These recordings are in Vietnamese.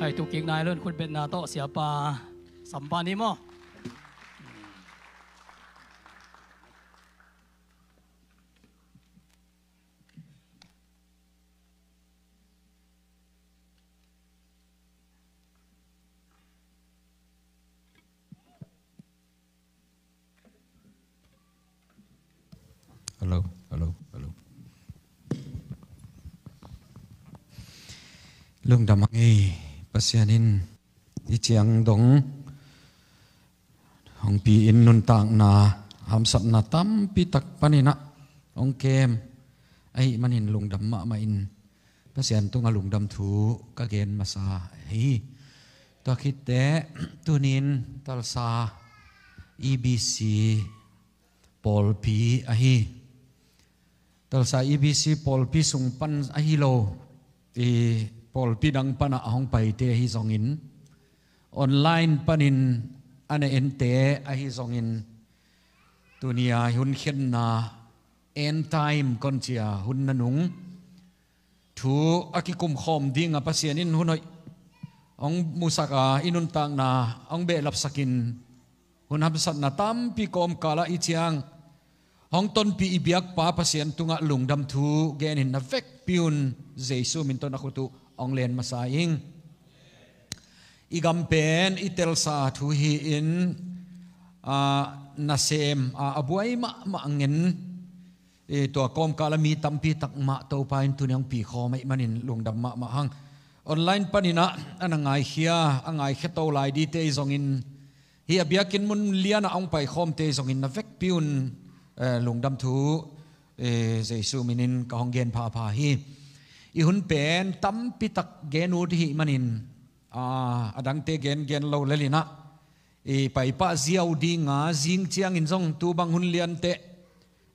ให้ตุกิกนายเลื่อนคุณเป็นนาโตเสียปลาสัมปานิโม sianin i chiang dong hong pi in nun tak na ham sat na tam pi tak panina ong kem ai manin lung dam ma ma in pasian tu nga lung dam thu ka gen masa hi to khite tunin talsa EBC Paul P ahi talsa EBC Paul P sung pan ahi lo e Paul pidang pana ahong pai te hi zongin online panin ane ente a hi zongin tunia hun khen na end time kon chia hun nanung thu akikum khom dinga pasian in hunoi ong musaka inun tang na ong be lap sakin hun hab sat na tam pi kom kala ichiang hong ton pi ibiak pa pasian tunga lungdam thu gen na vek piun jesu min ton akutu องเลนมาสายิงอีกัมเป็นอีเตลซาทุฮีอินนาเซมอาบวยมะมะเงินตัวกอมกาลมีตัมพีตักมะตัวไปตุนยังปีคอไม่มันินลงดำมะมะหังออนไลน์ปนินะอันงายเฮียอันไงเขตัวลายดีเตยซองอินเฮียเบียกินมุนเลียนอังไปคอมเตยซองอินนะเวกพิวนลงดำทูเจสูมินินกองเกนพาพาฮีอีหุนเป็นตั้มปิตักเกนูดี่มันินอ่าดังเตเกนเกนเราเลยนะอีไปปะเจียวดีงาจิงเจียงอินซองตัวบางหุ่นเลียนเต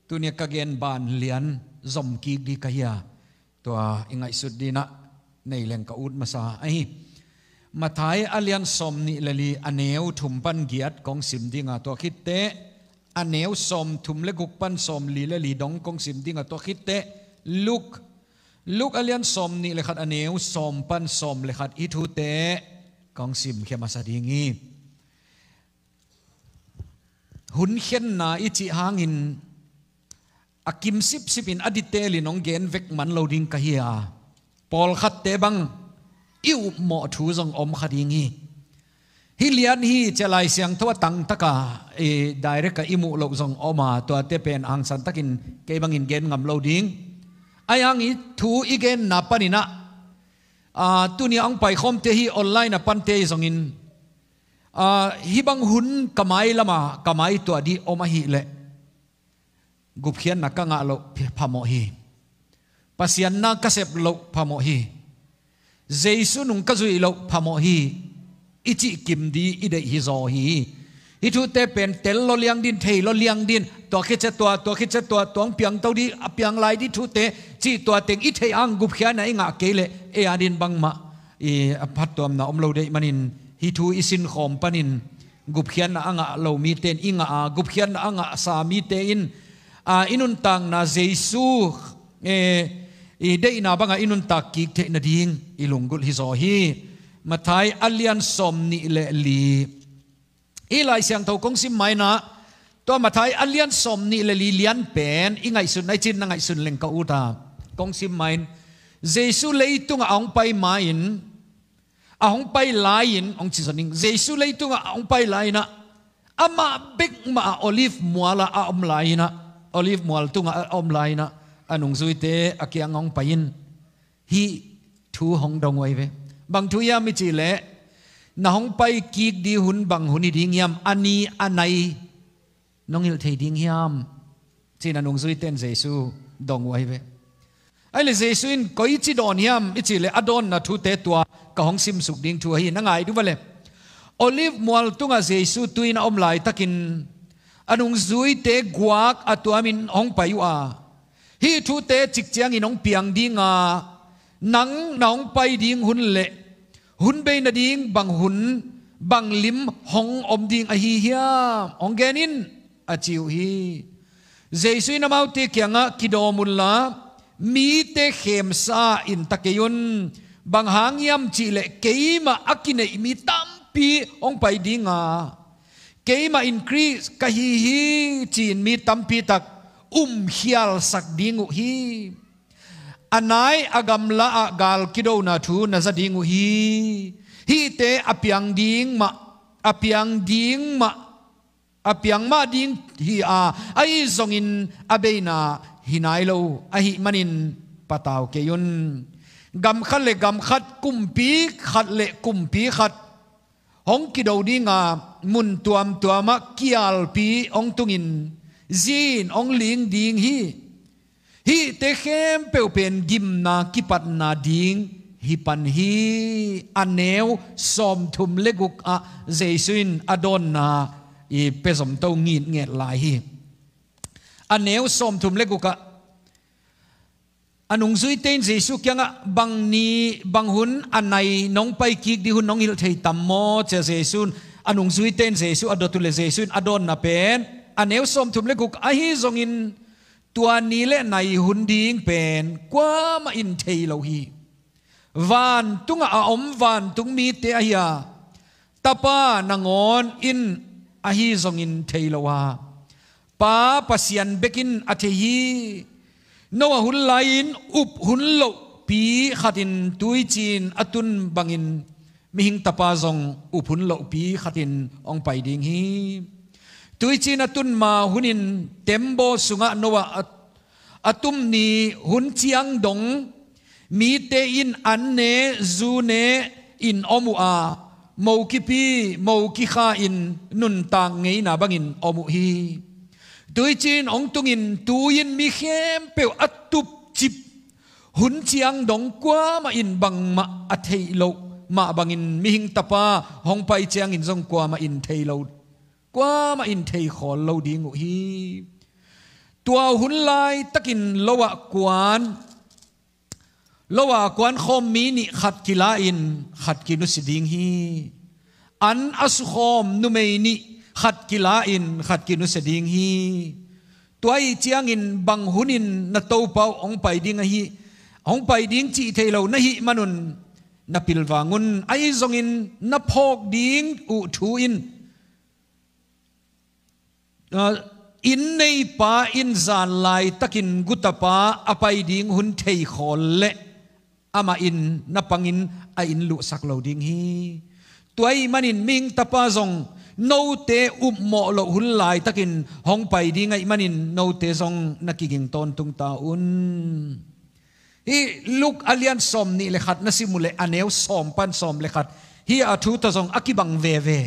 ตัวเนี่ยกเกนบานเลียน z o o กีดีกียตัวอิงไงสุดดีนะในเรื่องกูดมาซาไอ้มาทายอเลียนสมนี่เลยอเนวถุมปันเกียรติกองสิมดีงาตัวคิดเตอเนวสมถุมเลกุปันสมลีเลยดองกองสิมดีงาตัวคิดเตลูกลูกอเลียนสมนี่เลยขัดอเนวสมปันสมเลยขัดอิทูเตกองซิมเขมาสดีงีหุนเขนนาอิจิหางินอากิมสิบสิบอินอดิเตลินองเกนเวกมันเลาดิงกะเฮียปอลขัดเตบังอิวหมอทูจงอมขัดีงีฮิเลียนฮีจะลายเสียงทวตังตะกาเอไดเรกกอิมุโลจงอมาตัวเตเป็นอังสันตะกินเกบังอินเกนงำเลาดิง a yang i tu e n na pani na a tu ni ang pai khom te hi online apantei zong in a hi bang hun kamai lama kamai twadi oma hi le gup khian na ka nga lo phamoh hi pasian na kasep lo p h a s u n un ka zui l ฮิตุเตเป็นเตลโลเลียงดินเทโลเลียงดินตัวคิดจะตัวตัวคิดจะตัวตัวเปียงเต้าดีอเปียงลายดิทุเตจีตัวเต็งอิเทอังกุบเขียนใหนงาเกเลเอียดินบังมาอีอพัดตัวน่าอมเราได้มันินฮิตุอิสินขอมปนินกุบเขียนอังะเรามีเตนอิงากุบเขียนอังาสามีเตอินอาอินุนตังนาเจสูเออีได้นาบังอินุนตักกิกเทนดิ่งอิลุงกุลฮิโซฮีมาไทยอเลียนสมนิเลลีอีไลเสียงทกงสิไม่นะตัวมาไทยอันเลียนสมนี่เลยเลียนเป็นอีไงสุนไอจินนังไงสุนเล็งกอูตากงสิไม่เจสุเลยตุงอองไปไม่อนองไปไลน์อ่องจิสนิงเจสุเลยตุงอองไปไลน์นะอามาเบกมาโอลิฟมัวลาอาอมไลน์นะโอลิฟมัวลตุงออมไลน์นะอันนงสุยเตอเกียงอองไปยินฮีทูหงดงไว้เวบางทุยามิจิเล na hong pai kik di hun bang huni ding yam ani anai nong hil thei ding yam chin anung zui ten jesu dong wai ve ai le jesu in koi chi don yam ichi le adon na thu te tua ka hong sim suk ding thu hi na ngai du vale olive mual tunga jesu tuin om lai takin anung zui te guak atuamin hong pai wa hi thu te chik chiang in hong piang dinga nang nong pai ding hun le หุนเบนดิงบังหุนบังลิมหองอมดิงอหีเฮียองแกนินอาจิวฮีเจสุยนามาวติเกียงะกิดอมุลลามีเตเข้มซาอินตะเกยุนบางหางยำจิเลเกมาอักินเอมีตัมปีองไปดิงาเกมาอินครีสกะฮีฮีจีนมีตัมปีตักอุมเฮียลสักดิงุฮี anai agamla agal kido na tu na zadingu hi hi te apiang ding ma apiang ding ma apiang ma ding hi a ai zongin abeina hinai lo ahi manin pataw ke yun gam khale gam khat kumpi khat le kumpi khat hong kido dinga mun tuam tuama kial pi ong tungin zin ong ling ding hi ฮีเตเข้มเปียวเป็นกิมนากิปัตนาดิงฮิปันฮีอันเนวสอมทุมเลกุกอะเจสุนอโดนนาอีเปสมตงีดเงียลายฮีอันเนวสอมทุมเลกุกอะอันงซุยเตนเจสุกยังอะบังนีบังหุนอันไหนน้องไปกิกดีหุนน้องหิลเทยตัมโมเจเจสุนอันงซุยเตนเจสุอโดตุเลเจสุนอโดนนาเป็นอันเนวสอมทุมเลกุกอะฮีจงอินตัวนี้และในหุ่นดิงเป็นกว่ามาอินเทโลฮีวันตุงอาอมวันตุงมีเตียยาตาปานางอนอินอาฮีรงอินเทโลวาป้าปัสยันเบกินอาเทฮีนัวหุ่นไลน์อุบหุ่นโลปีขัดินตุยจีนอตุนบังอินมิหิงตาป้ารงอุบหุ่นโลปีขัดินองไปดิ้งฮี tuichi na tun ma hunin tembo sunga nowa atum ni hun chiang dong mi te in an ne zu ne in omu a mâu ki pi mâu ki kha in nun tang ngei na bangin omu hi tui chin ong tung in tu in mi khem pe atup chip hun chiang dong qua ma in bang ma a thei lo ma bangin mi hing tapa hong pai chiang in zong qua ma in thei lo กว่ามาอินเทขอนเราดีงูฮีตัวหุ่นลายตะกินลวะกวนลวะกวนคมมีนิขัดกิลาอินขัดกินุสิดิงฮีอันอสุคมนุเมนิขัดกิลาอินขัดกินุสิดิงฮีตัวไอเจียงอินบังหุนินนัตโตเปาองไปดิงฮีองไปดิงจีเทเรานหิมนุนนับพิลวางุนไอจงอินนับพอกดิงอุทูอิน in nei pa in zan lai takin gutapa apai ding hun thei khol le ama in na pangin a in lu sak lo ding hi tuai manin ming tapa zong no te up mo lo hun lai takin hong pai ding ai manin no te zong nakiging ton tung ta un hi luk alian som ni le khat na simule aneu som pan som le khat hi a thu ta zong akibang ve ve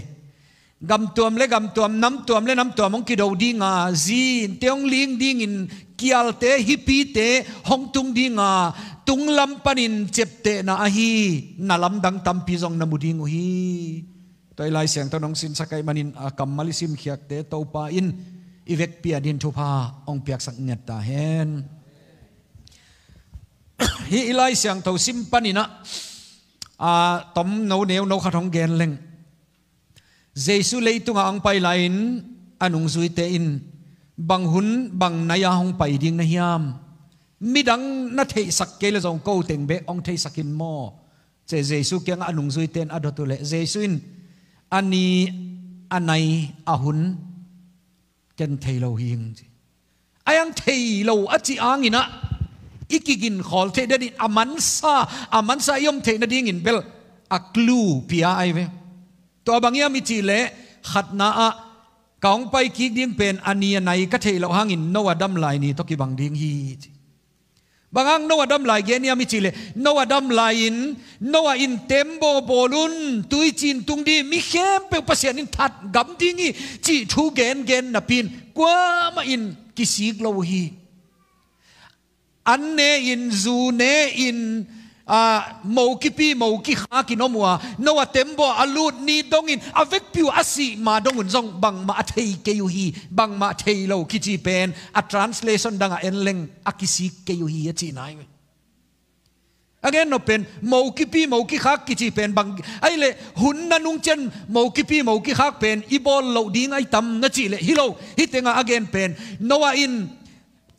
gam tuam le gam tuam nam tuam le nam tuam ong ki do ding a zin teong ling ding in kial te hipi te hong tung ding a tung lam panin chep te na a hi na lam dang tam pi jong na mu ding hi toy lai seng to nong sin sakai manin a à, kam mali sim khiak te to pa in ivek pia din thu pa ong piak sak ngat ta hen hi lai seng to sim panina a à, tom no neu no kha thong gen leng Giêsu lấy tung ang pai lain anung zui te in bang hun bang naya hong pai ding na hiam midang na thei sak ke le zong ko teng be ong thei sakin mo che Giêsu kyang anung zui ten le, Giêsu in ani anai ahun chân thầy lâu hiền ai ăn thầy lâu ở chị ăn gì nè ikigin khol thế đây amansa amansa yom thei nó đi ngin bel aklu pia ai ve. ตัวบางอย่างมิจิเละขัดนากะกองไปกีกดิ้งเป็นอันนี้นหนก็เทเราห่างอินนวดัมไลนี่ตกีบังดิ้งฮีบางอังนวดัมไลเกนี่ยมิจิเละนวดัมไลน์นนวอินเต็มโบโบลุนตุยจินตุงดีมิเข้มเปรเสียนินทัดกำดิ้งฮีจีทูเกนเกนนับปินกว่ามาอินกิสิกลาวฮีอันเนอินซูเนอิน a mo ki pi mo ki kha ki no mua no atem bo alut ni dong in avek piu asi ma dong un zong bang ma thei ke yu hi bang ma thei lo ki chi pen a translation danga enleng akisi ke yu hi chi nai again no pen mo ki pi mo ki khak ki chi pen bang ai le hun na nung chen mo ki pi mo ki khak pen i bol lo ding ai tam na chi le hi lo hi tenga again pen nowa in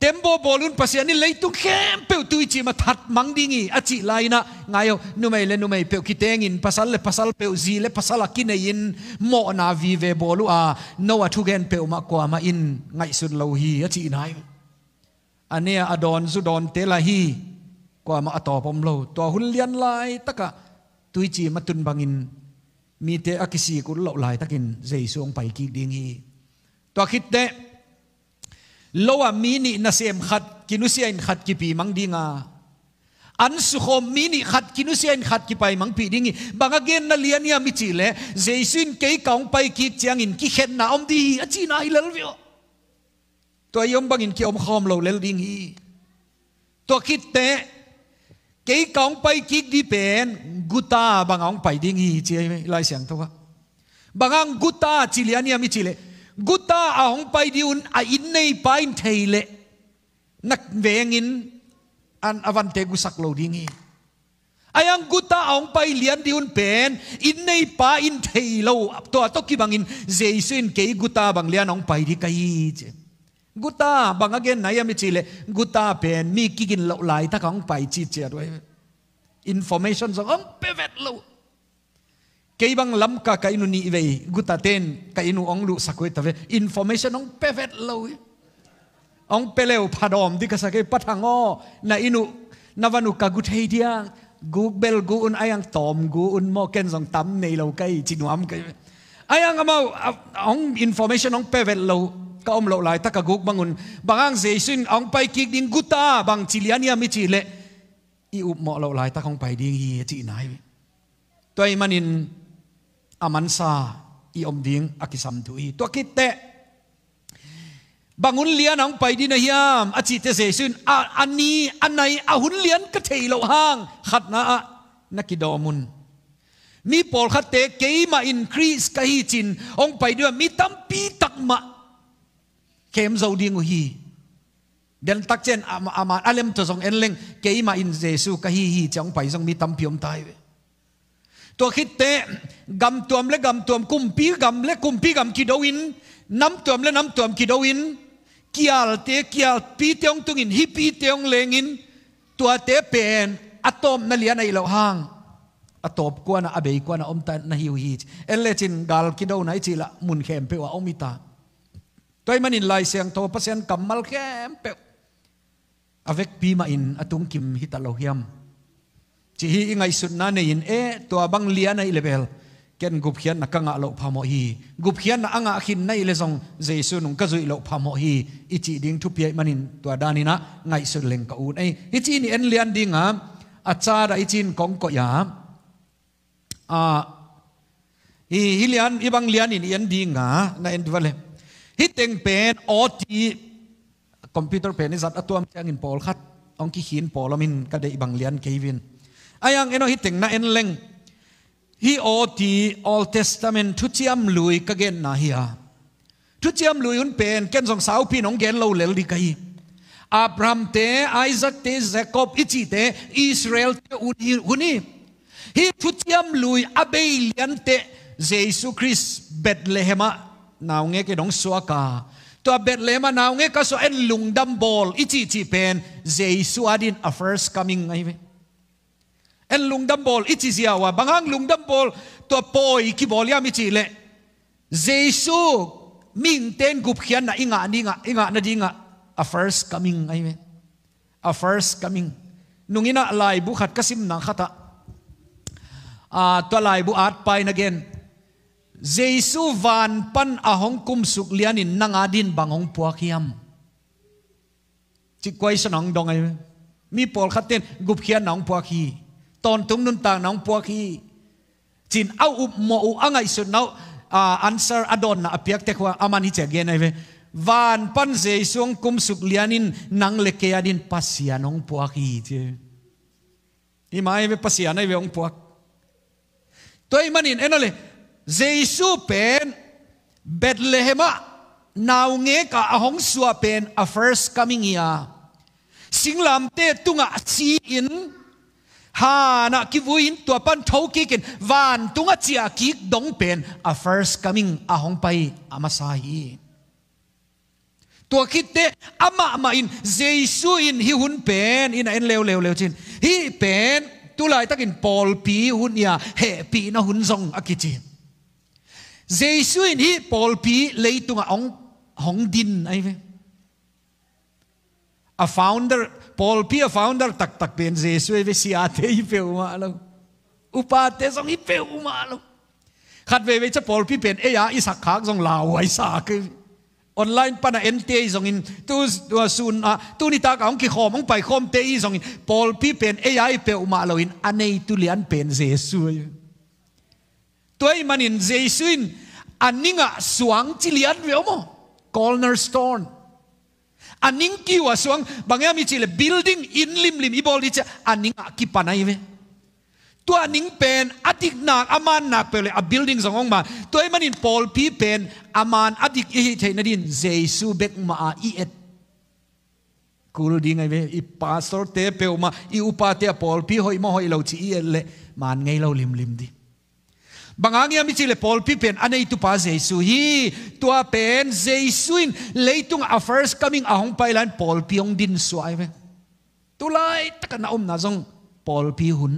ต็มบบอลุนภาษาเนี่ยเลยตุ้งแคมเปรียวตุ้ยจีมาทัดมังดิ่งอจิไลน่ะไงโอ้นุ่มไอ้เล่นนุ่มไอ้เปรียวคิดเองอินภาษาเล่ภาษาเปรียวจีเล่ภาษาละกินเองอินโมนาวีเวบอลุอาโนวะทุกเอนเปรียวมาคว้ามาอินไงสุดเลวฮีอจิไนอันเนี้ยอดอนสุดอนเตลาฮีคว้ามาต่อพมโลตัวหุ่นเลียนลายตะกะตุ้ยจีมาตุนบังอินมีเตอกิสีกุลเลวลายตะกินใจส่งไปกี่ดิ่งีตัวคิดเด้ lowa mini na sem khat kinusia in khat kipi mangdinga an su khom mini khat kinusia in khat kipai mangpi dingi banga gen na liania mi chile jaisin ke kaung pai ki chiang in ki khen na om di achi na hilal vio to yom bangin ki om khom lo lel ding hi to kit te ke kaung pai ki di pen guta banga ong pai ding hi chi lai siang thoka bangang guta chiliania mi chile guta a hong pai un a in nei pain theile nak in an avante gu sak lo dingi ayang guta a hong pai lian un pen in nei pa in theilo to to ki bangin jaisin ke guta bang lian hong pai di kai che guta bang again naya mi chile guta pen mi kikin lo lai ta hong pai chi che roi information song pevet lo cái keibang lam ka ka inu ni ve tên cái inu ông lu sakoi về information ông ông vet lâu, ong leo pha e. ong đi cái di ka sakai pathango na inu na vanu ka gut hay dia google google ai ăn tom go un mo ken jong tam nei lo kai chinuam kai ayang mau, ông information ông ong vet lâu, ka om lo lai ta ka guk bangun bangang zaisin ong pai kik ding guta bang chiliania mi chi le i up mo lo lai ta kong pai ding hi chi nai toy manin amansa, sa i om ding akisam tu i to kitte bangun lian ang pai din hiam a chi te se a ani anai ahun hun lian ka thei lo hang khat na a nakidomun mi pol khat te ke ma increase ka hi chin ong pai dia mi tam pi tak ma kem zo ding hi den tak chen ama ama alem to song en leng ke ma in jesu ka hi hi chang pai song mi tam pi om tai ve ตัวคิดเตะกำตัวมและกำตัวมกุมปีกำและกุมปีกำกิดวินน้ำตัวมและน้ำตัวมกิดวินเกียลเตะเกียลปีเตียงตุงินฮิปีเตียงเลงินตัวเตะเป็นอะตอมนั่นเลียในเราห้างอะตอบกวนอะเบยกวนอะอมตันนะฮิวฮีเอเลจินกาลกิดเอาไอนจีละมุนเข้มเปวะอมิตาตัวมันอินไลเสียงโทเปอร์เซ็นต์กำมัลเข้มเปวะเวกปีมาอินอะตุงกิมฮิตาโลฮิม chỉ hi ngay sụt na này in e tua bang lia này level ken gup khian na kanga lo phamo hi gup khian na anga khin nei le zong jesu nung ka zui lo phamo hi ichi ding thu piai manin tua danina ngai sut leng ka un ei ichi ni en lian dinga acha da ichin kong ko ya a hi hilian ibang lian in en dinga na en vale hi teng pen o ti computer pen ni zat atuam chang in pol khat ong ki hin polamin ka de ibang lian kevin ayang eno hiteng na enleng hi o ti old testament thu chiam lui ka gen na hi a thu chiam lui un pen ken jong sau pi nong gen lo lel di kai abraham te isaac te jacob ichi te israel te un hi huni hi thu chiam lui abei lian te Jesus christ bethlehem naw nge ke dong suaka to bethlehem naw nge ka so en lung lungdam bol ichi chi pen Jesus adin a first coming ngai en lungdam bol ichi ziawa bangang lungdam bol to poi ki bol yam ichi le jesu ming ten gup khian na inga ninga inga na dinga a first coming ai me a first coming nungina lai bu khat kasim nang khata a to lai bu at pain again jesu van pan ahong kum suk lianin nanga din bangong puak yam chi kwai sanang dong ai mi pol khaten gup khian nang puak hi tôn tung nun tang nang pua khi chin au up mo u angai su nau à, answer adon na apiak te khwa amani che gen ai ve van pan ze suang kum suk lianin nang le ke adin pasia nong pua khi che i mai ve pasia nai ve ong pua toy manin enole jesu pen betlehema naw nge ka ahong suwa pen a first coming ya singlam te tunga chi in ฮานักกิวินตัวปันเทากีิกันวันตุงอจิอกีกดงเป็นอฟ first c o m i n งอาหงไปอามาสาฮีตัวคิดเตอามามาอินเจสุอินฮิฮุนเป็นอินเอ็นเลวเลวเลวจินฮิเป็นตุลายตักินพอลปีฮุนยาเฮปีนะหุนซงอากิจินเจสุอินฮิพอลปีเลยตุงอองหงดินไอ้เว a founder พอลพี่ฟาวน์เดอร์ตักตักเป็นเจสุเอวิสิอาเตียเปอุมาโลอุปาเตสองอีเปอุมาโลขัดเวเวจะพอลพี่เป็นเอียอีสักขากสองลาวไอสักคือออนไลน์ปะนะเอ็นเตยสองอินตูตัวซูนอ่ะตู้นีิตากองกิข้อมองไปข้อมเตยสองอินพอลพี่เป็นเอียอีเปอุมาโลอินอันนี้ตุเลียนเป็นเจสุเอตัวอีมันอินเจสุอินอันนี้ก็สว่างจิเลียนเวอโม่คอลเนอร์สโตน์ aning kiwa suang bangya mi chile building in lim lim ibol di cha aning a ki panai ve tu aning pen adik na aman na pele a building zongong ma tu ai manin pol pi pen aman atik hi thei na din jesu bek ma a i et kul di ngai ve i pastor te pe ma i upa a pol pi hoi mo hoi lo chi i le man ngay lau lim lim di บางอันย่างมิจิเลพอลพิเป็นอันนี้ตุปาเจสุฮีตัวเป็นเจสุนเลยตุงอัฟเฟอร์สั o ม i n g อาหงไปลันพอลพิองดินสวายเหมตุไลตะกันอมนาจงพอลพิ่หุน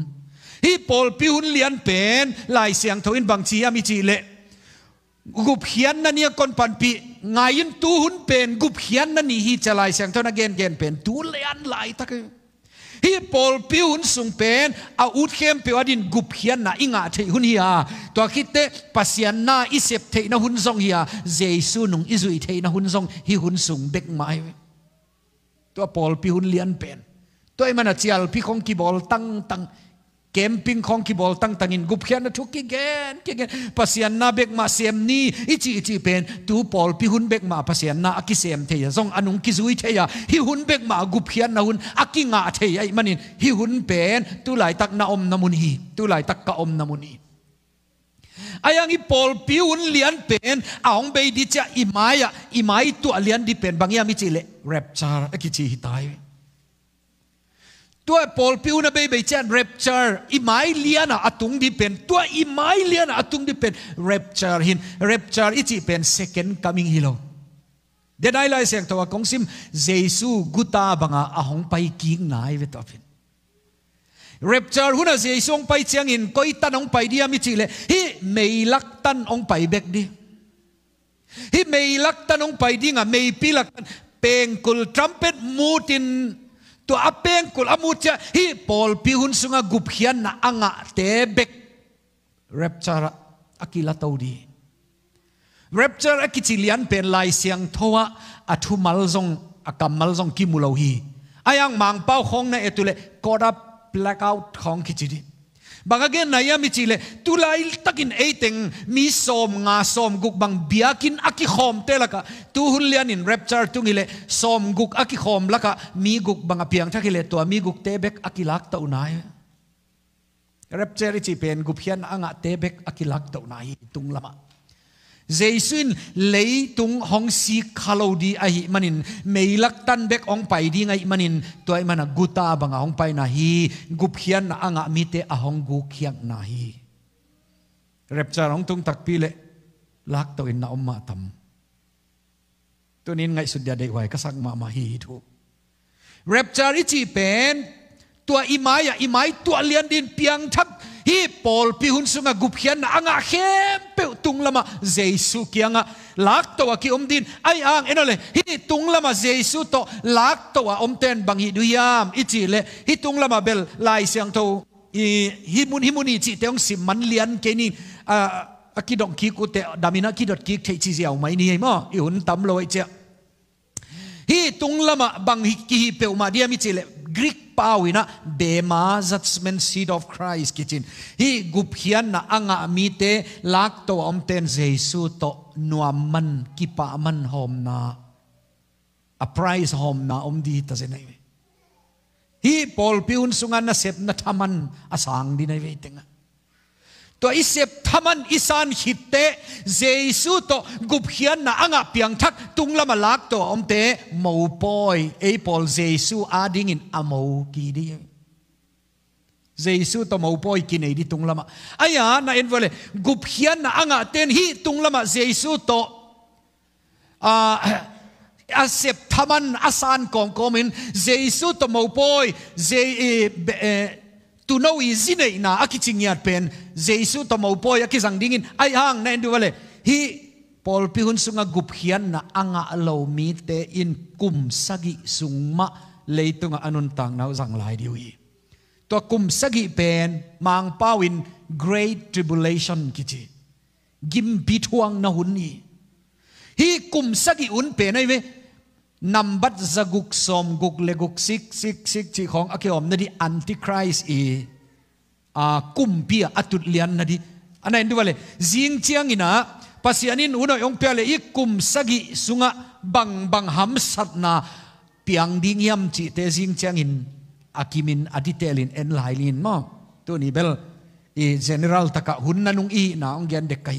ฮีพอลพิ่หุนเลียนเป็นลายเสียงทวินบางชียามิจิเลกุบเขียนนันเนียคนปันปีไงยินตูหุนเป็นกุบเขียนนันนี่ฮีจะลายเสียงทวินเกนเกนเป็นตุเลียนลายตะกัน hi pol piun sung pen a ut khem pe adin gup hian na inga the hun hi a to khite pasian na isep the na hun zong hi a jesu nung izui the na hun zong hi hun sung bek mai to pol piun lian pen to mana chial pi khong ki bol tang tang camping khong ki bol tang tangin gup khian na thuk ki gen ki gen pasian na bek ma sem ni ichi ichi pen tu pol pi hun bek ma pasian na aki sem the ya zong anung ki zui the ya hi hun bek ma gup khian na hun aki nga the ya manin hi hun pen tu lai tak na om namun hi tu lai tak ka om namun hi ayang ipol piun lian pen aung be di cha imaya imai tu lian di pen bangia mi chile rapture akichi hitai ตัวพอลพิวนะเบย์เบย์เจนเรปเจอร์อีไมเลียนะอตุงดิเป็นตัวอีไมเลียนะอตุงดิเป็นเรปเจอร์หินเรปเจอร์อีจีเป็น second c o มิ n g ฮิโลเดนไอไลเสียงตัวกงซิมเจสูกุตาบังอาหงไปกิงนายเวทอฟินเรปเจอร์หุนเจสูงไปเชียงอินก้อยตันองไปเดียมิจิเลฮิไม่ลักตันองไปเบกดีฮิไม่ลักตันองไปดีงะเมพิลักตันเปงกุลทรัมเป็ตมูติน to apeng kul amu cha hi pol pi hun sunga gup hian na anga te bek rapture akila to di rapture akichilian pen lai siang thowa athu mal zong akamal zong ki mulo hi ayang mang pau khong na etule koda blackout khong kichidi Bagagen na yami chile tulail takin eiteng mi som nga som guk bang biakin aki khom telaka tuhulyan in rapture tungile som guk aki khom laka mi guk bang apiang thakile to mi guk tebek akilak ta unai rapture chi pen gup hian anga tebek akilak ta unai tunglama เจสินเลยตุงหองซีคาโลดีไอหิมันินเมย์ลักตันเบกองไปดีไงมันินตัวไอมันกุตาบังหองไปนาฮีกุพียนนาอังกมิเตอหองกุขียนนาฮีเรบจารองตุงตักพีเลลักตัวอินนาอมมาตัมตัวนี้ไงสุดยาได้ไวก็สักมาไม่ฮีทุเรบจาริจีเป็นตัวอิมายอิมายตัวเลียนดินเพียงทับ hi Paul pi hun sunga gup hian anga hem pe tung lama Jesu ki anga lak to ki om din ai ang enole hi tung lama Jesu to lak to om ten bang hi duyam ichi le hi tung lama bel lai siang to i himun himuni chi teong sim man lian ke ni a akidong ki ku te damina ki dot ki thei chi ziaw mai ni mo i hun tam loi che hi tung lama bang hi ki pe ma dia mi chi le Greek pawi na bema judgment seat of Christ kitchen hi gup na anga mite te lak to om ten to nuaman kipa man hom na a prize hom na om di ta zenai hi Paul piun sungan na sep na taman asang di na ve to isep thaman isan hitte jesu to gup hian na anga piang thak tungla malak to omte mo boy apple jesu ading in amo ki di jesu to mo boy ki nei di tunglama aya na envole gup hian na anga ten hi tunglama jesu to a asep thaman asan kom komin jesu to mo boy je e, e, tu no easy nei na akiching yat pen jesu to mo poi akizang dingin ai hang na endu wale hi Paul pi hun sunga gup na anga lo mi te in kum sagi sungma leito nga anuntang nau zang lai diwi to kum sagi pen mang pawin great tribulation kiti gim bit na hun hi kum sagi un pen ay ve นำบัตรสกุกสมกุกเลกุกซิกซิกซิกซิของอเคอมนาดีอันติคริสอีอากุมเปียอตุดเลียนนาดีอันนั้นดูว่าเลยยิงเชียงอินะภาษานินนี้อุนอยองเปียเลยอีกุมสกิสุงะบังบังหัมสัตนาพียงดิ้งยำจิเตยิงเชียงอินอากิมินอดิเตลินเอ็นไลลินมั้ตัวนี้เบลอีเจเนอัลตะกะหุนนันุงอีนาองเกียนเด็กไก่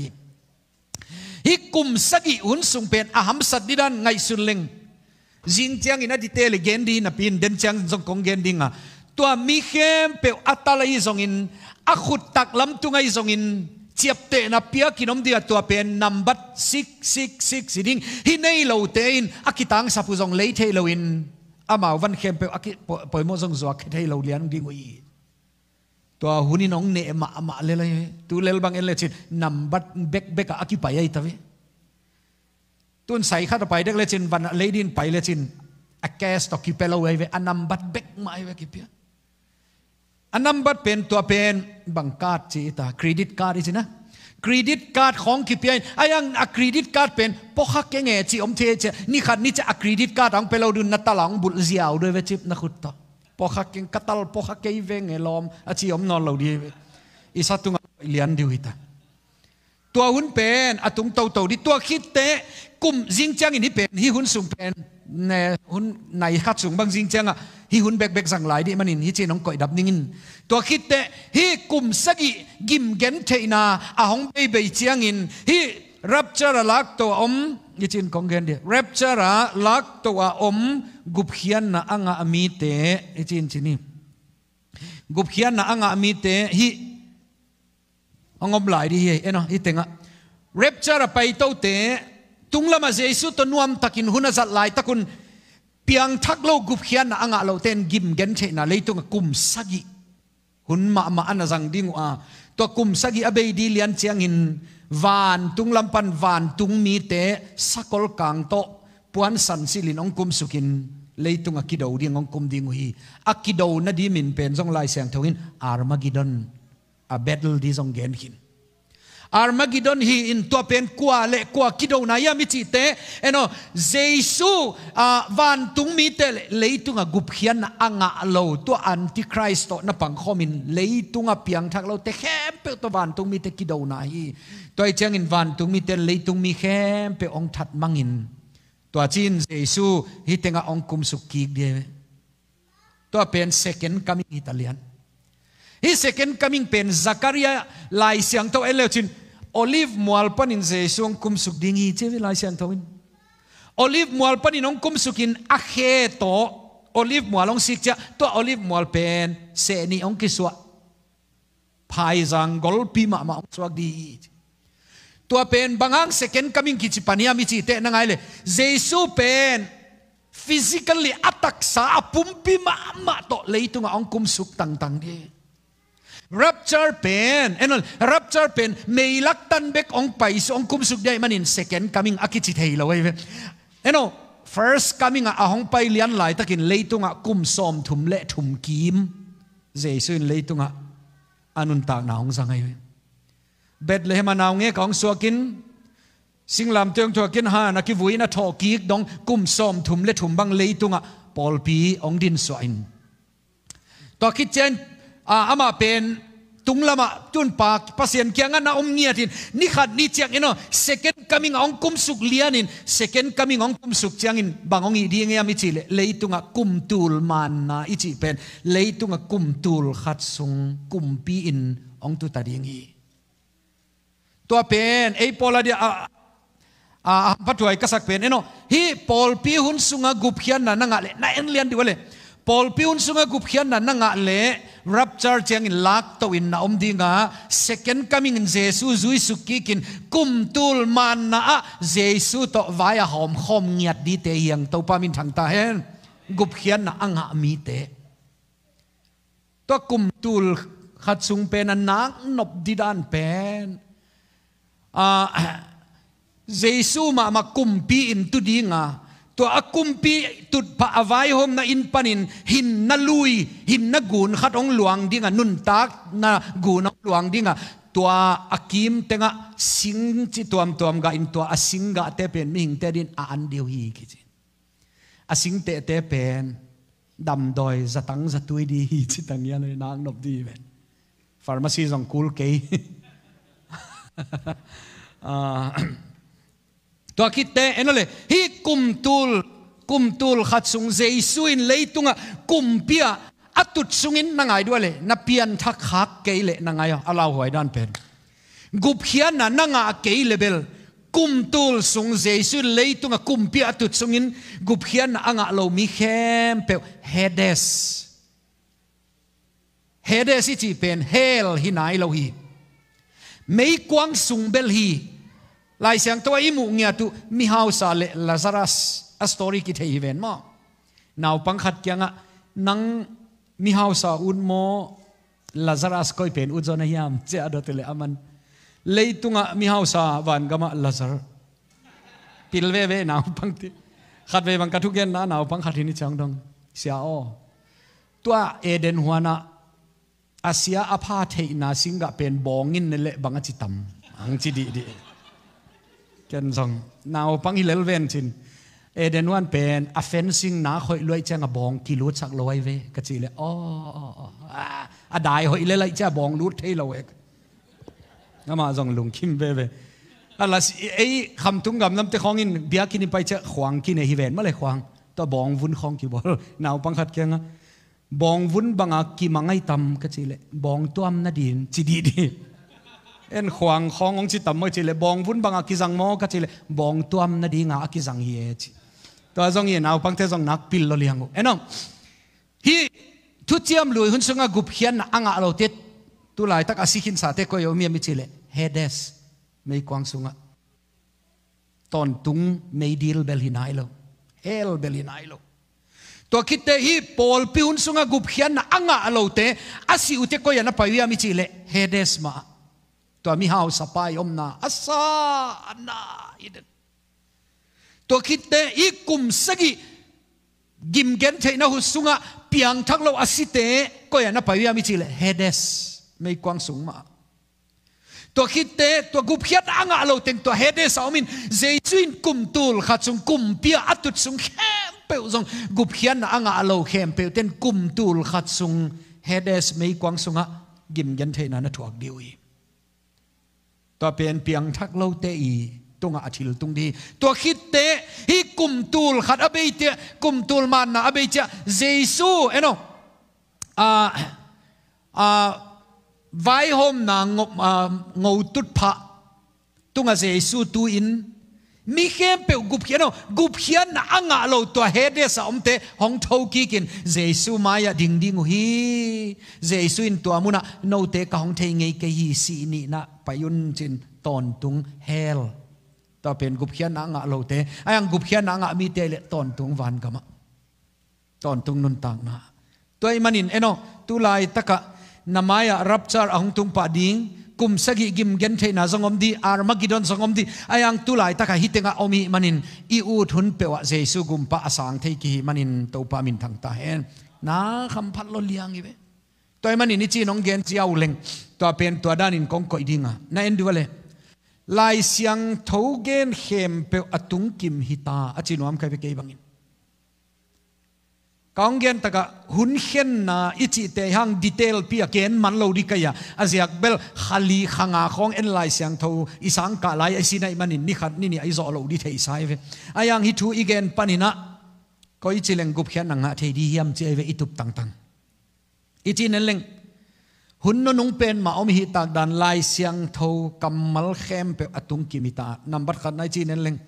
อีกุมสกิหุนสุงเป็นอาหัมสัตดิดันไงสุนเลง jin chiang ina detail gen di na pin den chiang zong kong gen dinga tua mi khem pe atalai zong in a khut tak lam tu ngai zong in chiap te na pia kinom dia tua pen number 666 ding hi nei lo te in akitang sapu zong lei te lo in amao van khem pe akit mo zong zwa khe the lo lian ding ui tua huni nong ne ma ma le le tu lel bang en le chin number bek bek akipayai tawe ตุนใส่ข้าต่อไปเด็กเลจินวันเลดินไปเลจินอาแกสตอกิเปลเวเวอันนัมบัดเบกไมาเวกิเปียอันนัมบัดเป็นตัวเป็นบังการดจีตาเครดิตการ์ดจีนะเครดิตการ์ดของกิเปียอายังอเครดิตการ์ดเป็นพวกฮักเกงเอจีอมเทเจนี่ขัดนี่จะอเครดิตการ์ดของเปลวดุนนัตตาหลังบุตรเสียวด้วยเวจิบนะคุณต่อพวกฮักเ่งกัตตาลพวกฮักเก่งเวงเอลอมอาจีอมนอนเหล่าดีอีสัตว์ตุงเลียนดิวิตาตัวหุ่นเป็นอตุงเต่าเต่าดิตัวคิดเตะกุมจิงจังอินี่เป็นฮิหุ่นสุงเป็นในหุ่นในขัดสูงบางจิงจังอ่ะฮิหุ่นแบกแบกสั่งหลายดิมันอินฮิเจน้องก่อยดับนิ่งอินตัวคิดเตะฮิกุมสกิกิมเกนเทนาอาหงเบย์เบย์เจียงอินฮิรับจระลักตัวอมยี่จินของเกนเดียรับจระลักตัวอมกุบเขียนนะอ่างอามีเตะยี่จินชินีกุบเขียนนะอ่างอามีเตะฮิ ông ông lại đi hề eno hi tenga rapture pai to te tunglama jesu to nuam takin huna zat lai takun piang thak lo gup khian na anga lo ten gim gen the na leitung kum sagi hun ma ma ana zang dingu à, a to kum sagi abei di lian chiang in van tung pan van tung mi te sakol kang to puan san silin ong kum sukin leitung a kidau ding ong kum dingu hi a kidau na di min pen zong lai siang thoin armageddon a battle di zong gen hin Armageddon hi in to pen kwa le kwa kido na ya mi chi te eno Jesu a van tung mi te leitunga gup hian na anga lo to antichrist to na pang khomin a piang thak lo te khem pe to van tung mi te kido na hi toi chang in van tung mi te leitung mi khem pe ong that mangin to chin Jesu hi tenga ong kum su ki de to pen second coming italian hi second coming pen zakaria lai siang to eh, ele olive mual panin je sung kum suk dingi che lai siang to in olive mual panin ong kum sukin a khe to olive mual ong sik to olive mual pen se ni ong kiswa suwa phai jang gol pi ma ma suak di tua pen bangang second coming ki chi pania mi chi te na ngai le jesu pen physically attack sa apum pi ma ma to leitunga ong kum suk tang tang di รับจารเป็นเอ็นรับจารเป็นเมย์ลักตันเบกองไปสองคุมสุดใหญ่มันอินเซคันด์คัมมิ่งอากิจิเยลเอาไว้เอ็น่ first คัมมิ่งอาองไปเลียนไหลตะกินเลยตุงอาคุมซอมทุมเละทุมกิมเจสุนเลยตุงอาอันนุนตากน้าองสังไงเบ็ดเลยมานาองเงี้ยของสวกินสิ่งลำเตียงถวกินฮานักวุ้ยนัทอกีกดองคุมซอมทุมเละทุมบังเลยตุงอาปอลปีองดินสวอินตอกิเจน a ah, ama pen tung lama tun pa pasien kyang na om tin ni khat ni chiang ino second coming ong kum suk lianin second coming ong kum suk chiang in bangong i ding ya mi chile leitunga kum tul man na ichi pen leitunga kum tul khat sung kum pi in ong tu ta ding to pen ei pola dia a patuai kasak pen ino hi pol pi hun sunga gup hian na nanga le na enlian lian di wale Paul piun sunga gup khian na nanga le rapture chiang in lak to in na om nga. second coming in Jesu zui suki kin kum tul man na a Jesu to vaya hom khom ngiat di te yang to pa min thang ta hen gup khian na anga mi te to kum tul khat sung pen an nak nop di dan pen a ah, Jesu ma ma kum pi in tu dinga ตัวอากุมปีตุดพระอวัยหอมนาอินปนินหินนาลุยหินนากูนขัดองหลวงดิ่งะนุนตักนากูนหลวงดิ่งะตัวอากิมเตงะสิงจิตวมตวมกะอินตัวอาสิงกะเตเป็นมิงเตดินอันเดียวฮีกิจิอาสิงเตเตเป็นดำดอยจะตั้งจะตุยดีฮีจิตังยันเลยนางนบดีเป็นฟาร์มาซีสองคูลเกย์ตัวคิดเตะเอ็นเลยฮีกุมตูลกุมตูลขัดสุงเจสุนเลยตุงะกุมเปียอัตุดสุงินนางไงด้วยเลยนับเปียนทักฮักเกยเลยนางไงเอาเราหวยด้านเป็นกุบเขียนน่ะนางาเกยเลเบลกุมตูลสุงเจสุนเลยตุงะกุมเปียอัตุดสุงินกุบเขียนน่ะอ่างเรามีเข้มเปียวเฮเดสเฮเดสที่เป็นเฮลฮินายเราฮีไม่กวางสุงเบลฮี lai siang to imu ngia tu mi hausa le lazarus a story ki thei ven ma naw pangkhat kyanga nang mi hausa un mo lazarus koi pen u zona hiam che adot le aman leitunga mi hausa van gama lazar pilve ve naw pangti khat ve bang kathu gen na naw pangkhat ni chang dong sia o eden huana asia apha thei na singa pen bongin le banga chitam ang chi di กันสองนาวปังอีเลเวนชินเอเดนวันเป็นอเฟนซิงนาคอยลวยเจงบองกิลูดสักลอยเวกจีเลยอ๋อะอ๋ออ๋ออ๋ออ๋ออ๋ออ๋ออ๋ออ๋ออ๋ออ๋ออ๋ออ๋ออ๋อวเวอ๋ลัสเอ้คำทุงกับน้ำเตขอ๋อินเบียกินไปเจขวางกินเฮเวนมาเลยขวางตัวบองวุ้นของกิบอลนาวปังขัดแกงบองวุ้นบังอ๋กิมังไงตำกจีเลบองตัวอันนดินจีดีดีเอ็นขวางของของจิตตไม่จิเลบองพุ่นบางอากิจังโมกจิเลบองตัวมนดีงาอากิจังเฮียจิตัวจงเย็นเอาพังเทจงนักปิลลเลียงเอ็นองฮีทุเทียมลุยหุ่นสงกุบเฮียนอ่างอาโลเตตุลายตักอาศิขินสาเทก็ยอมีมิจิเลเฮเดสไม่กวางสุงะตอนตุงไม่ดีลเบลินายโลเอลเบลินายโลตัวคิดเตฮีปอลพิหุ่นสงกุบเฮียนอ่างอาโลเตอาศิอุเิก็ยานะไปวิมิจิเลเฮเดสมาตัวมีเฮาสปายอมนาอาซาอันนาอินตัวคิดเตอีกุมสกิกิมเกนเทนหุสุงะเปียงทักเราอสิเตก็อย่านับไปวิมิจิเลเฮเดสไม่กว้างสูงมาตัวคิดเตตัวกุบเขียดอ่างเราเต็งตัวเฮเดสเอามินเจจุนกุมตูลขัดสุงกุมเปียอัตุดสุงเข้มเปียวสงกุบเขียนอ่างเราเข้มเปียวเต็นกุมตูลขัดสุงเฮเดสไม่กว้างสุงะกิมเกนเทนันทวกเดียวอีตัวเป็นเปียงทักเล่าเตอีตรงอาทิลตรงดีตัวคิดเตฮิกุมตูลขัดอเบเตกุมตูลมันนะอเบเจเจซูเอ็นอ่าอ่าไว้หอมนางงงตุดพะตุงอาเจซูตูอินมีเข้มเปกุบเขียนกุบเขียนอ่างาโลตัวเฮดเดสอมเตหองทูกีกินเยซูมาอยาดิงดิงหีเยซูอินตัวมุนะโนเตกองเทงเกฮีสีนีนะไปยุนจินตอนตุงเฮลต่เป็นกุบเขียนอ่างาโลเตไอ้ยังกุบเขียนอ่างามีเตเลตอนตุงวันกามะตอนตุงนนต่างนะตัวอ้มันินเอโนตุไลตะกะนามายารับจารองตุงปาดิง kum sagi gim gen the na zongom di armageddon zongom di ayang tulai taka hitenga omi manin i u thun pewa jesu gumpa asang thei ki manin topa min thang ta hen na kham phat lo liang ibe toy manin ni chi nong gen chiao leng to pen to dan in kong koi dinga na en duale lai siang thau gen hem pe atung kim hita achi nuam khai be ke bangin kaunggen taka hunhen na ichi te hang detail pi again man lo di kaya aziak bel khali khanga khong en lai siang tho isang ka lai asi nai manin ni khat ni ni ai zo lo di thei sai ve ayang hi thu igen panina koi leng gup khian anga thei di hiam che ve itup tang tang ichi nen leng hun no nung pen ma om hi tak dan lai siang tho kamal khem pe atung kimita number khat nai chi nen leng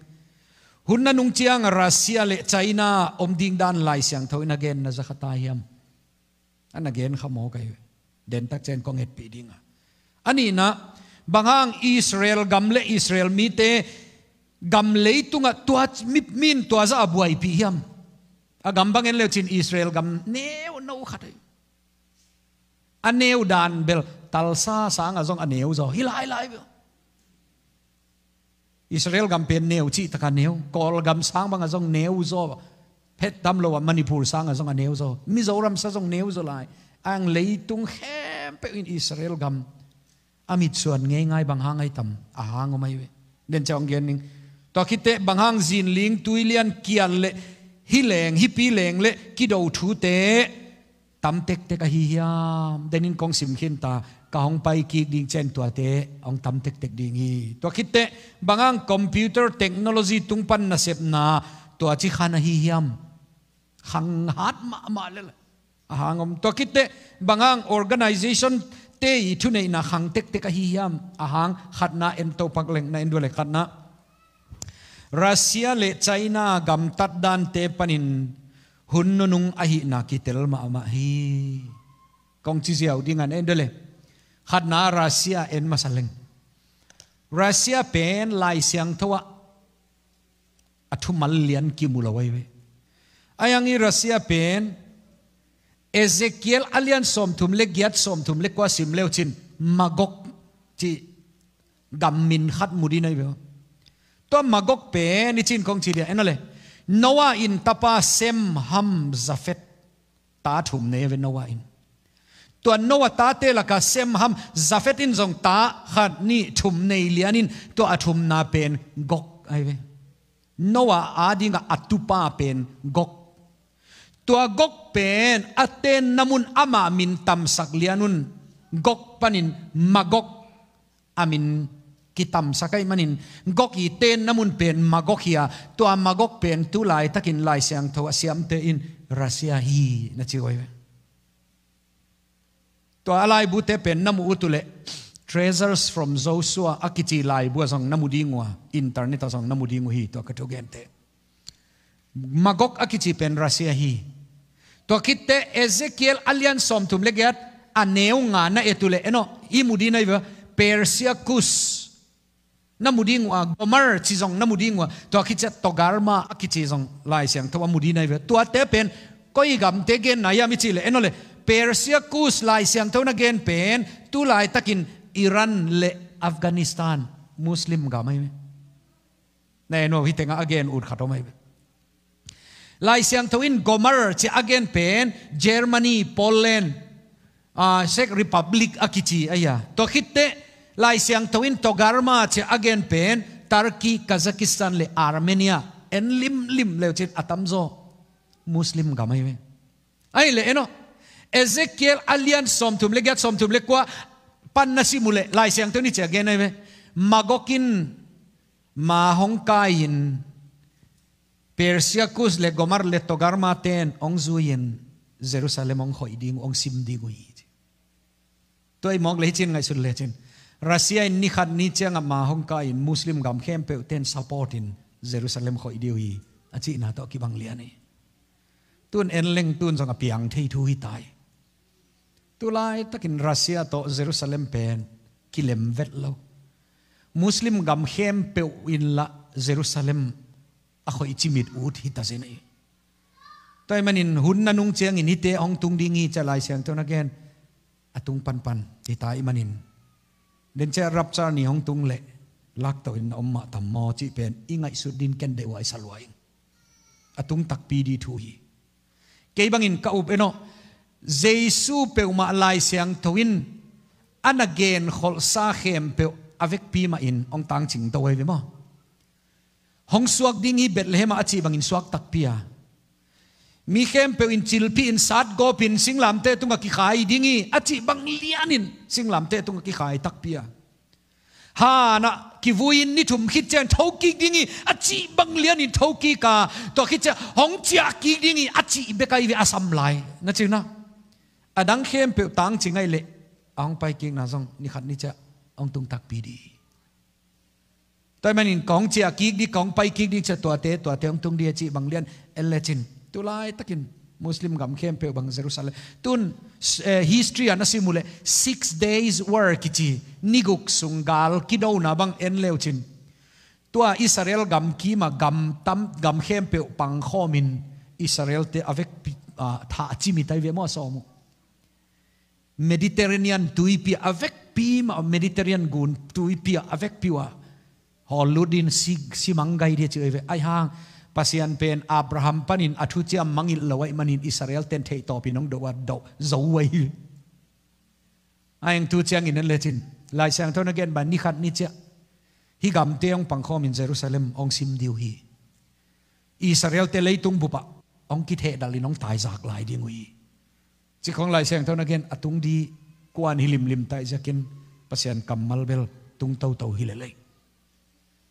na nung chiang russia le china om ding dan lai siang na gen na zakhata hiam an again khamo kai den tak chen kong et pi dinga ani na bangang israel gamle israel mi te gam leitunga tuat mip min tua za buai pi hiam agam bangen le chin israel gam neu no khatai aneu dan bel talsa sang azong aneu zo hilai lai bel Israel gam pen neu chi ta taka neu kol gam sang bang azong neu zo phet tam lo Manipur sang azong a neu zo Mizoram sa zong neu zo lai ang leitung hem pe in Israel gam amit suan nge ngai bang hangai tam a hang mai we den chang gen ning to kite bang hang zin ling tuilian kian le hi leng hi pi leng le ki do thu te tam tek te ka hi hiam denin kong sim khin ta ก็ห้องไปกีดดิงเช่นตัวเตะองทำเต็กๆดิงีตัวคิดเตะบางังคอมพิวเตอร์เทคโนโลยีตุงปันน่ะเสพนาตัวจิขานาฮิฮิมหังฮัดมามาเลยหางอมตัวคิดเตะบางังออร์แกไนเซชันเตทุนในนะหังเต็กๆกฮิฮิมอหังขัดนาเอ็นโตปังเลงนาเอ็นดูเล็ยขัดนารัสเซียเลจีนากัมตัดดันเตะปันินหุ่นนุ่งอหินาคิดเตลมามาฮีกองจีเซียวดีงันเอ็นดูเลยขัดนารัสเซียเอ็นมาสเลงรัสเซียเป็นลายเสียงทว่าอธุมัลเลียนกิมุลาไว้เวอายังอีรัสเซียเป็นเอเซเคียลอลเลียนสมทุมเล็กยัดสมทุมเล็กกว่าสิมเลวชินมากกที่กัมมินขัดมุดีในเวตัวมากกเป็นนี่ชินของชีเดียเอ็นะั่นเลนวาอินตาปาเซมฮัมซาเฟตตาถุมเนเวนวาอินตัวนัวตาเตลักเซมฮัมซาเฟตินจงตาขัดนี่ชุมในเลียนินตัวอชุมนาเป็นกกไอ้เว้นัวอาดิงอัตุปาเป็นกกตัวกกเป็นอัตเตนนมุนอามามินตัมสักเลียนุนกกปนินมากกอามินกิตัมสักไอมันินกกอีเตนนมุนเป็นมากกเฮียตัวมากกเป็นตุไลตักินไลเสียงทวเสียมเตอินรัสเซียฮีนะจิโอ้ยตัวอะไรบุเตเป็นน้ำอุตุเล treasures from zosua akichi lai bua song namudi ngwa internet song namudi ngu hi to ka to gente magok akichi pen russia hi to kitte ezekiel alian som tum legat aneu à, nga na etule eno i mudi na iwa persia kus namudi ngwa gomar chi song namudi ngwa to kicha togarma akichi song lai siang to mudi na iwa to te pen koi gam te gen na ya mi chi le eno le Persia kus lai siam thon gen pen tu lai takin Iran le Afghanistan Muslim ga mai này nó hi tenga again ut khatom mai lai siam in Gomer chi again pen Germany Poland uh, Czech Republic akichi aya to khitte lai siang thoin togarma che again pen Turkey Kazakhstan le Armenia en lim lim le chin atamzo muslim gamai ve ai le eno Ezekiel alian som thum le get som thum le kwa pan na si mule lai siang tuni che gen me magokin ma hong kain persia kus le gomar le togar ma ten ong zuin jerusalem ong hoi ding ong sim ding ui toy mong le chin ngai sur le chin russia in ni khat ni chang ma hong kain muslim gam khem pe ten support in jerusalem hoi di ui achi na to ki bang lian ni tun en leng tun sanga piang thei thu hi tai tu lai takin Russia to Jerusalem pen kilem vet lo Muslim gam hem pe in la Jerusalem a khoi chimit ut hi ta zenai e. toy manin hun na nung chiang in hite ong tung dingi chalai siang ton again atung pan pan ti tai manin den cha rap cha ni ong tung le lak to in om ma tam mo chi pen ingai su din ken de wai salwai atung tak pi di thu hi ke bangin ka up eno Jesus pe ma lai siang thoin an again khol sa khem pe avek pi ma in ong tang ching to wei mo hong suak ding hi betlehem a chi bang in suak tak pia mi khem pe in chil pi in sat go pin sing lam te tunga ki khai ding hi a chi bang lianin sing lam te tunga ki khai tak pia ha na ki vuin ni thum khit chen thau ki a chi bang lianin thau ka to khit hong chia ki ding hi a chi be kai ve asam lai na chi na อดังเข้มเปีตังจิงไงเละองไปกิงนาซองนี่ขัดนี่จะองตุงตักปีดีแต่มนี้นกองเจียกิกดีกองไปกิกดีจะตัวเตตัวเตองตุงเดียจีบางเลียนเอเลจินตุลายตะกินมุสลิมกำเข้มเปียวบางเยรูซาเล็มตุน history อันนั้นสิมุเล six days work กิจีนิกุกสุงกาลคิดเาหนาบังเอ็นเลวจินตัวอิสราเอลกำขีมากำตั้มกำเข้มเปียวปังข้อมินอิสราเอลเตอเวกท่าจิมิตายเวมอสอมุ Mediterranean tui pi avec pi ma Mediterranean gun tui pi avec piwa holudin si si mangai dia chue ai hang pasian pen Abraham panin athu chia mangil lawai manin Israel ten thei to pinong do wat do zowai ai tu chiang in letin lai sang thon again ban ni khat ni chia hi gam te ong pangkhom in Jerusalem ong sim diu hi Israel te leitung bupa ong ki the dalin ong tai zak lai dingui จิของลายเสียงเท่านั้นเองอตุงดีกวนหิลิมลิมต้จะกินภาษากำมัลเบลตุงเต้าเต้าฮิเลเลย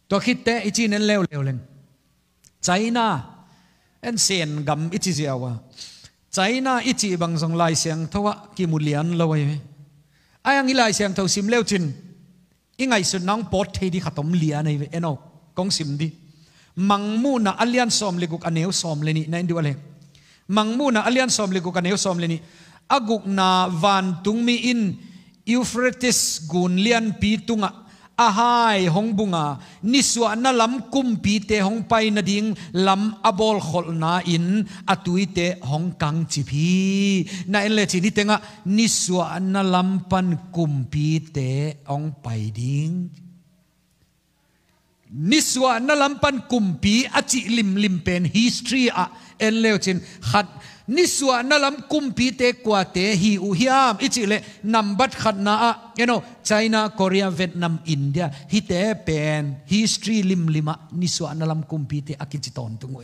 ตัวคิดเต่อีจีนั้นเลวเลวเลงใจน่าเอ็นเซียนกำอีจีเจ้าวะใจน่าอีจีบางส่งลายเสียงเท่ากิมุเลียนเลวไวไอ้ยังอีลายเสียงเท่าซิมเลวจินอีไงสุดน้องปอดเทดีขตมเลียในเอ็นเอกองซิมดีมังมูน่าอเลียนซอมเลกุกอเนวซอมเลนี่นั่นดูอะไร mangmu na alian som liku kan som leni aguk na van tungmi in Euphrates gun lian pi tunga ahai hongbunga niswa na lam kumpi te hongpai na ding lam abol khol na in atui te hongkang chipi na en le chini tenga niswa na lam pan kumpi te hongpai ding niswa na lam pan kumpi achi lim lim pen history a เอ็นเลวจินขัดนิสวานลำกุมพีเตกว่าเตหิอุฮิามอิจิเลนัมบัดขัดนาเอโนไชน่าเกาหลีเวียดนามอินเดียฮิเตเป็นฮิสตรีลิมลิมะนิสวานลำกุมพีเตอากิจิตอนตุงเอ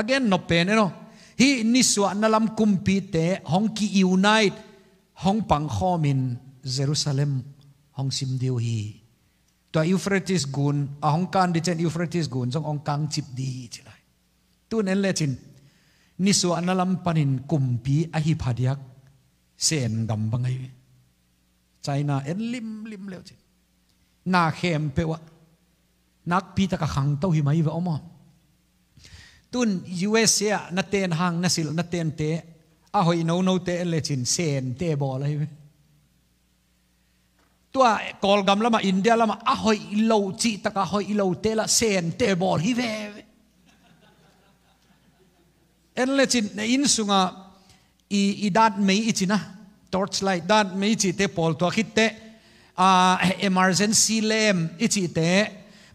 again นเป็นเอโนฮินิสวานลำกุมพีเตฮองกียูไนต์ฮองปังข้อมินเยรูซาเล็มฮองซิมเดียวฮีตัวอิฟเรติสกุนอ่ะฮองการดิเจนอิฟเรติสกุนจงองกังจิบดีจิละ tu nen le chin ni so analam panin kumpi ahi phadiak sen gam bangai china en lim lim le chin na khem pewa nak pi ta ka khang to hi mai wa oma tun usa na ten hang na sil na ten te a hoi no no te le chin sen te bo lai ve tua kol gam lama india lama a hoi lo chi ta ka hoi lo te la sen te bo hi ve เอ็นเลจินในอินสุงาอีอีดัดไม่อีจินะทอร์ชไลท์ดัดไม่อีจิเตปอลตัวคิดเตอ่าเอมเมอร์เจนซีเลมอีจิเต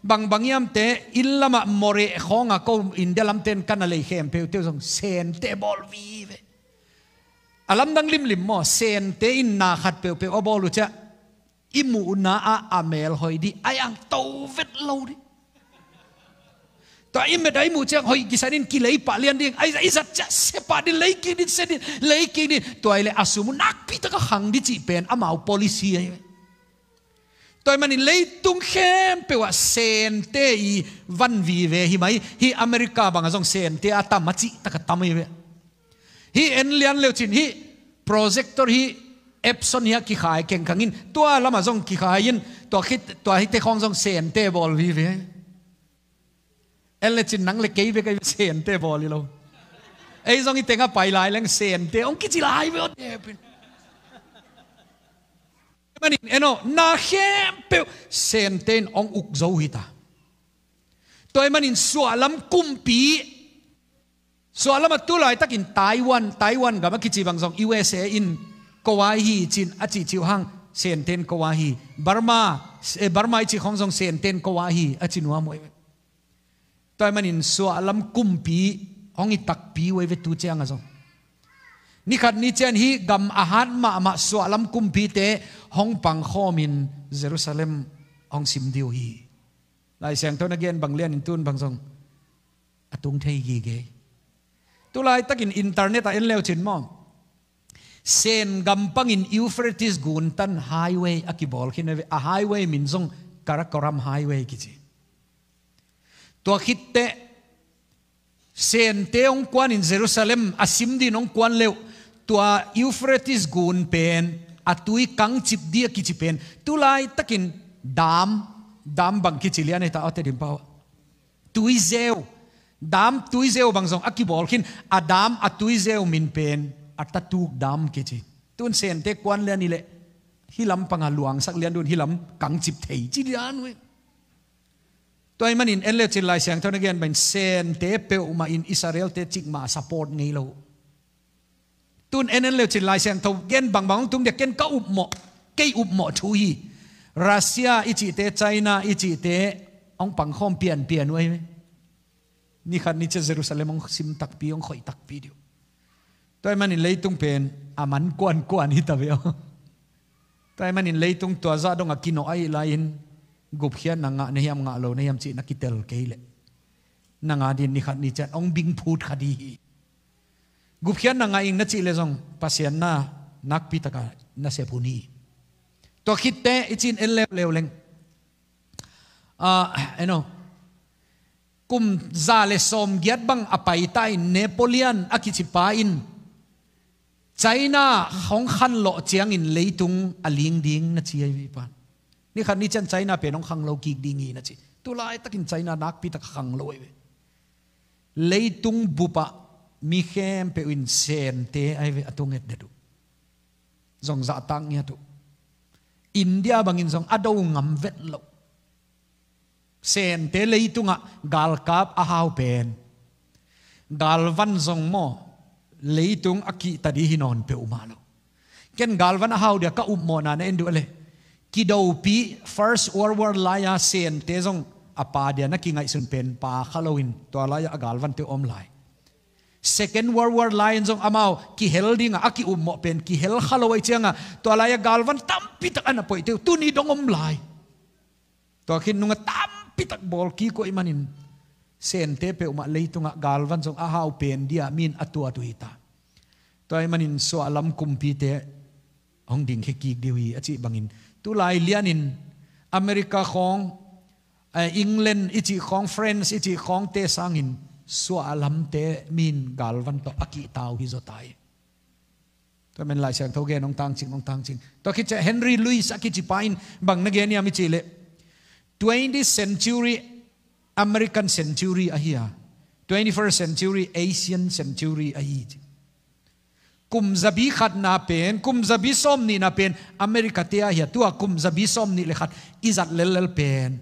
บังบังยามเตอิลละมะมอริของอากูอินเดลัมเตนกันอะไรเข้มเปียวเตียวสงเซนเตบอลวีเวอัลลัมดังลิมลิมมอเซนเตอินนาขัดเปียวเปียวอบอลุจะอิมูนาอาอเมลหอยดีไออังโตเวทโลดี to im me dai mu hoi ki sanin ki lei pa lian ding se pa din lei ki din se din lei ki din to ai le asumu nak pi ta ka hang di chi policy ai tôi mà lấy tung khem pe wa sen te i văn vi về hi mai hi America bằng dòng sen te tam hi hi en lian leo projector hi Epson hi ki khai keng kangin tua lama dòng ki khai in tua khit tua hi te khong dòng sen te bol elle chin nang le kei ve kai sen te boli lo ei zong i tenga pai lai leng sen te ong ki chi lai ve te pin manin eno na hem pe sen ten ong uk zo hi ta toy manin sualam kumpi sualam atulai takin taiwan taiwan gama kichi bang zong usa in kowai hi chin achi chiu hang sen ten kowai burma eh, burma chi khong zong sen ten kowai hi achi nuwa moi ตัวมันอินสัวลำกุมปีห้องอิตักปีไว้เวตูเจียงอ่ะจ๊งนี่ขัดนี่เจนฮีกำอาหารมามาสวลำกุมปีเตห้องปังข้อมินเยรูซาเล็มองซิมดิวฮีลายเสียงต่านักเรียนบางเรียนอินตุนบางทรงอตุงเทยีเกตุลายตักินอินเทอร์เน็ตอินเลวชินมองเซนกำปังอินอิูเฟรติสกุนตันไฮเวย์อะกิบอลคินเออะไฮเวย์มินทรงการกรามไฮเวย์กิจิตัวคิดเตะเซนเตองกวนอินเยรูซาเล็มอาซิมดีนองกวนเลวตัวยูเฟรติสกูนเป็นอาตุยกังจิบเดียกิจิเป็นตุไลตะกินดามดามบังกิจิเลียนในตาเอาแต่ดิมพาวตุยเซลดามตุยเซลบางสองอักกิบอลขินอาดามอาตุยเซลมินเป็นอัตตุกดามกิจิตุนเซนเตกวนเลียนนี่แหละฮิลัมปังอาลวงสักเลียนดูฮิลัมกังจิบเทยจิเลียนเว้ตัวมันอินเอเลจินไลเสียงเท่านั้นเองเป็นเซนเตเปอมาอินอิสราเอลเตจิกมาสปอร์ตไงเราตุนเอเลจินไลเสียงเท่าเกนบางบางตุงเด็กเกนก็อุบหมอเกยอุบหมอทุยรัสเซียอิจิเตไชน่าอิจิเตองปังคอมเปลี่ยนเปลี่ยนไว้ไหมนี่ขันนี่จะเยรูซาเล็มองซิมตักปีองข่อยตักปีเดียวตัวมันอินเลยตุงเป็นอามันกวนกวนนี่ตะเวียวตัวมันอินเลยตุงตัวซาดงอากินอไอไลน์กบเขียนนางะเนียมงาะโลเนียมจีนักกิตเตลเกลเลนางะดินนิขันนิจองบิงพูดคดีกบเขียนนางะอิงนัจีเลซองภาษาหน้านักพิทักษ์นัเสพุนีตัวคิดเตะอีจีนเอเลวเลวเลงอ่าเอโนกุมซาเลซอมเกียรติบังอปายตายเนปโปเลียนอคิชิปาอินจีน่าของขันโลเจียงอินเลยตุงอลิงดิงนัจีไอวิปันนี่ขันนี่เันใจน่าเป็น้องขังโลกีกดีงีนะจิตุลายอตักินใจน่านักพิทักขังเลยเลยตุงบุปะมีเข้มเปอินเซนเตไอ้อตุงเอ็ดเดดุจงจะตั้งเนี่ยตุอินเดียบางอินจงอดาวงำเวทโลเซนเตเลยตุงะกาลกับอาฮาวเป็นกาลวันจงโมเลยตุงอคิตาดีฮินอนเปอุมาโลเกนกาลวันอาฮาวเดียก็อุมโมนานเ็นดูเลย kidopi first or war laya sen te apadia na kingai sun pen pa khalawin to laya agalvan te omlai second world war lion zong amao ki helding aki ummo pen ki hel khalawai changa to laya galwan tampi tak ana poi te tu ni dong omlai to khin nunga tampi bol ki ko imanin sen te pe uma leitunga galvan zong ahau pen dia min atu atu hita to imanin so alam kumpite ong ding ki diwi achi bangin ตุลายเลียนินอเมริกาของอังกฤษอิจิของฟรนซ์อิจิของเตสังอินสัวาลัมเตมินกาลวันตออากิตาวฮิโซตาตัวเป็นลายเสียงเท่าแก่น้องตังจริงน้องตังจริงตัวคิดจะเฮนรี่ลุยส์อากิจิปายน์บางนักเรียนยามิจิเล่ 20th century American century อ่ะาฮิยา 21st century Asian century อาฮิจิ kum zabi khat na pen kum zabi som ni na pen america te a hi tua kum zabi som ni le khat izat lel lel pen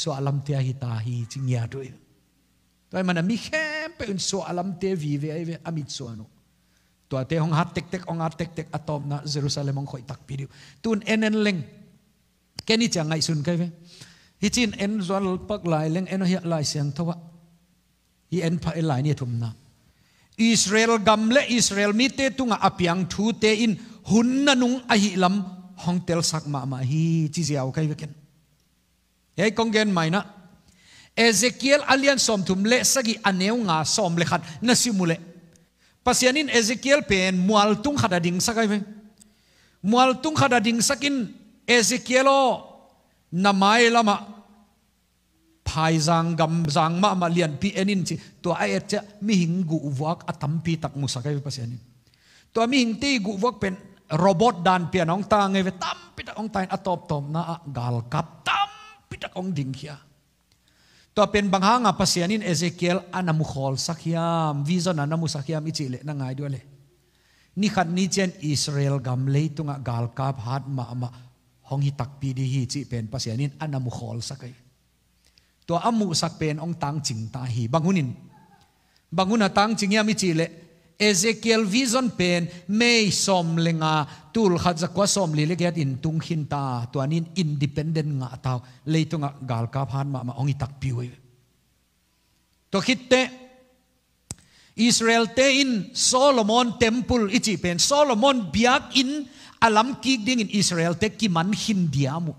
so alam te a hi ta hi chingya do toy mana mi khem pe un so alam te vi ve ve amit so no to te hong hat tek tek ong hat tek tek atom na jerusalem ong khoi tak pidiu tun enen leng keni changai sun kai ve hi chin en zon pak lai leng eno hi lai siang thowa hi en pha e lai ni thum na Israel gam le Israel mi te tunga apiang thu te in hun na nung a hi lam hong tel sak ma ma hi chi ziaw kai veken he kong gen mai na Ezekiel alian som thum le sagi aneu nga som le khat na simule pasianin Ezekiel pen mual tung khada ding sakai ve mual tung khada ding sakin Ezekielo namai lama พายจางกำจางมามาเลียนพี่เอ็นินสิตัวไอ้เจะมีหิงกุวักอัตมพีตักมุสักไปัสษานินตัวมีหิงตีกุวักเป็นโรบอทดันเปียนองตาไงเวตั้มติดองตายอัตอบตอมนะกาลกับตั้มติดองดิงเขียตัวเป็นบางหางอ่ะัายานินเอเซเคียลอันนมุขอลสักยามวิจนันนมุสักยามอิจิเลนังไงด้วยเลยนี่ขันนี้เจนอิสราเอลกำเลยตุงกาลกับฮัดมามาห้องฮิตักปีดีฮีจิเป็นพัสยานินยอันนมุขอลสักยตัวอัมุสักเป็นองตังจิงตาฮีบางหุนินบางหุนตังจิงยามิจิเลเอเซเคียลวิซอนเป็นไม่สมเลงาตูลขัดจักว่าสมลีเลกยัดอินตุงหินตาตัวนี้อินดิเพนเดนต์งาตาวเลยตัวงากาลกาพานมามาองอิตักพิวตัวคิดเตอิสราเอลเตอินโซโลมอนเทมเพลอิจิเป็นโซโลมอนบียกอินอัลัมกิกดิ่งอินอิสราเอลเตกิมันหินเดียมุ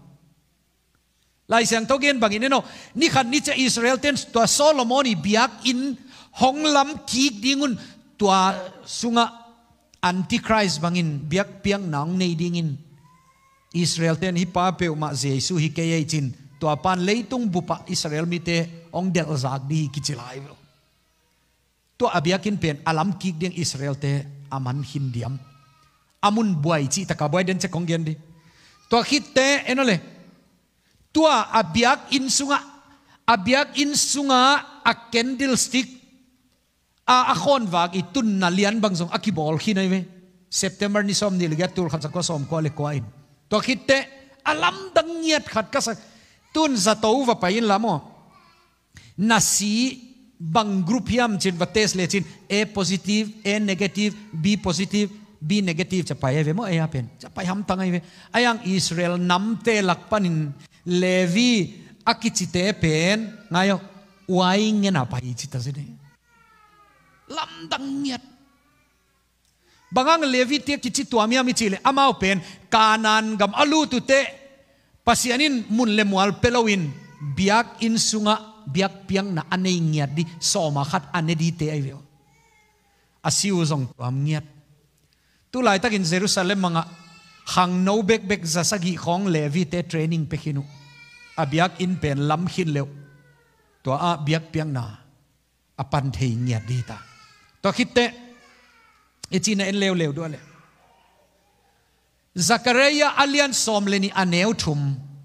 lai siang gen bangin no ni khan ni cha Israel ten to Solomon i biak in honglam ki dingun to sunga antichrist bangin biak piang nang nei dingin Israel ten hi pa pe ma Jesu hi ke ye chin to pan leitung bupa Israel mi te ong del zak di kichilai lo to abiakin pen alam ki ding Israel te aman hindiam amun buai chi takabai den che kongen di to khit te enole tua abiak in sunga abiak in sunga a candlestick a a khon wak i na lian bang song akibol khi me september ni som ni le gat tur khat ko som ko le ko in to khit alam dang nhiệt khat ka sa tun za to va pa in lamo nasi bang group yam chin va test le chin a positive a negative b positive be negative chapai ve mo aya pen chapai ham tangai ve ayang israel namte lakpanin levi akichite pen ngayo waing na pai chita sini lam dang bangang levi te kichi tuami ami chile amau pen kanan gam alu tu te pasianin mun lemual pelowin biak insunga biak piang na ane nyat di soma khat ane di te ai asiu zong tuam ngiat ตุลายตักินเยรูซาเล็มมังะหังโนเบกเบกจะสกิของเลวีเตเทรนนิ่งเปกินุอบียกอินเป็นลำขินเลวตัวอาบียกเปียงนาอปันเทียงเงียดดีตาตัวคิดเตอจีน่าเอ็นเลวเลวด้วยเลยซากเรียอาเลียนซอมเลนีอันเนวทุม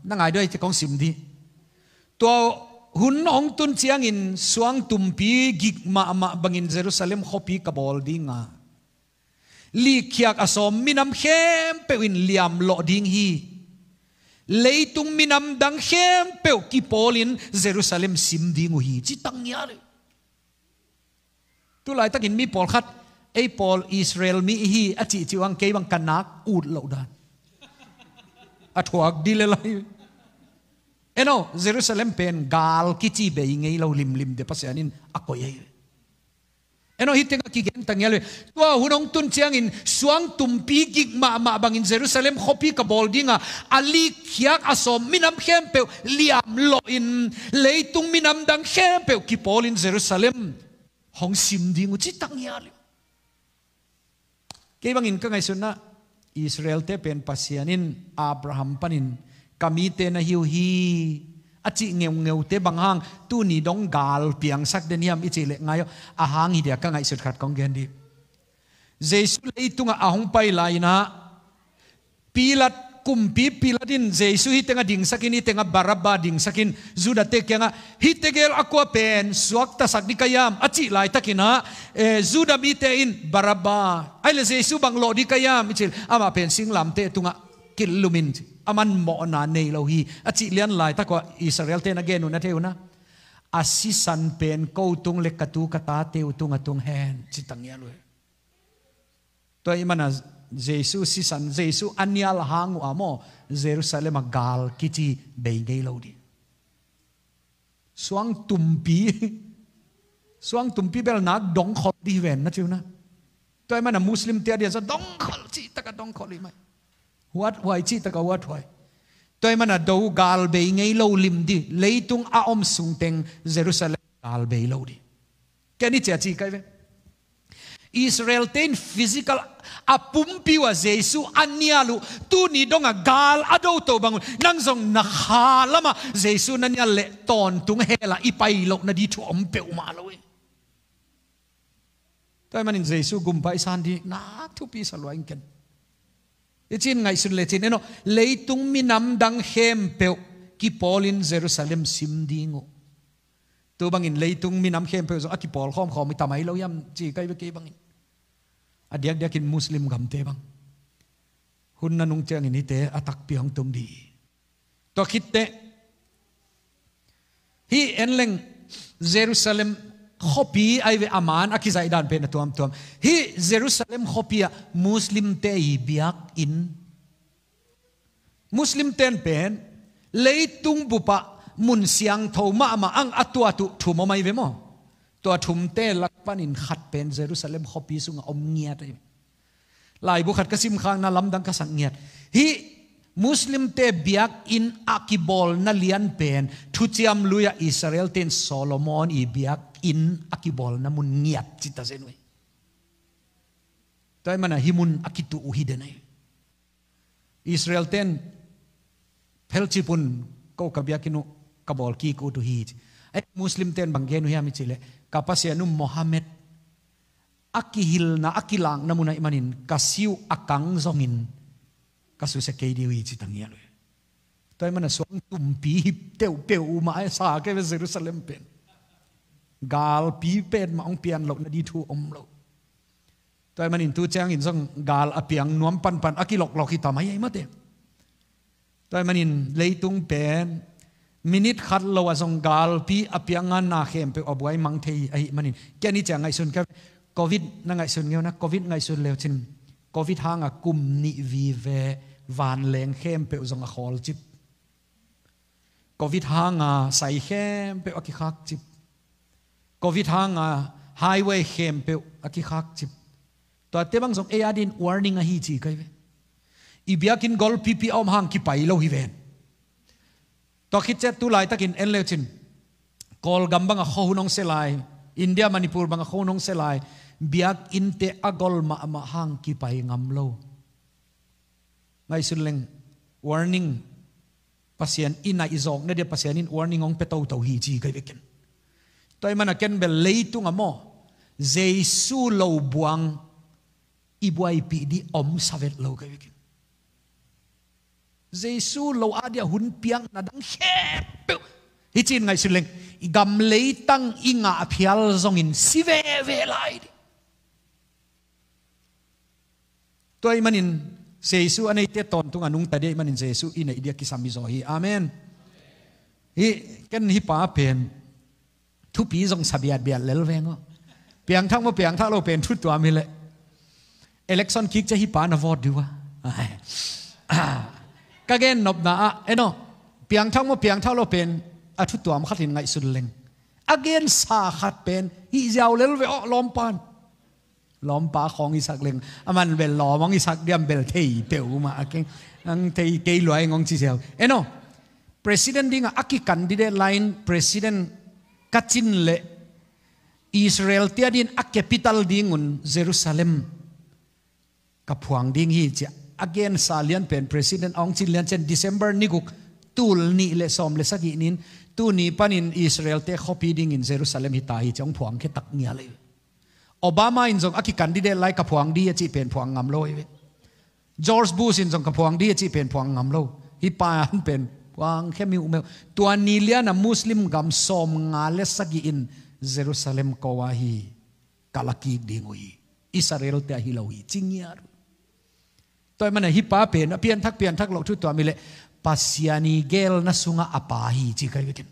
นั่งไงด้วยที่ของสิมดีตัวหุ่นองตุนเชียงอินสวงตุมปีกิกมาอมาบังอินเยรูซาเล็มขบีกบอลดีงาลีเยียกอสมมินำเข้มเปวินเลียมโลอดิงฮีเลยตุงมินำดังเข้มเปวกิปอลินเซรุซาเลมซิมดิงฮีจิตังยาเลยตุลาตักินมีปอลคัดไอปอลอิสราเอลมีฮีอจิจิวังเกวังกันนักอูดลอดานอัถวักดีเลยเอโนเซรุซาเลมเป็นกาลกิจิเบยไงเราลิมลิมเดปัสยานินอักโกย eno hitenga ki gen tang tua hunong tun chiang in suang tumpi gig ma ma bang in jerusalem khopi ka boldinga ali khiak asom minam khem pe liam lo in leitung minam dang khem ki pol in jerusalem hong sim ding uchi tang yali bang in ka ngai sunna israel te pen pasianin abraham panin kamite na hiu hi nghèo nghèo ngeu bằng hang tu ni dong gal piang sak den yam ichi le ngayo a hang hi dia ka ngai sut khat kong gen lấy tung le tunga ahong pai na pilat kumpi pilatin jesu hi tenga ding sakin hi tenga baraba ding sakin Zuda te kenga hi tegel aqua pen suak ta sak dikayam achi lai takina e juda bi te in baraba ai le jesu bang lo dikayam ichil ama pen sing lam te tunga kilumin aman mo na nei lo hi achi lian lai ta ko israel ten again una te una asi pen ko tung le katu kata te utung atung hen chitang ya lo to imana jesu si san jesu anyal hangu amo jerusalem gal kiti be ngei lo suang tumpi suang tumpi bel na dong khol di ven na chu na to imana muslim te dia sa dong khol chi taka dong khol mai wat huai chi taka wat huai toy mana do gal be ngei lo lim di leitung a om sung teng jerusalem gal be lo di kani cha chi kai ve Israel ten physical apumpi wa Jesu anialu tu ni dong a gal ado to bangun nang song na halama Jesu nanya le ton tung hela ipai lo na di tu ompe umaloe Tapi manin Jesu gumpai san sandi nak tu pi loing ken. อีจินไงสุนเลจินเนาะเลยตุงมีน้ำดังเฮมเปียวกิปอลินเยรูซาเล็มซิมดิงตัวบางอินเลยตุงมีน้ำเฮมเปียวอักิปอลข้อมข้อมไม่ทำไมเราย่ำจีใกล้ไปกี่บางอินอันเดียกเดียกินมุสลิมกำเตบังหุ่นนันงเจียงอินเตอัตักเปียงตุมดีตัวคิดเตฮีเอ็นเลงเยรูซาเล็ม copy ai ve aman akizai dan pe na tuam tuam hi jerusalem copy muslim te i biak in muslim ten pen leitung bupa mun siang thoma ma ang atua tu thumo mai ve mo to thum te lakpan in khat pen jerusalem copy sunga om ngiat lai bu khat kasim khang na lam dang ka sang ngiat hi muslim te biak in akibol na lian pen thuchiam luya israel ten solomon i biak in akibol namun ngiat cita senwe. Tay mana himun akitu uhidenai. Israel ten pelchi pun kau kabiakinu kabol ki ko tu hit. Ai muslim ten banggenu hiami chile kapasianu Muhammad akihil na akilang namuna imanin kasiu akang zongin kasu se kei diwi chitang yalu. Tay mana suang tumpi hip teu peu ma e sa ke Jerusalem pen. กาลปีเป็นมองเปียนหลกนดีทูอมหลกแต่วมันอินทูเจ้งอินซงกาลอเปียงนวมปันปันอกิหลกหลอกิตามายไม่เตแต่วมันอินเลยตุงเป็นมินิทขัดลวส่งกาลปีอเปียงงานนาเข็มไปอบไว้มังเทยไอ้มันอินแกนี่จ้งไงสุนครับโควิดนั่งไงสุนเงี้ยนะโควิดไงสุนเลวชินโควิดทางอะกุมนิวีเววานแลงเข้มไปส่งอคอลจิบโควิดทางอะใส่เข้มไปอักิคักจิบ covid hanga highway hempe aki khak chip to ate bang song ea din warning a hi chi kai ve ibyakin gol pp om hang ki pai lo hi ven to khit che tu lai takin en le chin kol gambang a ho hunong se lai india manipur bang a ho hunong se lai biak inte agol ma ma hang ki pai ngam lo ngai suleng warning pasien ina izok na dia pasien in warning ong petau tau hi chi kai vekin mà toy mana ken bel leitung amo jesu lo buang ibuai pi di om savet lo ka wikin jesu lo adia à hun piang na dang hep hi chin ngai sileng gam leitang inga phial zong in sive ve lai toy manin anh ấy te ton tung anung à ta de manin jesu ina idia kisami zo hi amen hi ken hi pa pen ทุปีรงสบียดเบียดเลลเวง่ะเปียงทั้งว่าเปียงทั้งเราเป็นทุตัวมิเลยเอเล็กซอนคิกจะฮิปานาวอดดีวะก็เกนนบนาเอโนเปียงทั้งว่าเปียงทั้งเราเป็นอาทุตัวมขัดหินไงสุดเลงอาเกนสาขัดเป็นฮิเจ้าเลลเวอลอมปานลอมปาของอิสักเลงอามันเบลลอมองอิสักเดียมเบลเทีเปียวมาอาเกงอังเทีเกยลอยงองชีเซาเอโน president dinga aki candidate line president จินเลอิสราเอลเตียดินอักเกปิตัลดิงุนเยรูซาเล็มกับพวงดิงฮีจะ again ซาเลียนเป็น president องจินเลียนเช่น d e c e m b e นี่กุกตูลนี่เลสอมเลสักอีนินตูนี่ปันินอิสราเอลเตะขบีดิงอินเยรูซาเล็มฮิตาฮีจงพวงเคตักเงียเลยโอบามาอินจงอักิกันดีเดลไลกับพวงดีจีเป็นพวงงามโลยจอร์จบูซินจงกับพวงดีจีเป็นพวงงามโลฮิปาอันเป็น quang khemi ume tua ni lian a muslim gam som nga le sagi in jerusalem ko kalaki dingui israel te hi lo hi toy mana hi pa pen a pian thak pian thak lo thu tua mi le pasiani gel na sunga apa hi chi kai kin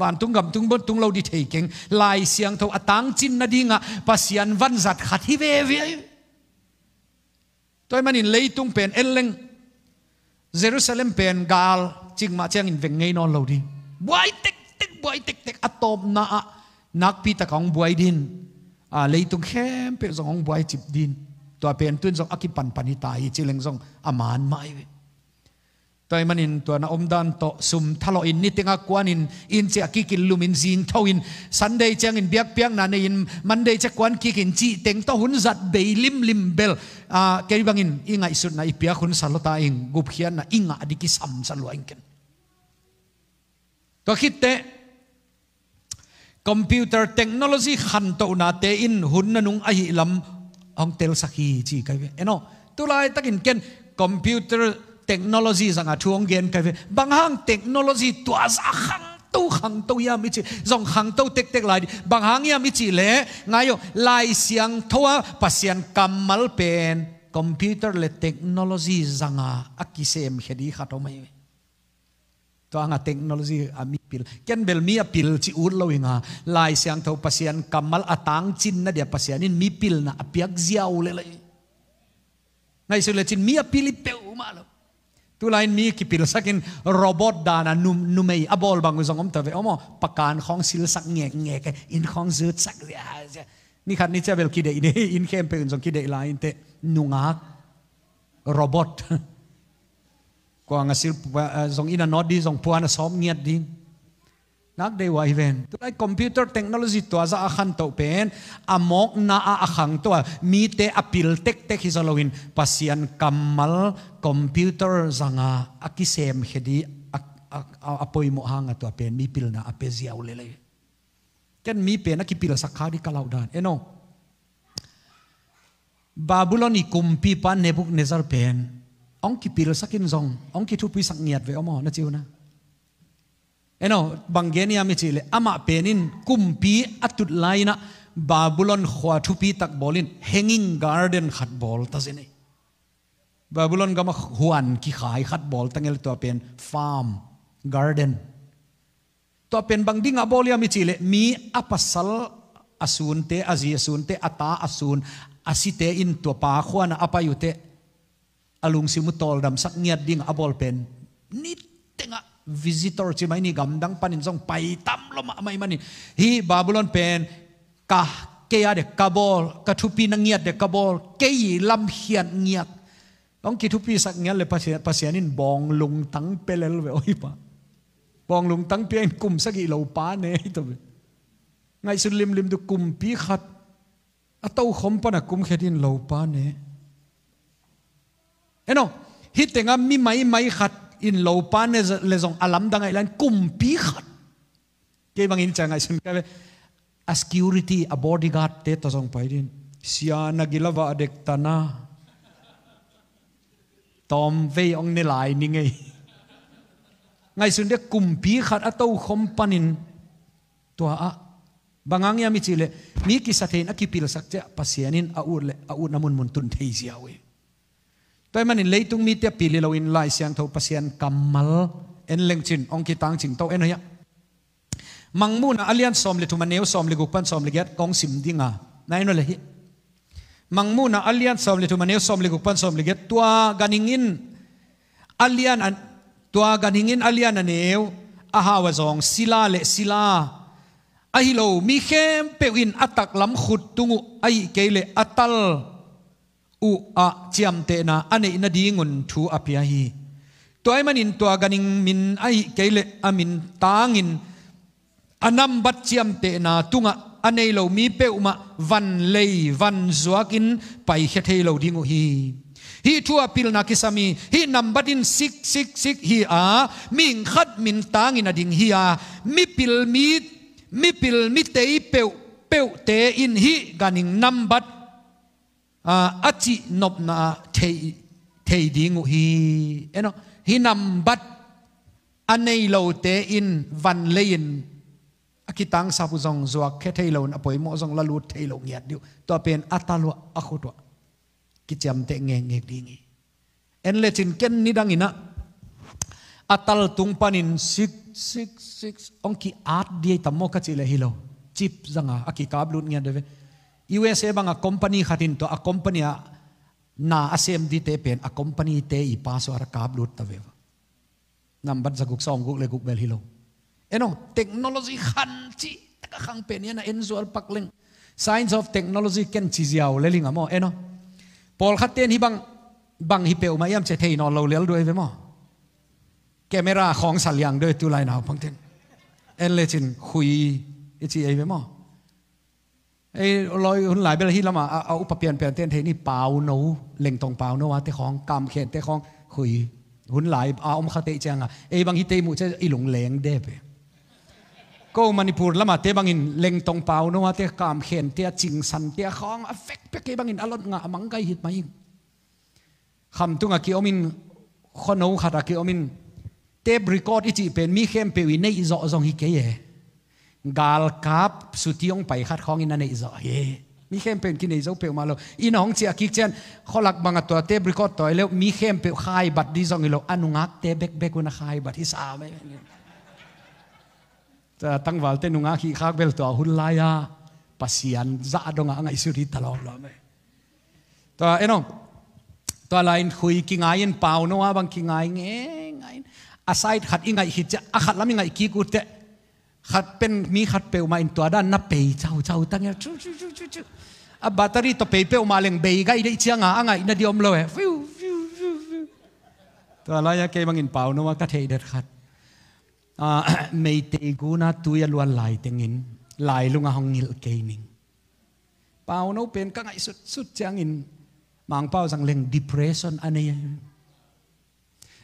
van tung gam tung bon tung lo di thei keng lai siang tho atang chin na dinga pasian van zat khat hi ve ve toy manin leitung pen eleng Jerusalem pen gal ching ma chang in veng ngei non lo di buai tek tek buai tek tek atop na a nak pi ta kong buai din à lấy tung khem pe zong buai chip din to pen tun zong akipan panita hi chileng zong aman mai toy manin to na omdan to sum thalo in nitinga kwanin in che kikin lumin zin thoin sunday chang in biak piang na in monday che kwan kikin chi teng to hun zat be lim lim bel a à, keri bangin inga isut na ipia hun salota ing gup khian na inga adiki sam salwa ingken to khitte computer technology khan to na te in hun na nung a hi lam ong tel sakhi chi kai eno tulai takin ken computer technology zanga thuang gen ka ve bang hang technology tu az khang tu khang to ya mi chi zong khang to tek tek lai bang hang ya mi chi le ngayo lai siang thoa pasian kamal pen computer le technology zanga akisem hedi khatomai to anga technology ami pil ken bel mi apil chi ur loinga lai siang tho pasian kamal atang chin na dia pasian in mi pil na apiak ziaw le lai ngai su le chin mi apil pe ma lo ตัวุลายมีกี่ปีลสักินโรบอทดานะนุ่มนุ่มไม่อบอลบางสนงอมตะเวอมอประการของศิลสักเงกเงกอินของซืดสักเลียนี่ขัดนี่จะเวลคิดได้อินอินเข้มเป็นสองคิดได้อินเตนุงักโรบอทกว่างศิลสองอินานอดดีสองพวานซ้อมเงียดดี nak de wa even tu lai computer technology to za akhan to pen amok na a akhang to mi te apil tek tek hi pasian kamal computer zanga akisem hedi apoi mo hanga to pen mi pil na ape ziaw lele ken mi pen na ki pil sakha kalau dan eno eh, babylon i kumpi pa nebuk nezar pen ong ki pil sakin zong ong ki thu pi sak niat ve omo na chiu na eno bangenia mi chile ama penin kumpi atut laina babylon khwa thupi tak bolin hanging garden khat bol ta zene babylon gama huan ki khai khat bol tangel to pen farm garden to pen bangdinga bolia mi chile mi apasal asunte azi asunte ata asun asite in to pa khwana apayute alung simutol dam sak ngiat ding abol pen ni tenga visitor chi mai ni gam dang panin jong pai tam lo ma mai mani hi babylon pen ka ke ya de kabol ka thupi na ngiat de kabol ke yi lam hian ngiat ong ki thupi sak ngiat le pasian pasian in bong lung tang pelel ve oi pa bong lung tang pen kum sak i lo pa ne to ngai sun lim lim du kum pi khat atau khom pa na kum khedin lo pa ne eno hi tenga mi mai mai khat in lo pan ne le zong alam dang ai lan kum pi khat ke bang in chang ai sun ka a security a bodyguard te to zong pai din sia na gilawa adek tana tom ve ong ne lai ni ngai ngai sun de kum pi khat a to khom panin to a bangang ya mi chile mi ki sa thein a kipil sak cha pasianin a ur le a ur namun mun tun thei ziawe ตัวมันเลยตุงมีเตียปีเลวินไลเสียงทูปเสียงกัมมลเอ็นเลงจินองคิตังจิงโตเอ็นเฮมังมูนะอเลียนซอมเลทุมันเนวซอมเลกุปันซอมเลเกตกองสิมดิงานาย่นเลยมังมูนะอเลียนซอมเลทุมันเนวซอมเลกุปันซอมเลเกตตัวกันิงินอเลียนตัวกันิงินอเลียนนเนวอาฮาวซองสิลาเลสิลาอ้ฮิโลมีเข้มเปวินอตักล้ำขุดตุงอไอเกลเลอัตล u a chiam te na ane na dingun thu apia hi toy manin to ganing min ai kele amin tangin anam bat chiam te na tunga ane lo mi pe uma van lei van zuakin pai khe thei lo dingu hi hi thua pil na kisami hi nambatin sik sik sik hi a ming khat min tangin ading hi a mi pil mi mi pil mi tei peu peu te in hi ganing nambat à ắt chị nộp na thầy thầy đi ngụ hi eno hi nằm bắt anh à, ấy lâu tế in văn lên akitang à, sapu zong zua khe thei lon apoi mo zong la lut thei lo ngiat diu to pen atalo akhotwa ki cham te nge nge dingi en le chin ken ni dang ina atal à, tung panin six six six ong ki at di ta mo ka hi hilo chip zanga aki kablut ngiat deve USA bang a company khatin to a company na SMD te pen a company te i paso ar kap lut ta vewa nam bat zaguk song guk le guk bel hilo eno technology khan chi taka khang pen yana enzual pakleng science of technology ken chi ziaw leling amo eno pol khaten hi bang bang hi peu ma yam che thei non lo lel doi ve mo camera khong sal yang doi tu lai naw pangten en le chin khui ichi ei ve mo ไอ้ลอยคนหลายเบลที่ละมาเอาอุปเปลี่ยนเปลี่ยนเต้นเทนี่เปล่าโนเล่งตรงเปล่าโนวาเตของกำเขียนเตของหุยหุ่นหลายอาอมคาเตจังอ่ะไอ้บางทีเตมุจะอีหลงแหลงเด้ไปก็มันพูดละมาเตบางอิน เล่งตรงเปล่าโนวะเตกำเขียนเตจิงสันเตของเอเฟกเปกบางอินอารมณ์งะมังไกหิตมาอิงคำตุงอะกิอมินคนนูขัดอะกิอมิน เตบริคอร์ดอีจีเป็นมีเข้มเปวีในอีจอจงฮิเกย์กาลคับสุดที่องไปคัดของอินนันเอจอะเฮมีเข้มเป็นกินเนงจ้าเปียวมาแล้วอิน้องเสียกิจเช่นขอหลักบางตัวเตบริคอต่อยแล้วมีเข้มเปียวคายบัตรดีจงอีโลอนุงักเตเบกเบกุนคายบัตรที่สามไม่จะตั้งวันเตนุงักขี้คักเบลตัวหุ่นลายาปัสยันจ้าดงอ่างไอสุดที่ตลอดเลยตัวเอ็นองตัวลายคุยกิ่งไงนเปล่าโนวบางกิ่งไงเงี้ยไงอาศัยขัดอีไงีิจะอาขัดล้วมีไงกีกูเตะขัดเป็นมีขัดเปลวมาอินตัวด้านนับเปยเจ้าเจ้าตั้งเนี่ยชูชูชูชูชูอ่ะแบตเตอรี่ตัวเปยเปลวมาเลงเบย์ไงได้เชียงอ่ะไงนัดีอมเลยฟิวฟิวฟิวิวตัวอะไรยาเกมังอินเปล่าเนาะว่ากระเทยเด็ดขัดอ่าไม่เตกูนะตัวยลวนไหลเต็งินไหลลุงห้องนิลเกนิงเปล่าเนาะเป็นก็ไงสุดสุดเชียงอินมังเปล่าสังเลง depression อันนี้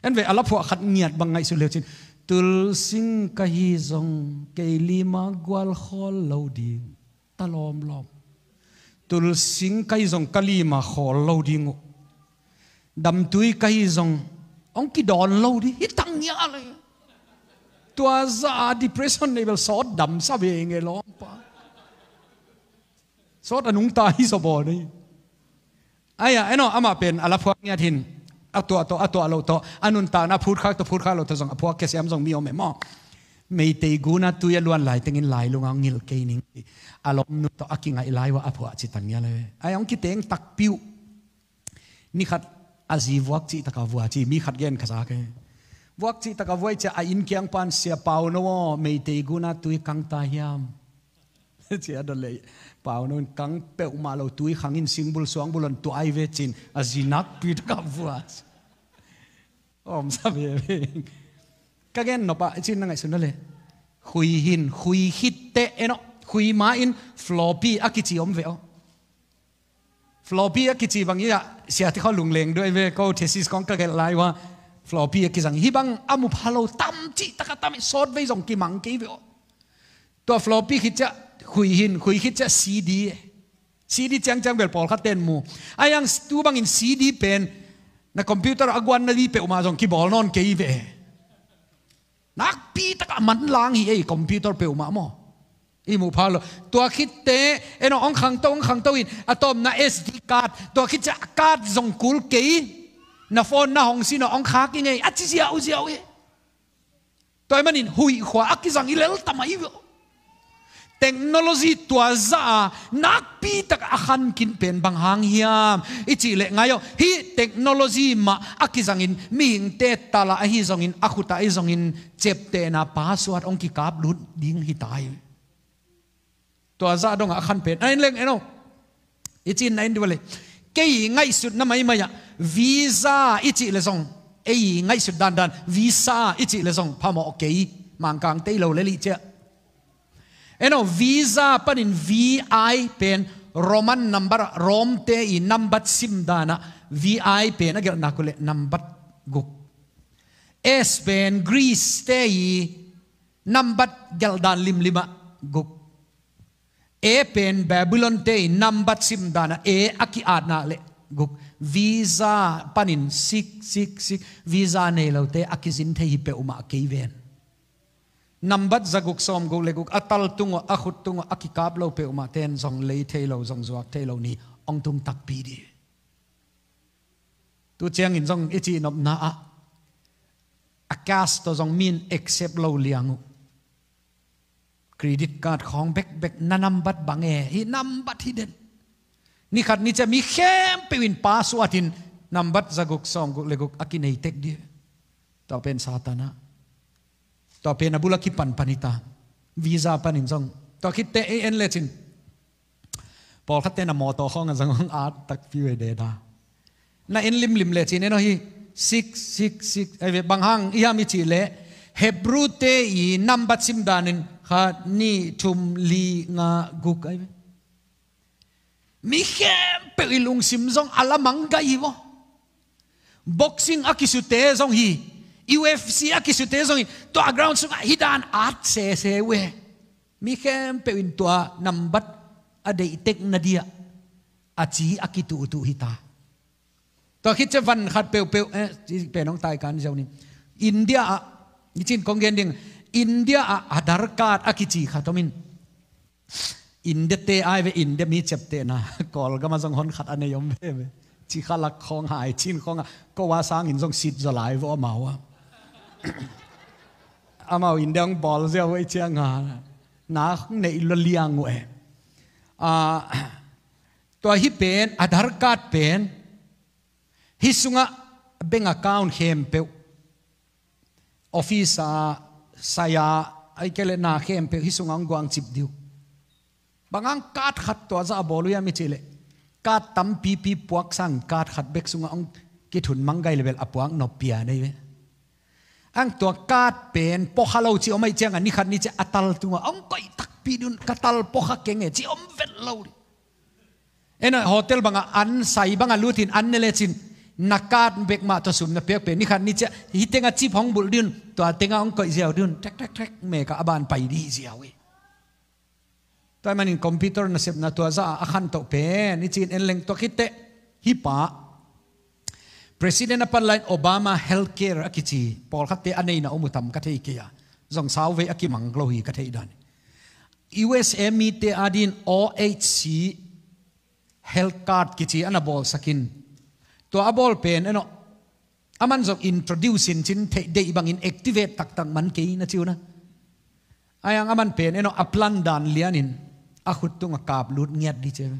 เอ็นเวอลับพวกขัดเงียดบางไงสุดเลวจริง tul sing ka hi zong ke lima gwal khol lo di talom lom tul sing kai zong kalima khol lo di ngok dam tui kai zong ông ki don lo đi hít tăng nhá lại tua za depression level bel sót đầm sa về nghe lo pa sót anh ta hi so bò đi ai à anh nó ama pen ala phuang nhà thìn a to to a to lo to anun ta na phut khak to phut kha lo to jong apua ke siam jong mi o me mo me te guna tu ya e luan lai tengin lai lunga ngil ke ning alom nu to akinga ilai wa apua chi tan ya le ayong ki teng tak piu ni khat aziwak chi takawwa chi mi khat gen khasa ke vak chi taka voi cha a in kyang pan sia pau no me te guna tui e kang ta hiam chi ada pau no kang pe ma lo tui e in singbul suang bulon tu ai ve chin a zinak ôm sa ve ve ka gen no pa chin na ngai sun le khui hin khui hit te eno khui ma in floppy akichi om ve o floppy akichi bang ya sia ti kho lung leng doi ve ko thesis con ka gen lại wa floppy akizang hi bang amu phalo tam chi taka tam sốt với dòng ki mang ki ve o to floppy khit cha khui hin khui khit cha cd cd chang chang bel pol khaten mu ăn tu bằng in cd pen na computer agwan na di pe umazong kibol non ke ive nak pi ta tak man lang hi ei computer pe uma mo i mu phalo tua khit te eno ong khang to ong khang to in atom na sd card tua khit cha card zong kul ke na phone na hong sino ong khak inge achi sia u sia u e. toy manin hui khwa akizang ilel tamai technology tua za nak pi tak akhan kin pen bang hang hiam ichi le ngayo hi technology ma akizangin mi hing te tala hi zongin akhuta i zongin chepte na password ong ki kap lut ding hi tai tua za dong akhan pen ai leng eno ichi nain dwale ke ngai sut na mai maya visa ichi le zong ei ngai sut dan dan visa ichi le zong phamo okay mangkang te lo le li che eno visa panin vi pen roman number rom te i number sim dana vi pen agel nakule number guk s pen greece te i number gel lim lima guk A e pen babylon te i number sim dana e aki adna le guk visa panin sik sik sik visa nei lo te akizin te hi pe uma keiven นัมบัดจะกุกซอมกุเลกุกอัตลตุงอัคุตุงอัคิกาบเลาเปอมาเทนซองเลยเทโลซองสวักเทโลนี้องตุงตักปีดีตัวเจียงอินซองอิจินอบนาอะอคาสต์ตัวสองมินเอ็กเซปเลาเลียงุเครดิตการ์ดของเบกเบกนันนบัดบางเอฮีนัมบัดฮิดเดนนี่ขัดนี้จะมีเข้มไปวินปาสวัดินนัมบัดจะกุกซอมกุเลกุกอักินเอเทคดีต่อเป็นซาตานาต่อเปนบุลกิปันปานิตา วีซาปันินซองต่อคิดเตเอ็นเลจินพอคัดเตนมอต่อข้องกันสังองอาร์ตตักฟิวเดดาน่าเอ็นลิมลิมเลจินเนาะฮีซิกซิกซิกไอเวบางหังอียามิจิเลเฮบรูเตอีนัมบัตซิมดานินฮะนี่ทุมลีงากุกไอเวมิเข้มเปริลุงซิมซองอัลลมังกายวะบ็อกซิ่งอากิสุเตซองฮี UFC a kisu te zong to a ground su hi dan at se se we mi khem pe win tua nam bat a dei tek na dia a chi a ki tu tu hi ta to khi che van khat pe pe pe nong tai kan jauni india a ni chin kong gen ding india a adar card a ki chi khatomin india te ai ve india mi chep te na kol ga ma jong hon khat ane yom ve chi khala khong hai chin khong ko wa sang in jong sit zalai vo ma wa อามาอินเดียงบอลเจ้าไว้เจ้างานนักในอิลลียงเวตัวฮิเป็นอดาร์กัดเป็นฮิสุงะเบงอาคาวน์เฮมเปออฟฟิศาสายาไอ้เคเลนาเฮมเปอฮิสุงะงวางจิบดิวบางังกัดขัดตัวจะบอลุยามิเชลเลกัดตั้มปีปีปวกสังกัดขัดเบกสุงะองกิดหุนมังไกเลเวลอปวังนอปียาได้ ang tua kat pen po halo chi omai chang ani khat ni che atal tunga om koi tak pi dun katal po kha kenge chi om vet lo ena hotel banga an sai banga lutin an ne le chin nakat bek ma to sum na pek pe ni khat ni che hitenga chi phong bul dun to atenga om koi jiao dun tak tak tak me ka aban pai di jiao we toy manin computer na sep na to za akhan to pe ni chin en leng to khite hi pa President Apalai Obama healthcare akichi Paul hatte anei na omutam kathei kia zong sauve akimang glohi kathei dan USME te adin OHC health card kichi anabol sakin to abol pen ano aman zong introduce in chin te de ibang in activate tak tak man ke na chiuna ayang aman pen ano aplan dan lianin tung kap lut ngiat di chema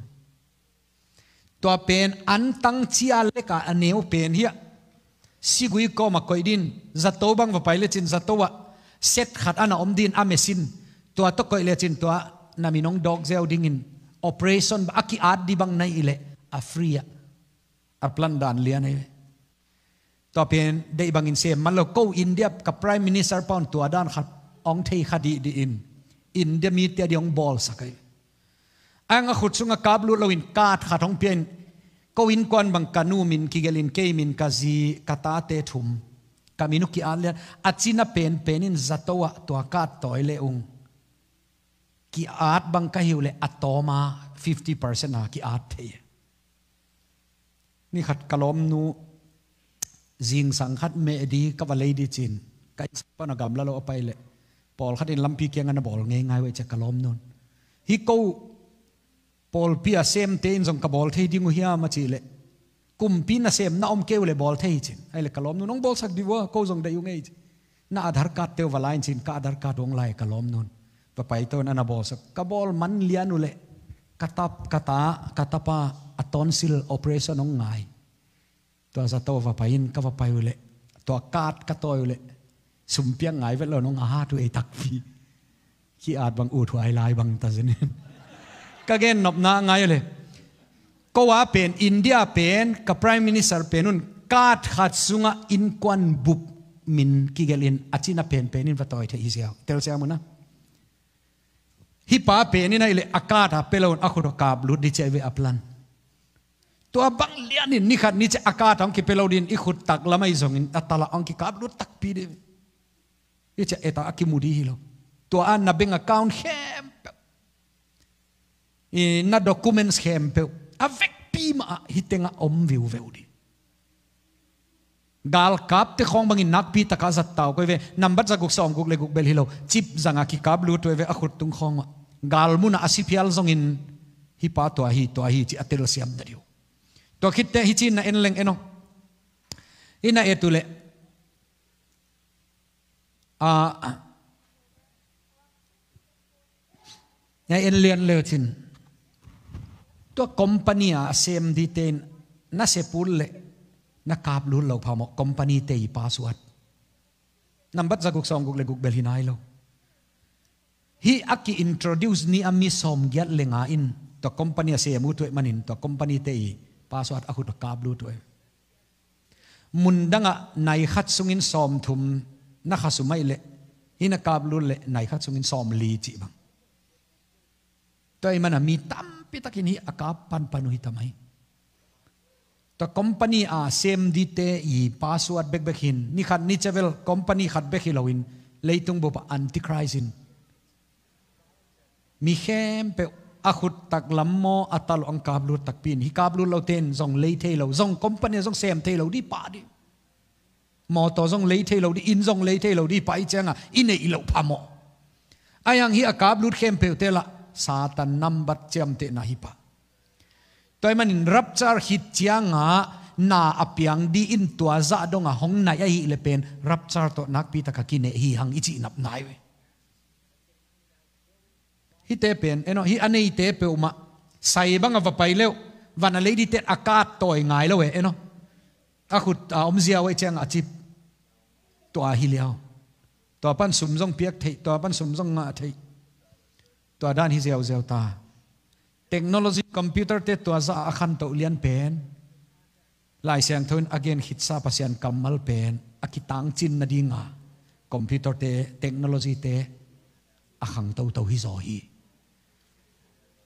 ตัวเป็นอันตั้งเชียเล็กอันเนียวเป็นเฮียสิกุยก็มาคอยดินจัตโตบังว่าไปเลจินจัตโตวะเซ็ตขัดอันอมดินอเมซินตัวตกคอยเลจินตัวนามิน้องดอกเซลดิ่งินโอเปอเรชั่นบักกีอาร์ดีบังในอิเลอัฟรียอัพลันดานเลียนเลยตัวเป็นได้บังอินเซมมันเราก็อินเดียกับ prime minister ปอนตัวด้านขัดองเทยขัดีดีอินอินเดียมีเตียดยองบอลสักเลงอังขุดสุงกับลุดเลาินกาดขาดของเพียนก็วินกวนบังกานูมินกิเกลินเกมินกาซีกาตาเตทุมกามินุกิอาเลียอาจินาเป็นเป็นนินจัตวะตัวกาดตัอยเลอุงกิอาดบังกาฮิวเลอัตโตมา50%เเปอร์ซนตะกิอาดเทียนี่ขัดกลมนูจิงสังขัดเมดีกับอะไรดีจินกันสัปนกรรมแล้วเราไปเลยบอลขัดอินลำพีเกียงกันบอลง่ายๆไว้จะกลมนูนฮิโก Paul pia sem te in zong ka bol thei dingu hiya ma chi le kum pin na sem na om keu le bol thei chin ai le kalom nun ong bol sak diwa ko zong da yung ei na adhar card te walain chin ka adhar card ong lai kalom nun pa pai to na na bol sak ka bol man lianu le katap kata katapa a tonsil operation ong ngai to za to va pain ka va pai le to card ka toy le sum piang ngai ve lo nong a ha tu ei tak phi ki ad bang u thu ai lai bang ta zenin ก็เกนนบนาไงเลยก็ว่าเป็นอินเดียเป็นกับ prime minister เป็นนุ่นกาดขัดสุงะอินควันบุบมินกิเกลินอาจินาเป็นเป็นนินวัตอยเทอิเซียวเทลเซียมุนะฮิปาเป็นนี่นะเลอากาศฮะเปลนอคุรกาบลุดดิเจวอพลันตัวบังเลียนินนี่ขัดนี่จะอากาศองคิเปลดินอีขุดตักละไม่ส่งอินอัตละองคิกาบลุดตักปีเดนี่จะเอตาอคิมูดีฮิโลตัวอันนับเบงอากาศเข้ม i na documents hem pe avek hitenga om viu veu di gal kap te khong bangin nak pi taka zat taw ko ve number jaguk som guk le guk bel hilo chip zanga ki kap lu to ve akhut tung khong gal muna asipial zong in hi pa to hi to hi chi atel siam dariu to khit te hi chi na en leng eno ina etule a ya en lian le chin lo pasuat zakuk ตัวคอมพานีอาเซมดีเตนน่าเซปูลเลนักกาบลุลเราพามอคอมพานีเตยปาสวัดนับบัตจักุกสองกุกเลกุกเบลินายเรา hi aki introduce ni ami som gyat lenga in to company se mu tu manin to company te pasuat aku to kablu tu mundanga nai khat sungin som thum na kha sumai le hina kablu le nai khat sungin som li chi bang toy mana mi tam pitakini akap akapan panu hitamai to company a sem di te i password bek bek ni khat ni chevel company khat bek hilawin leitung bo antichrist in mi khem pe akhut tak lammo atal ang kablu tak pin hi kablu lo ten zong lei the lo zong company zong sem the lo di pa di mo to zong lei the lo di in zong lei the lo di pa i changa in nei lo phamo ayang hi akablu khem pe te la satan number chem te na hipa toy manin rapture hit chianga na apiang di in tua za donga hong nai a hi lepen rapture to nak pi taka kine hi hang ichi nap nai we hi te pen eno hi anei te pe uma sai banga va pai leo vana lady te akat toy ngay lo we eno ta khut a om zia we chang a chip to hi leo to pan sum zong piak thei to pan sum zong nga thấy. ตัวด้านฮิเซลเซลตาเทคโนโลยีคอมพิวเตอร์เตตัวซาอาคันตัวเลียนเป็นลายเสียงทวนอ g a น n ฮิตซาภาษากัมมัลเป็นอากิตังจินนาดิงาคอมพิวเตอร์เตเทคโนโลยีเตอาคังตัวตัวฮิโซฮี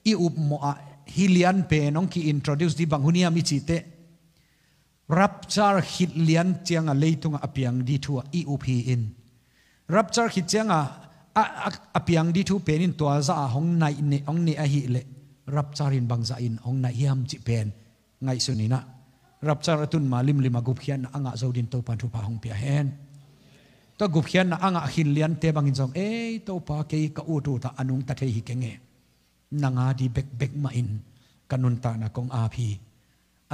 อีอุบโมะฮิเลียนเป็นน้องคีอินโทรดิวส์ดีบังหุนียมิจิเตรับจารฮิตเลียนเจียงอเลยตุงอาเปียงดีทัวอีอุพีอินรับจารฮิตเจียงอา a piang di thu penin to za hong nai ne ong ne a hi le rap charin bang za in ong nai hiam chi pen ngai sunina rap char tun malim lima gup khian anga zodin to pan thu pa hong pia hen to gup khian na anga hin lian te bangin jong e to pa ke ka u tu ta anung ta the hi kenge nanga di bek bek ma in kanun ta na kong a phi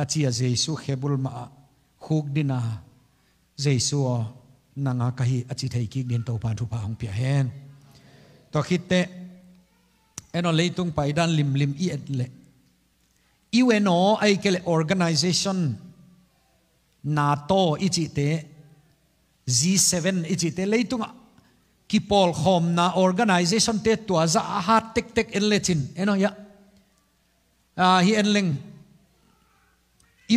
a chia jesu hebul ma khuk dina jesu nanga kahi achi thei ki den to pan thu pa hong pia hen to khite eno tung pai dan lim lim i et le UNO ai kele organization NATO ít ichi te G7 ichi lấy tung ki pol khom na organization te tua za ha tek tek en letin eno ya a hi en leng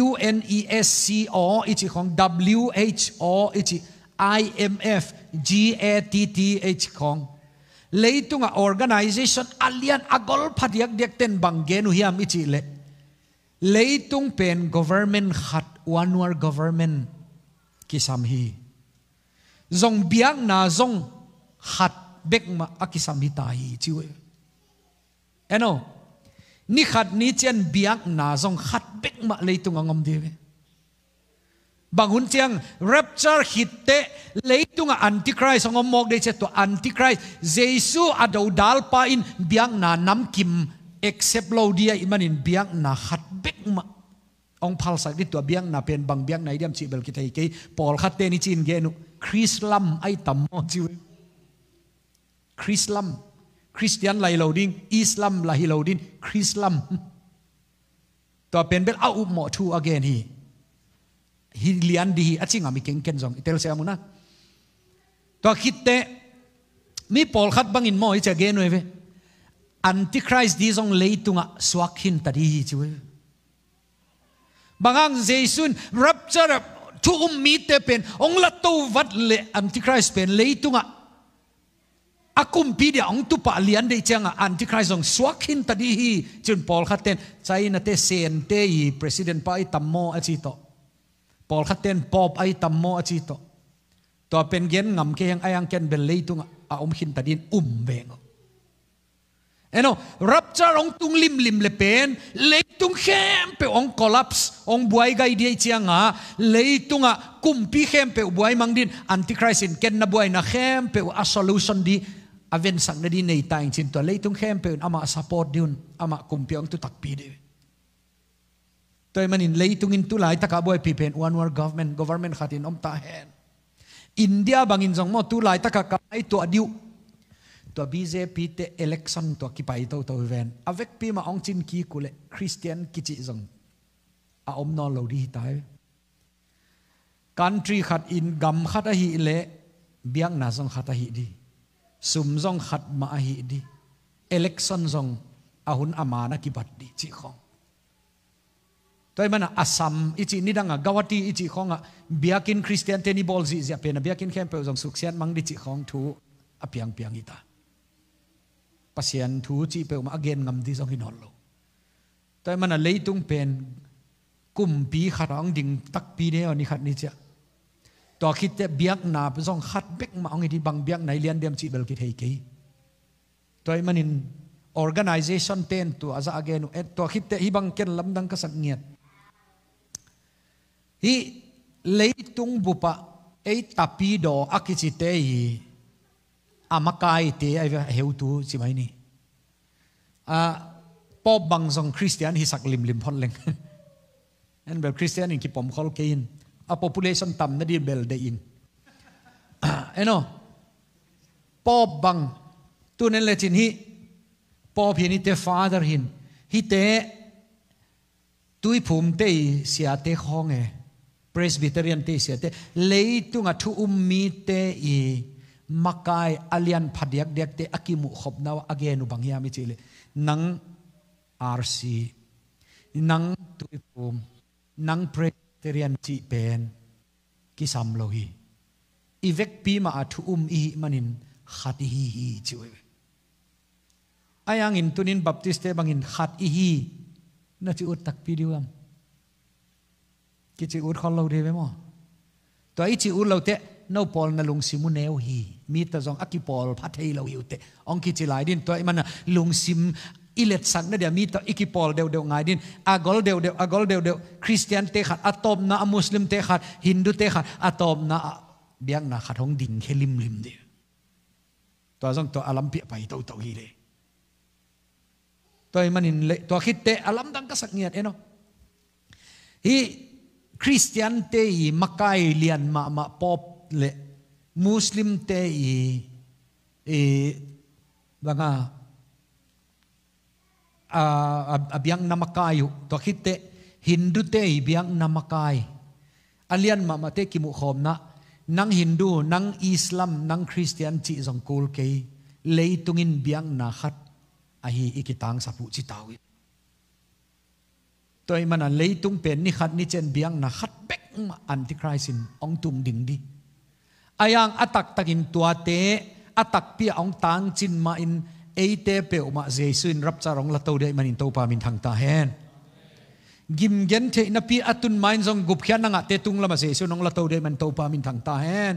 UNESCO ichi khong WHO ichi IMF GATTH e khong leitunga organization alian agol phadiak dek ten bangenu hiam ichile leitung pen government khat wanwar government kisam hi zong biang na zong khat bek ma akisam hi ta hi chiwe eno ni khat ni chen biang na zong khat bek ma leitunga ngom diwe bằng bangun chiang rapture hitte leitunga antichrist ông mong de che to antichrist jesus ado dal pa in biang na nam kim except lo dia iman in biang na hat bek ma ông phal sak dit to biang na pen bang biang na diam chi bel ki thei ke pol khat te ni chin ge nu chris lam ai tam mo chi chris lam christian lai lo ding islam lai hi lo ding chris lam hmm. to pen bel au mo thu again hi hi lian di hi achinga mi keng ken jong itel se amuna to khitte mi pol khat bangin mo icha ge noi ve antichrist di jong leitunga swak hin tari chi we bangang jaisun rapture thu um mi te pen ong la to wat le antichrist pen leitunga akum pi dia ong tu pa lian de changa antichrist ong swak hin tadi hi chun pol khaten china te sen te i president pai tammo achi to Paul khaten pop ai tammo achi to to pen gen ngam ke yang ayang ken bel tung a om hin tadin um vengo eno rapture ong tung lim lim le pen tung hem pe ong collapse ong buai gai tung chianga kum pi hem pe buai mangdin antichrist in ken na buai na hem pe a solution di aven sang na di nei in chin to tung hem pe ama support diun ama pi ong tu takpi de toy manin leitungin tulai taka boy pipen one world government government khatin om ta hen india bangin jong mo tulai taka kai to adiu to bjp te election to ki pai to to ven avek pi ma ong chin ki kule christian kichi jong a om no lo ri tai country khat in gam khat a hi le biang na jong khat a hi di sum jong khat ma a hi di election jong ahun amana ki bat di chi khong toy mana asam ichi nidanga gawati ichi khonga biakin christian teni bol zi zia pena biakin khempe jong suksian mangdi chi khong thu apiang piang ita pasien thu chi pe ma again ngam di jong hinol lo toy mana leitung pen kum pi kharang ding tak pi ne ani khat ni cha to khit te biak na pe jong khat bek ma ong di bang biak nai lian dem chi bel ki thei ke toy manin organization ten tu aza again et to khit te hibang ken lam dang ka sak ngiat hi leitung bupa ei tapi do akichi te hi amakai te ai heu tu chi mai ni a pop bang song christian hi sak lim lim phon leng en bel christian in ki pom khol ke in a population tam na di bel de in eno pop bang tu nen le chin hi pop hi ni te father hin hi te tui phum te sia te khong e Presbyterian te sia te leitunga thu ummi te i makai alian phadiak dek te akimu khop naw again ubang mi chile nang RC nang tuipum nang Presbyterian chi pen ki sam lo i vek pi ma thu um i manin khati hi hi chiwe ayang in tunin baptiste bangin khat i hi na chi ut tak กิจิอุดคอนเราเดียวมั้งตัวอีจิอุดเราเตะนูปอลนลุงซิมุเนวฮีมีแต่จองอักิปอลพัทเฮเราหิวเตะองกิจิหลายดินตัวมันลุงซิมอิเล็ดสักนะเดียวมีต่ออีกิปอลเดียวเดียวไงดินอากอลเดียวเดียวอากอลเดียวเดียวคริสเตียนเตะขัดอะตอมนะมุสลิมเตะขัดฮินดูเตะขัดอะตอมนะเบียงนะขัดห้องดินแค่ลิมลิมเดียวตัวจองตัวอลัมเปียไปตัวตัวฮีเลยตัวมันอินเลยตัวคิดเตะอลัมดังก็สักเงียดเนาะฮี Christian te i makai lian ma ma pop le Muslim te i e banga a abyang namakayu to khitte Hindu te i biang namakai alian ma ma te ki mu khom na nang Hindu nang Islam nang Christian chi zong kul ke leitungin biang na khat ahi ikitang sapu chi tawi ตัวมันอันเลยตุ้งเป็นนี่ขัดนี่เจนเบียงนะขัดเบกมาอันที่ครสินองตุงดิ่งดีอายังอัตักตักินตัวเตะอัตักเปียองตังจินมาอินเอเตเปอมาเจสุนรับจารองละเต้าเดมันินตัวปามินทางตาเฮนกิมเกนเทนพีอัตุนไม่ทรงกุบขียนนังเตตุงละมาเจสุนองละเต้าเดมันตัวปามินทางตาเฮน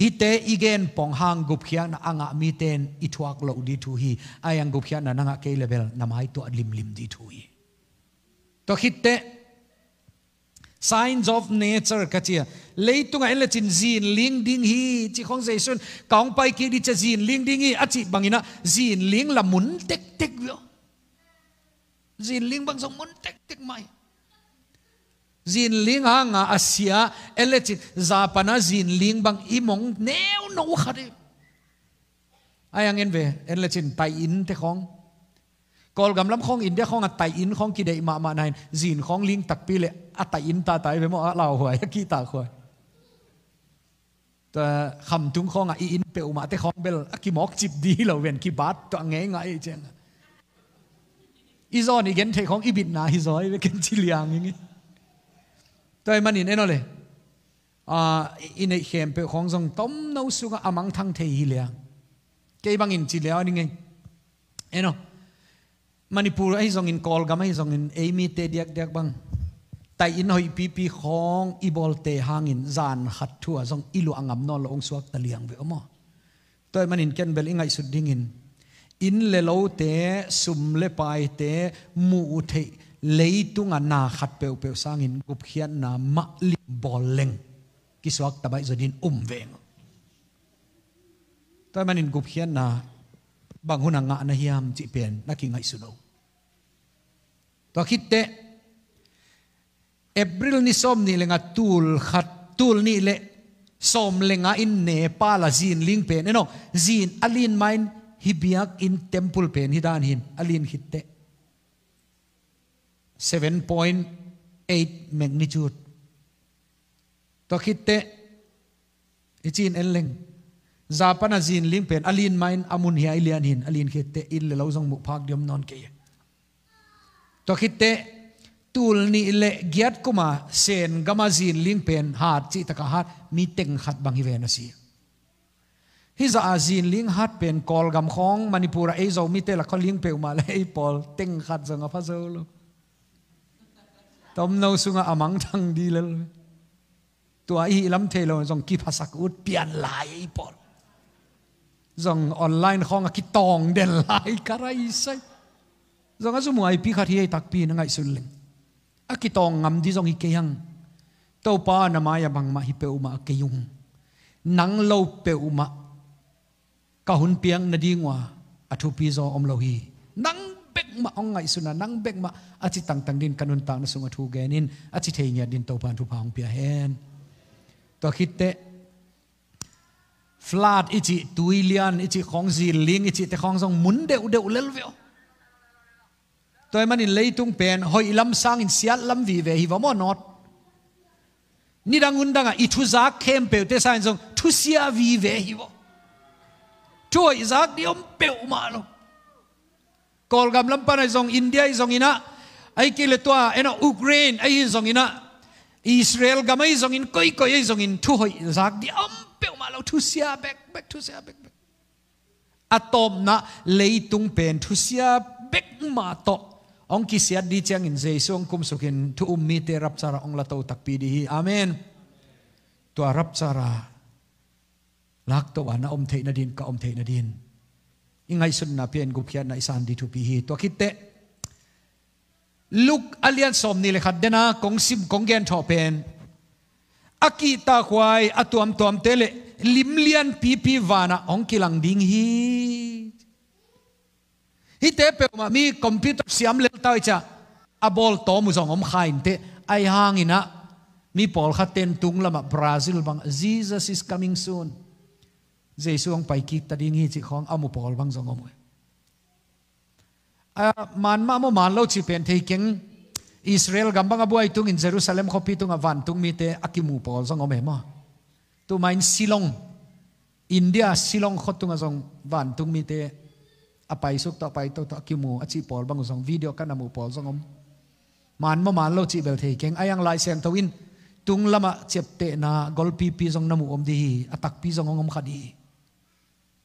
ฮิเตอีเกนปองหางกุบขยยนอังะมีเตนอิทวักโลดีทูฮีอายังกุบขยยนนังะเคเลเบลนำามายตัวลิมลิมดีทูฮี to hitte signs of nature ka chia leitunga ele chin zin ling ding hi chi khong zai sun kaung pai ki di cha zin ling ding hi achi bangina zin ling la mun tek tek vio zin ling bang song mun tek tek mai zin ling ha nga asia ele chin zapana zin ling bang imong neu no khari ayang en ve ele chin pai in te khong kol gam lam khong india khong atai in khong ki dei ma ma nine zin khong ling tak pi le atai in ta tai ve mo a lao hoi ki ta khoi ta kham tung khong a in pe ma te khong bel a ki mok chip di lo ven ki bat to nge nga e cheng i zon igen the khong i bit na hi zoi e ve ken chi liang ngi e. toy manin enole a in e hem pe khong zong tom no su ga amang thang the hi liang ke bang in chi liao ni nge eno Manipur ai zong in call gam ai zong in Amy te diak diak bang tai in hoi pi hong ibol i te hang in zan hat tua zong ilu angam non lo ong suak ta liang ve omo toy manin ken bel ingai su ding in in le lo te sum le pai te mu the leitung a na khat pe pe sang in gup khian na ma li bol leng ki suak ta bai zodin um veng toy manin gup khian na bằng hôn ngã na hiam chi pen na ki ngai su no to khitte april ni som ni lenga tul khat tul ni le som lenga in ne pa la zin ling pen no zin alin main hibiak in temple pen hidan hin alin hitte 7.8 magnitude to khitte ichin enleng จาปนาจีนลิงเป็นอลีนไม่อมุนเฮียเลียนหินอลีนคิดเตอินเลเราจงมุพักเดียมนอนเกียตัวคิดเตตูลนี่เละเกียรติกุมาเซนกามาจีนลิงเป็นฮาร์จิตกะฮาร์มีเต็งขัดบางฮิเวนัสีฮิซาอจีนลิงฮาร์เป็นกอลกำของมานิปูระเอโซมีเตละคนลิงเปิลมาเลยพอลเต็งขัดสังอภัสโซลตอมโนสุงะอามังทังดีเลยตัวอีลัมเทลงจงกีพัสกุดเปลี่ยนลายปอลรองออนไลน์ของอคิตองเดนลายกระไรใส่รองอสมุไอพี่ขัดเอตักปีนังไงสุลิงอคิตองงามที่รองอีเกยังเต้าป้านามายบังมาฮิเปอุมาเกยุงนังเลาเปอุมากะหุนเปียงนดีงวาอธุปีโซอมโลฮีนังเบกมาองไงสุนันังเบกมาอาจิตตังตังดินกันนุนตังนสุงอธุเกนินอาจิตเฮียดินเต้าป้านทุพังเปียเฮนตัวคิดเต flat ichi tuilian ichi khong gì ling ichi te khong song mun deu deu lel veo toy man in leitung pen hoi lam sang in sial lam vi ve hi vamo not ni dang un dang a à, i thu za kem pe te sang song thu sia vi ve hi vo thu i za di om pe ma lo kol gam lam pa song india song ina ai ke le toa ena ukraine ai song ina israel gam ai song in koi koi ai song in thu hoi za di om มาเราทุเสียแบกแบกทุเสียแบกอะตอมนะเลยตุงเป็นทุเสียแบกมาตอองกิเสียดีเจียงอินเซซงคุมสุขินทุอุมมีเตรับสาระองละโตตักปีดีอาเมนตัวรับสาระลักตัวนะอมเทนดินก็อมเทนดินยังไงสุนนะเพียนกุพยานาอิสานดีทุพีฮีตัวคิดเตะลูกอเลียนสมนี่เลยครับเดนะกงซิมกงเกนทอเป็นอากีตาควายอตวมตวมเตเล lim lian pi pi wana ong kilang ding hi hi te pe ma mi computer siam lel tao cha a bol to mu zong om khain te ai hang ina mi pol kha ten tung lama brazil bang jesus is coming soon Jesus ong pai ki ta ding hi chi khong amu pol bang zong om a man ma mo man lo chi pen thei keng Israel gambang abuai tung in Jerusalem khopi tung avan tung mi te akimu pol zong om ma tu main silong india silong khotunga zong van tung mi te apai suk ta pai to ta kimu achi pol bang zong video kanamu pol zong om man ma man lo chi bel thei keng ayang lai sem to in tung lama chep te na gol pi pi zong namu om di hi atak pi zong om khadi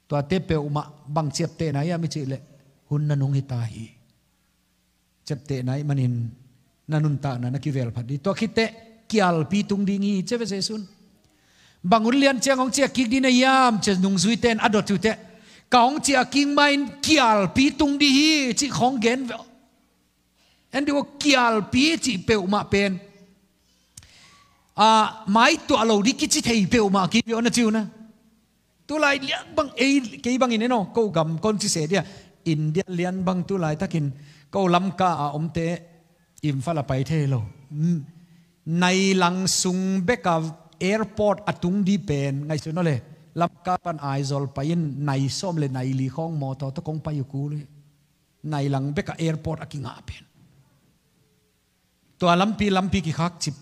to te pe uma bang chep te na ya mi chi le hun na nung hi ta hi chep te na manin nanun ta na na ki vel phadi to khite kial pi tung ding hi cheve se sun bằng bangun lian chiang ong chia đi dina yam che nung duy ten adot tu te ka ong chia king main kial pi tung đi hi chi khong gen en du kial pi chỉ biểu ma pen à mai tu alo đi ki chỉ thấy biểu ma kí biểu ona chu na tu lai lian bang e ke bang in no ko gam kon chi se dia india lian bang tu lai takin câu lâm ca à ông te im phala pai the lo này lang sung beka เอร์พอร์ตอตุงดีเป็นไงสุนเลยลับกัปันไอซอลไปยินในส้มเลยในลีของมอตอต้องไปอยู่กูเลยในหลังเบกเอร์พอร์ตอกิงอาเป็นตัวลัมปีลัมปีกิคักจิบ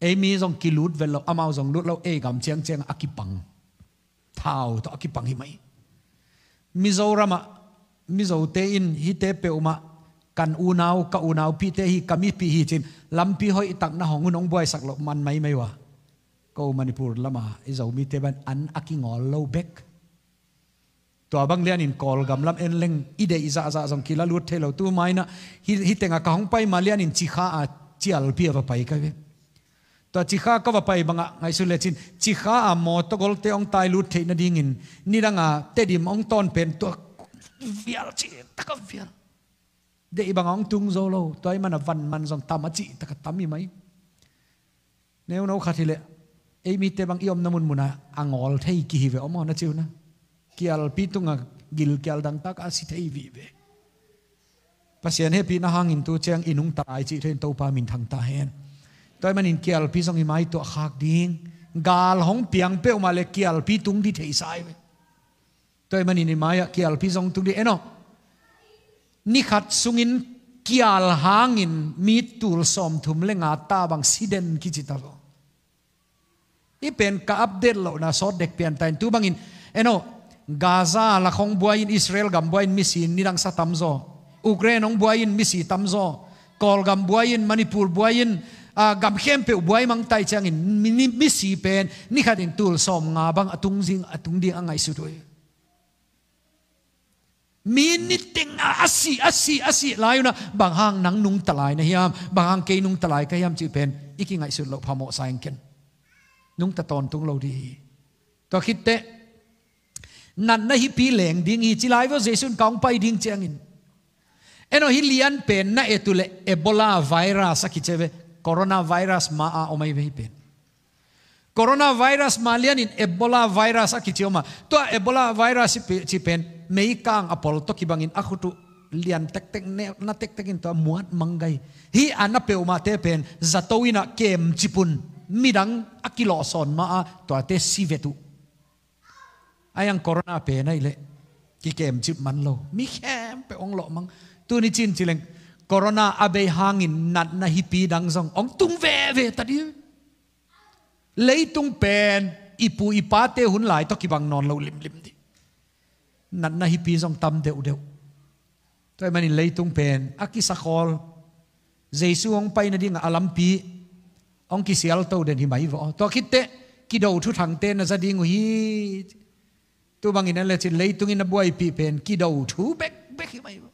เอมีส่งกิลูดเวลเราอมาส่งลูดเราเอกำเชียงเชียงอกิปังท้าวต่ออกิปังหิไหมมิโซรามะมิโซเตอินฮิเตเปอุมะกันอูนาวกัะอูนาวพีเตฮิกามิพีฮิจินลัมปีหอยตักนะหงุนองบวยสักลมันไหมไม่วะ ko manipur lama à. izau mi teban an akingol lo back tua bang lian in call gam lam en leng ide dạ iza dạ za zong kila lut thelo tu maina hi hi tenga ka hong pai malian in chiha a à, chial pia va pai ka ve to chiha ka va pai banga à, ngai su lechin chiha a mo to gol te ong tai lut the na ding in niranga te dim ong ton pen to vial chi ta taka vial de ibang ong tung zo lo toi a van man zong tam a tamachi taka tami mai nếu nấu khát thì lệ ai mi te bang iom namun muna angol thei ki ve omo na chiu na kial pi tunga gil kial dang tak asi thei vi ve pasian he pi na hang in tu chang inung tai chi thain to pa min thang ta hen toy man in kial pi song i mai to khak ding gal hong piang pe ma le kial pi tung di thei sai ve toy man in mai kial pi song tung di eno ni khat sungin kial hangin mi tul som thum le nga ta bang siden ki chi ta lo Ipen ka-update lo na so dek pian tain tubangin. Eno, Gaza lakong kong buayin Israel gam buayin misi nilang sa tamzo. Ukraine ang buayin misi tamzo. Kol gam buayin Manipur buayin uh, ah, gam kempe buay mang tai changin misi pen ni kadin tul so nga bang atung jing atung ding angai sudoy. Miniting ah, asi asi asi layo na banghang nang nung talay na hiyam banghang kay nung talay kayam chipen ikingai sud lo phamo saingken. ken. nung ta ton tung lo di to khit te nan na hi pi leng ding hi chilai wo jesun kaung pai ding chang in eno hi lian pen na etule ebola virus akicheve corona virus ma a omai ve pen corona virus ma lian in ebola virus akichoma to ebola virus chi pen mei kang apol to aku tu lian tek tek ne na tek tek in to muat mangai hi ana ma te pen zatoina kem chipun มิดังอักิลอซอนมาตัวเตสีเวตุไอ้ยังโควิดเป็นไงเลยกิเกมจิบมันโลมิเข้มไปองหลอกมั้งตัวนี้จริงจริเลงโควิดอาเบหางินนัดนาฮิปีดังซอง องตุงเวเวตัดยูเลยตุงเป็นอีปูอีปาเตหุนไหลตอกิบังนอนโลลิมลิมดิ นัดนาฮิปีซองตมเดียวเดียวตัวมันนี่เลยตุงเป็นอักิสะคอลเจสุองไปน่าดิ่งอาลัมปีองกิเสียลตเดนหิมาอวตัวคิดเตกิดเอาทุทังเตนะจะดิงงหีตัวบางอินั่นเลชจนเลยตุงอินบวยปีเป็นกิดเอาทุเบกเบกหิมาอว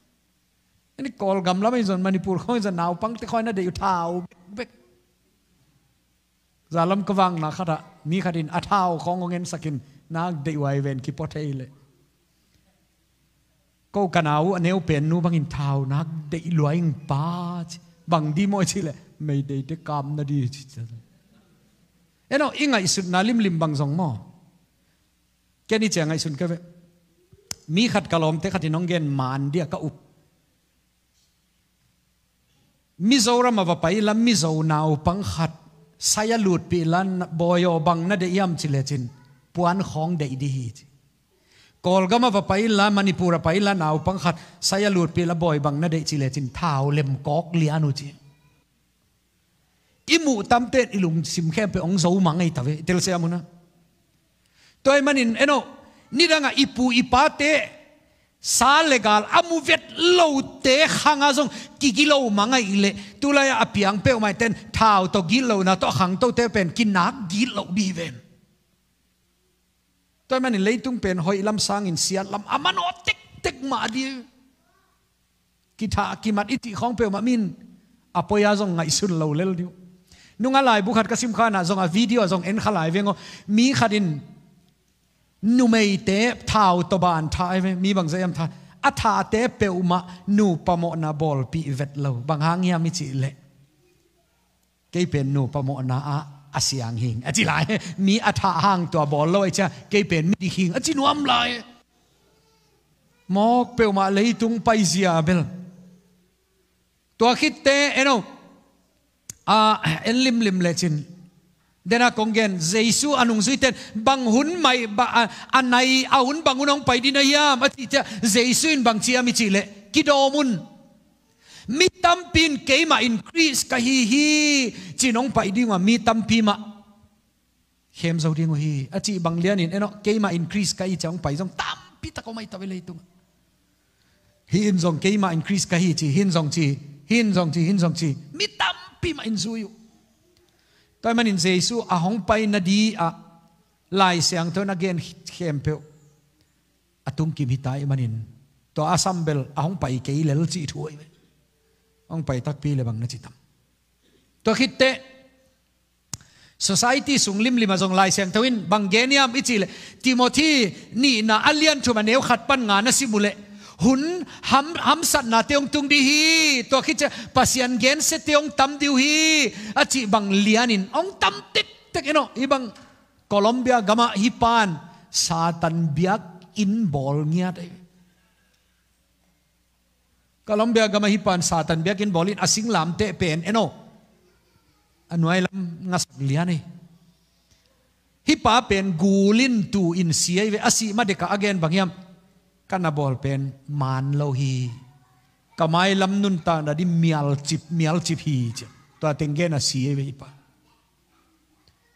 อนี้กอลกำลังไม่สนมัีปูร์เขาจะหนาวปังีตคอยน่ะเดียวเท้าเบกซาลมกวังนะขะมีขัดินอาท้าของเงินสกินนักเดียวไอเวนกิปอเทเลยก็กันเอาเน้อเป็นนู้บางอินเท้านักเดียวไอปาบังดีมอยชิเลยไม่ได้เด็กกมนาดีเอ็นเอาอิงไงสุดนาลิมลิมบังสองหม้อแกนี่เจียงไงสุดก็เวมีขัดกะลอมเทขัดน้องเกนมานเดียกะอุบมิโซรามาไปละมิโซนาวปังขัดสายลูดปีลันบอยอบังนาเดียมจิเลจินปวนของเดดีฮีกอลก็มาไปละมันิปูระไปละนาวปังขัดสายลูดปีละบอยบังนาเดจิเลจินท้าวเล็มกอกเลียนุจิ imu tamten ilung simkhem pe ong zo mangai tave tel se amuna toy manin eno nidanga ipu ipate sa legal amu vet lo te khanga zong ki gi lo mangai ile tulaya apiang pe mai ten thau to gi lo na to khang to te pen kin nak gi lo bi ven toy manin leitung pen hoi lam sang in siat lam amano tek tek ma di ki tha ki mat iti khong pe ma min apoya zong ngai sun lo lel diu นุ่งอะไรบุคัดกสิมขานะจงอาวิดีโอจงเอ็นขลายเวงมีขัดินนูไม่เตะท้าตบานท้ายมีบางใจยำท้าอัฐาเตะเปอุมะนูปโมนาบอลปีเวทเลวบางหางยามิจิเละเกเป็นนูปโมนาอาเสียงหิงอจิลายมีอัฐาหางตัวบอลเลยจ้ะเกเป็นมิดหิงอจินวมลายมอกเปอุมาเลยตุงไปเสียเบลตัวคิดเตะเอ็นอ à en lim lim lệ chín đến à công gen Giêsu anh ung duy tên bằng hun mai ba anh này à hun bằng hun ông phải đi này à mà thì cha Giêsu in bằng chia mi chỉ lệ kido mun mi tam pin kế mà increase cái hi hi chỉ nông phải đi mà mi tam pi mà khem dầu đi ngồi hi à chỉ bằng liên in nó kế mà increase cái cha ông phải dòng tam pi ta có mai ta về lấy tung hin dòng kế mà increase cái hi chỉ hin dòng chỉ hin dòng chỉ hin dòng chỉ mi tam ปีมาอินซูยตัวมันอินเซซูอาหงไปนาดีอะลายเสียงทัวนักเรียนเข้มเปียอะตุงกิมฮิตายมันอินตัวอาซัมเบลอาหงไปเกยเลลจีถวยอาหงไปตักปีเลบังนะจิตัมตัวคิดเตะ society สูงลิมลิมาจงลายเสียงทวินบางเกนียมอิจิเลติโมธีนี่นะอัลเลียนชูมาเนวขัดปั้นงานนะสิบุเล hun ham ham sat na teong tung di hi to ki pasian gen se teong tam di hi achi bang lianin ong tam tik tek eno ibang Colombia gama hipan satan biak in bol nia dai Colombia gama hipan satan biak in bolin asing lam te pen eno anuai lam ngas liani hipa pen gulin tu in siai ve asi madeka again bangiam kana bol pen man lo hi kamai lam nun ta na di mial chip mial chip hi che to tenge na si e ve pa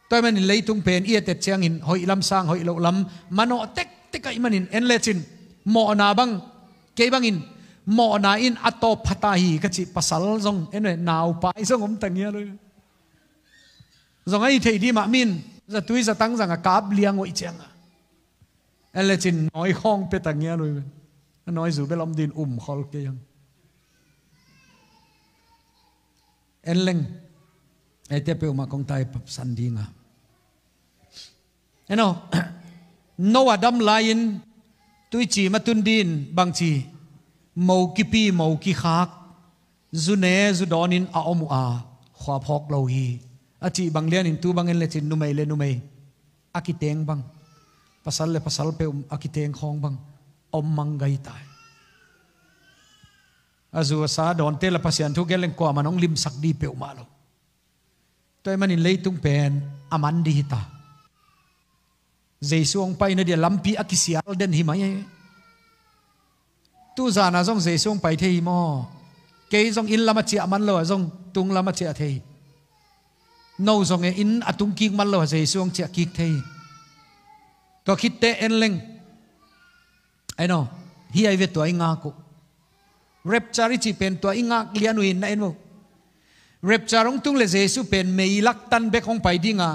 toy man lei tung pen i te chang in hoi lam sang hoi lo lam mano tek tek ai manin en le chin mo na bang ke bang in mo na in ato phata hi ka chi pasal jong en nau pai jong om tang ya lo jong ai thei di ma min za tui za tang zanga kap liang oi chang Ê lê chín nói khong biết tạc nghe rồi. Nói dù biết lòng tin ủm, khó kê hăng. Ê lênh. Ê tiếp bê mà công tay bập sẵn đi ngà. Ê nó. Nó à đâm lại in. Tui chỉ mà tuân điên bằng chỉ. Màu kì pi màu kì khác. Dù nè dù đón in à ôm à. Khoa phọc lâu hi. À chỉ bằng liên in tu bằng in lê chín nu mây lên nu mây. Aki teng bang pasal le pasal pe um akiteng khong bang om mangai tai azu sa don te la pasian thu geleng ko manong lim sak di pe umalo toy manin leitung pen aman di hita jesu ong pai na dia lampi akisial den himaye tu na zong jesu ong pai thei mo ke zong in lama chi aman lo zong tung lama chi a thei no zong e in atung king man lo jesu ong chi a kik thei to khi te en leng ai no hi ai ve to inga rep chari chi pen to inga lianu in na en mo rep charong tung le jesus pen mei lak tan be khong pai dinga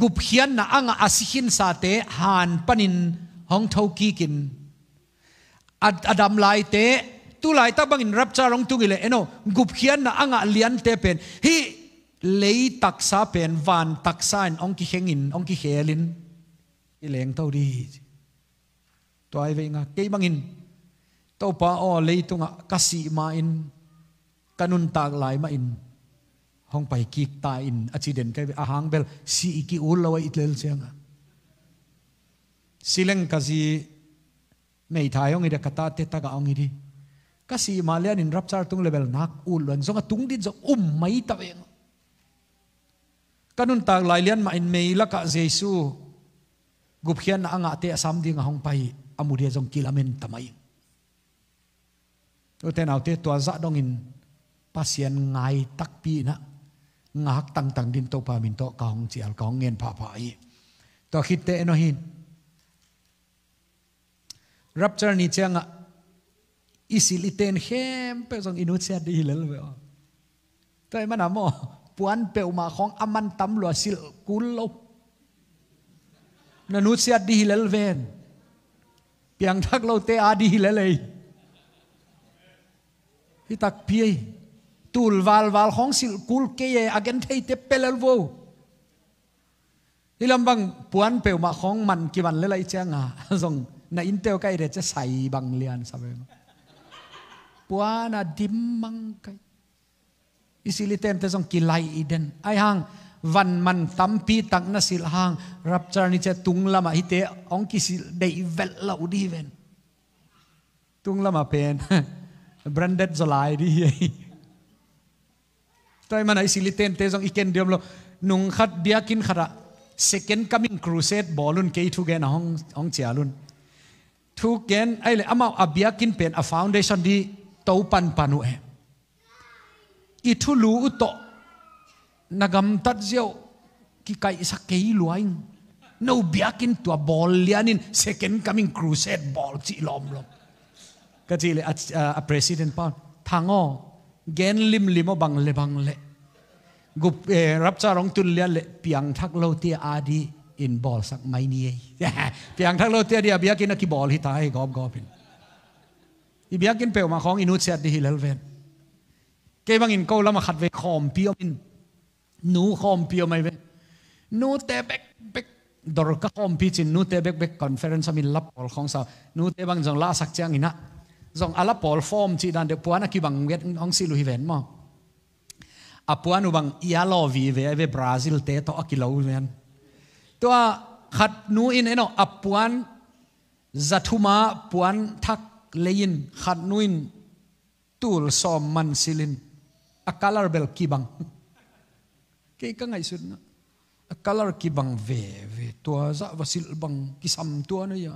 gup hian na anga asihin sa te han panin hong thau ki kin adam lai te tu lai ta in rep charong tung ile eno gup hian na anga lian te pen hi lei taksa pen van taksa in ong ki hengin ong ki helin i leng to di toai ve nga ke mangin to pa o leitunga kasi ma in kanun tak lai ma in hong pai kik ta in accident kai a à, hang bel si ki ul lawa itlel chenga sileng kazi nei thayong ida kata te taga ong idi kasi malian in rapchar tung level nak ul lon zonga tung dit zo um mai ta veng kanun tak lai lian ma in mei la ka Jesus gup khian na anga te sam ding hong pai amuria jong kilamen tamai to te nau te tua za dong in pasien ngai tak pi na ngak tang tang din to pa min to ka hong chial ka hong ngen pha pha i to khit te no hin rapture ni changa isil iten hem pe jong inu chia di lel ve tai mana mo puan pe ma khong aman tam lo sil kul lo na nu sia di lel ven piang thak lo te adi di le le hi tak pi tul wal wal hong sil kul ke ye agen thei te pelal wo hi lam bang puan pe ma hong man ki ban le lai changa zong na in teo kai re che sai bang lian sabe puana dim mang kai isiliten te zong kilai iden ai hang วันมันตั้มพีตักนัสิลหังรับจานิจตุงละมาฮิเตองกิสิได้เวลละอุดีเวนตุงละมาเป็นแบรนด์เด็ดสลายดีตอมันไอสิลิเตนเตซองอีเกนเดียมโลนุงขัดเบียกินขระ second coming crusade บอลุนเกยทุกแกนห้องห้องเจียลุนทุกแกนไอเลยอามาอบเบียกินเป็นอา foundation ดีโต้ปันปานุเออีทุลูอุโต nagamtat ziau ki kai isa kei luain no biakin tua ball lianin second coming crusade ball chi lom lom ka chi le a president pa thango gen lim limo bang le bang le gup rap cha rong tun lian le piang thak lo ti adi in ball sak mai ni piang thak lo ti dia biakin ki ball hi tai gob gob in i biakin pe ma khong inut set di hilel ven ke bang in ko lama khat ve khom piom in nu hom pio mai ve nu te bek bek dor ka hom pi chin nu te bek bek conference amin lap ol khong sa nu te bang jong la sak chang ina jong ala pol form chi dan de puana ki bang get ong si lu hi ven mo a puanu bang ialo vi ve ve brazil te to akilo ven to khat nu in eno a puan zatuma puan thak lein khat nuin tul som man silin a color bel ki bang ke ka ngai sun na a color ki bang ve ve tua za dạ vasil bang ki sam tua na ya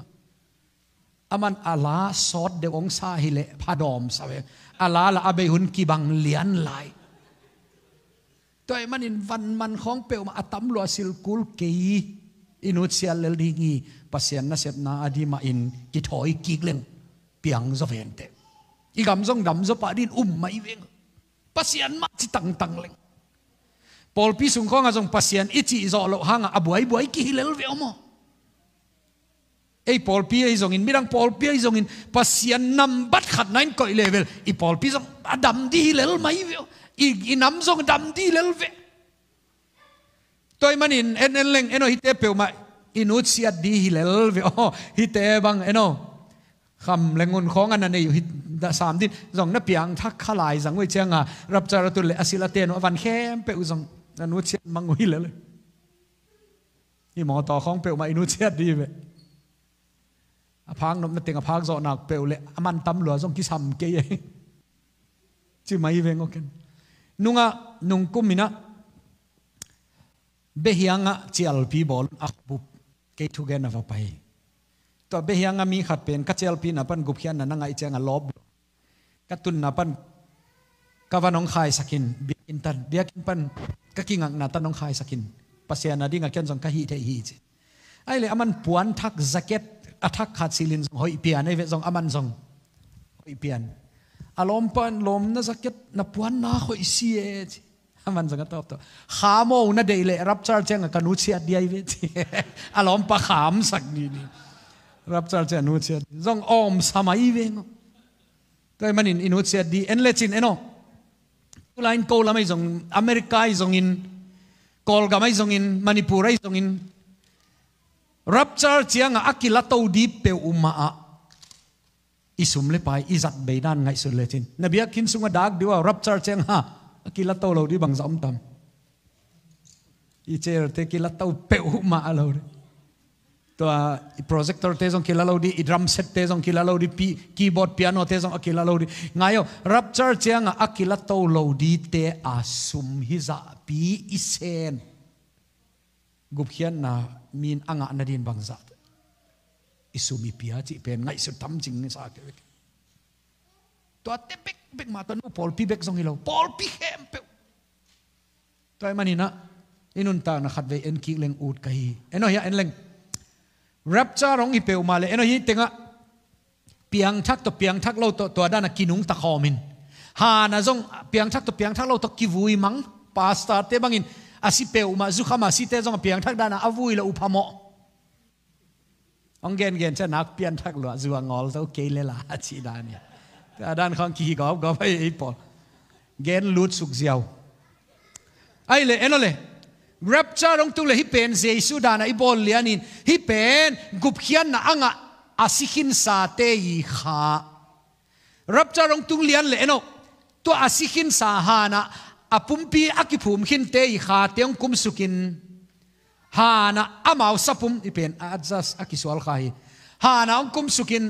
aman ala sot de ong sa hi le phadom sa ve ala la abe hun ki bang lian lai toy man in van man khong pe ma atam lo sil kul ke inut sial le dingi pasian na sep na adima in ki thoi ki leng piang zo ven te i gam zong dam zo pa din um mai veng pasian ma chi tang tang leng Paul pi sung kong azong pasien ichi izo lo hanga abuai buai ki hilel ve omo. Ei Paul pi izong in mirang Paul pi izong in pasien nam bat khat nine koi level i Paul pi zong adam di hilel mai ve i i nam zong dam di hilel ve. Toy manin en en leng eno hite pe ma inut sia di hilel ve o hite bang eno kham lengun khong an ne hit da sam din zong na piang thak khalai zang wei chenga rap chara tu le asila te no van khem pe u zong นันนุเชตมังงวยเลยนี่หมอต่อของเปลวมาอินุเชตดีเวอพังนมนั่เต็งอพังจอหนักเปลวเลยอมันตำหลงส่งกิสัมเกยชื่อไมเวงกอเันนุงะนุงกุมินะเบียงะเจียลพีบอลอักบุบเกทุเกนอาไปตัวเบียงะมีขัดเป็นกัจเจลพีนับปันกุบยขนนั่งไอเจงะลอบกัตุนนับปันกวานองคายสักินเบียกินตันเบียกินปันก็กินงักนาตันองคายสกินปัสยานาดิงักเกนสงกะิีเทฮีจไอเลยอามันปวนทักสักเก็ตอทักขาดสิลินหอยเปียนในเวสงอามันสงหอยเปียนอารมณ์ปันลมนะักเก็ตนับปวนนาหอยเสียจอามันสงก็ตอบตัวขามเอานะเดี๋ยเลยรับจารเจงกันนูเชียดียเวจอารมณ์ปะขามสักนี่รับจารเจนูเชียดสงอมสมัยเวงแต่มันอินนูเชียดีเอ็นเลจินเอโน lain ko lamai zong America ai zong in kol gamai zong in Manipur ai zong in rapture chiang akila tau di pe uma a isum le pai izat beidan ngai sur le tin na bia kin sunga dak diwa rapture chiang ha akila tau lo di bang zam tam i cher te kila to pe uma a lo तो projector tezon kilalau di लौदी drum set ते जों keyboard piano tezon keyboard piano ते ngayo rapture chiang akila to lodi te asum hi pi isen gup na min anga nadin bang za isumi pia chi pen ngai su tam ching sa ke to ate bek bek pol pi bek zong hilo pol pi hem pe toy e manina inunta na khatve en ki leng ut kahi eno ya en leng rapture rong i peu ma le eno hi tenga piang thak to piang thak lo to to dana kinung ta khomin ha na zong piang thak to piang thak lo to kivui mang pastor te bangin asi peu ma zu khama si te zong piang thak dana avui lo uphamo ông gen gen cha nak pian thak lo zu angol to ke le la chi dani ta dan khong ki go go pai ipol gen lut suk ziao ai le eno le rapture rong tung le pen jesu dana i bol lianin hipen pen na anga asihin sa te i kha rapture rong tung lian le eno to asihin sa hana apumpi akiphum hin te i kha teong kum sukin hana amau sapum i adjust akisual kha hi hana ong kum sukin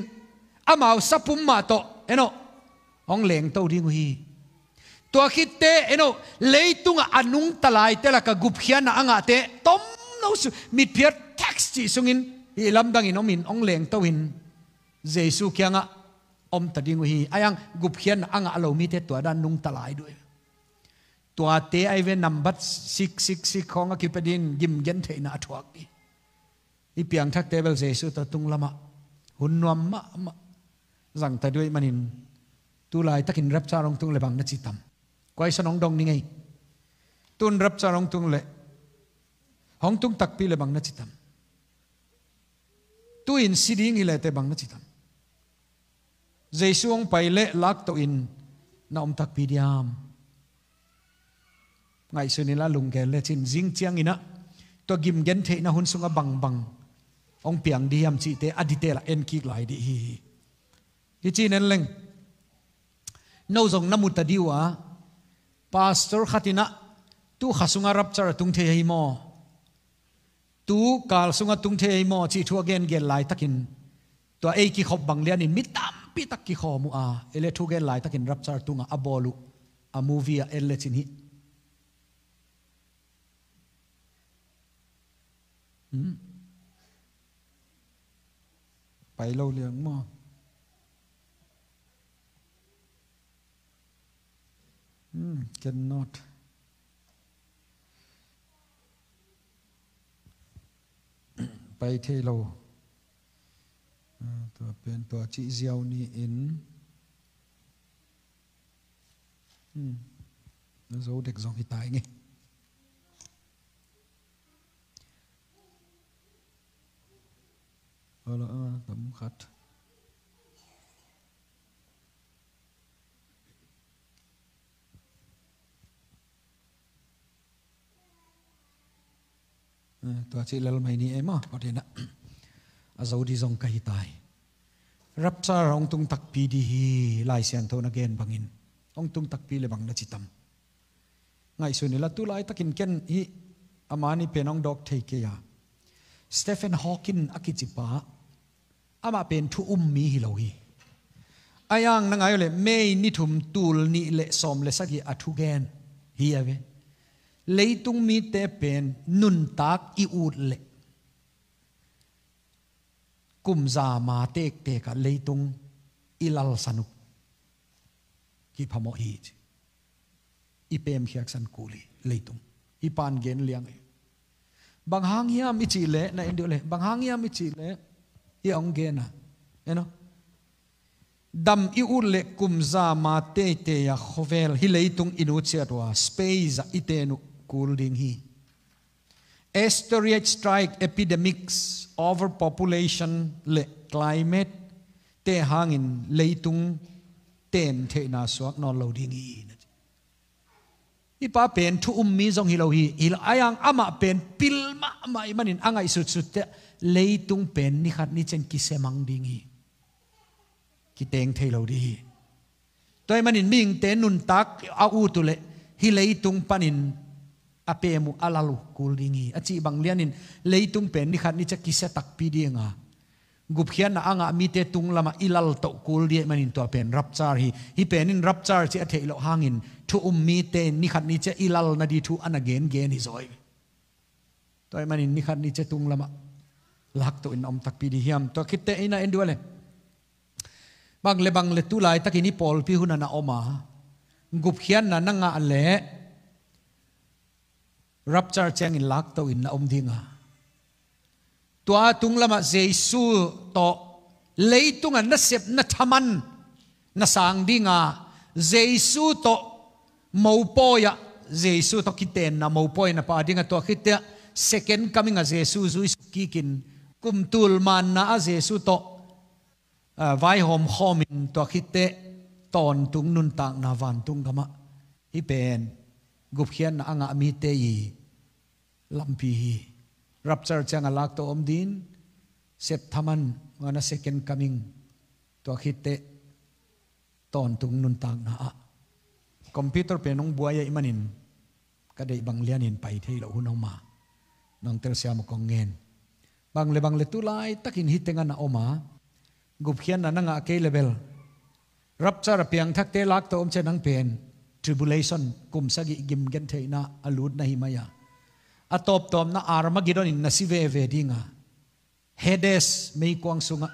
amau sapum ma to eno ong leng to ding hi tua khi te eno leitung anung talai te la ka gup hian anga te tom no su mit pier taxi, sung in i lam dang in omin ong leng tawin jesu nga om tading hi ayang gup hian anga alo mi te tua dan nung talai đuôi, tua te ai ve number 666 khong a kipadin gim gen the na thuak đi i piang thak tebel jesu ta tung lama hun nuam ma ma zang ta đuôi manin tu lai ta takin rap charong tung lebang na chi tam quay sang ông đông ni ngay tuôn rập cha ông tung lệ hong tung tak pi le bang na chitam tu in si ding ile te bang na chitam jesu ông pai le lak to in na om tak đi diam ngai su ni la lung ge le chin jing chiang ina to gìm gen thế na hun sunga bang bang ông piang diam chi te adite là en kik lại đi hi hi chi nen leng nâu dòng nam mụt ta đi wa pastor khatina tu khasunga rap char tung the hi mo tu kal sunga tung the hi mo chi thu again gel lai takin to ei ki khop bang lian in mitam pi tak ki kho mu a ele thu gel lai takin rap char tunga abolu a movie a elle chin hi hmm. ไปเล่าเรื่องมอ Mm, cannot. Bay thê lô. À, tòa bên tòa chị gieo ni in. Hmm, nó dấu đẹp dòng cái tái nghe. Ờ là ờ, tấm khát. ตัวชีเลลไม่นี่เอ็มอ่ะก็เดนะอาจจะดีจงกายตายรับซาองตุงตักปีดีฮีไลเซียนโทนักเกนบังอิน องตุงตักปีเลบังนัจิตัมไงส่วนนี้ละตุลาลตักินเกนฮีอามานีเป็นองดอกเทเกียสเตฟานฮอว์กินอากิจิปาอามาเป็นทุอุมมีฮิโลฮีอายังนังไงเลยไม่นิทุมตูลนี่เลสอมเลสักยีอัทุเกนฮีเอเว lấy tung mi tế pen nun tak i ut le kum tế tế cả lấy tung leitung ilal sanu ki phamo hi i pem hiak san kuli leitung i pan gen liang ấy bang hang hiam mi chi le na indu le bang hang hiam mi chi le i ong gen na you know dam i u le kum za ma te te ya khovel hi leitung inu chia to space itenu cool ding hi asteroid strike epidemics overpopulation le climate te hangin leitung tem the na suak non lo ding hi i pa pen thu um mi zong hi hi il ayang ama pen pil ma mai manin angai su su te leitung pen ni khat ni chen ki semang ding hi ki teng thei lo hi toy manin ming te nun tak a u tu le hi leitung panin apemu alalu kuldingi achi banglianin leitum pen ni khat ni cha kisa tak pi dinga gup na anga mite tung lama ilal to kul die manin to pen rap hi hi penin rap char chi athe lo hangin thu um mite te ni khat cha ilal na di thu an again gen hi zoi toy manin ni khat ni cha tung lama lak to in om tak pi di hiam to kit te ina enduale bang le bang le tu lai takini pol pi hunana oma gup khian na nanga le rapture chang in lak to in om dinga tua tung lama jesu to leitung an na sep na thaman na sang dinga jesu to mo poya jesu to kiten na mo poya na pa dinga to khite second coming a jesu zui kikin kum tul man na a jesu to uh, vai hom homin to khite ton tung nun tak na van tung kama hi pen gup hian na anga mi te i lampi hi rapture changa lak to om din sep thaman ngana second coming to khite ton tung nun tang na a computer pe nong buaya imanin ka dei bang lianin pai thei lo hunong ma nong ter siam ko ngen bang le bang le tu lai takin hitenga na oma gup hian na nga ke level rapture piang thak te lak to om che nang pen tribulation kum sagi gim gen theina alut na himaya atop tom na armageddon in nasive ve dinga hedes mei kwang sunga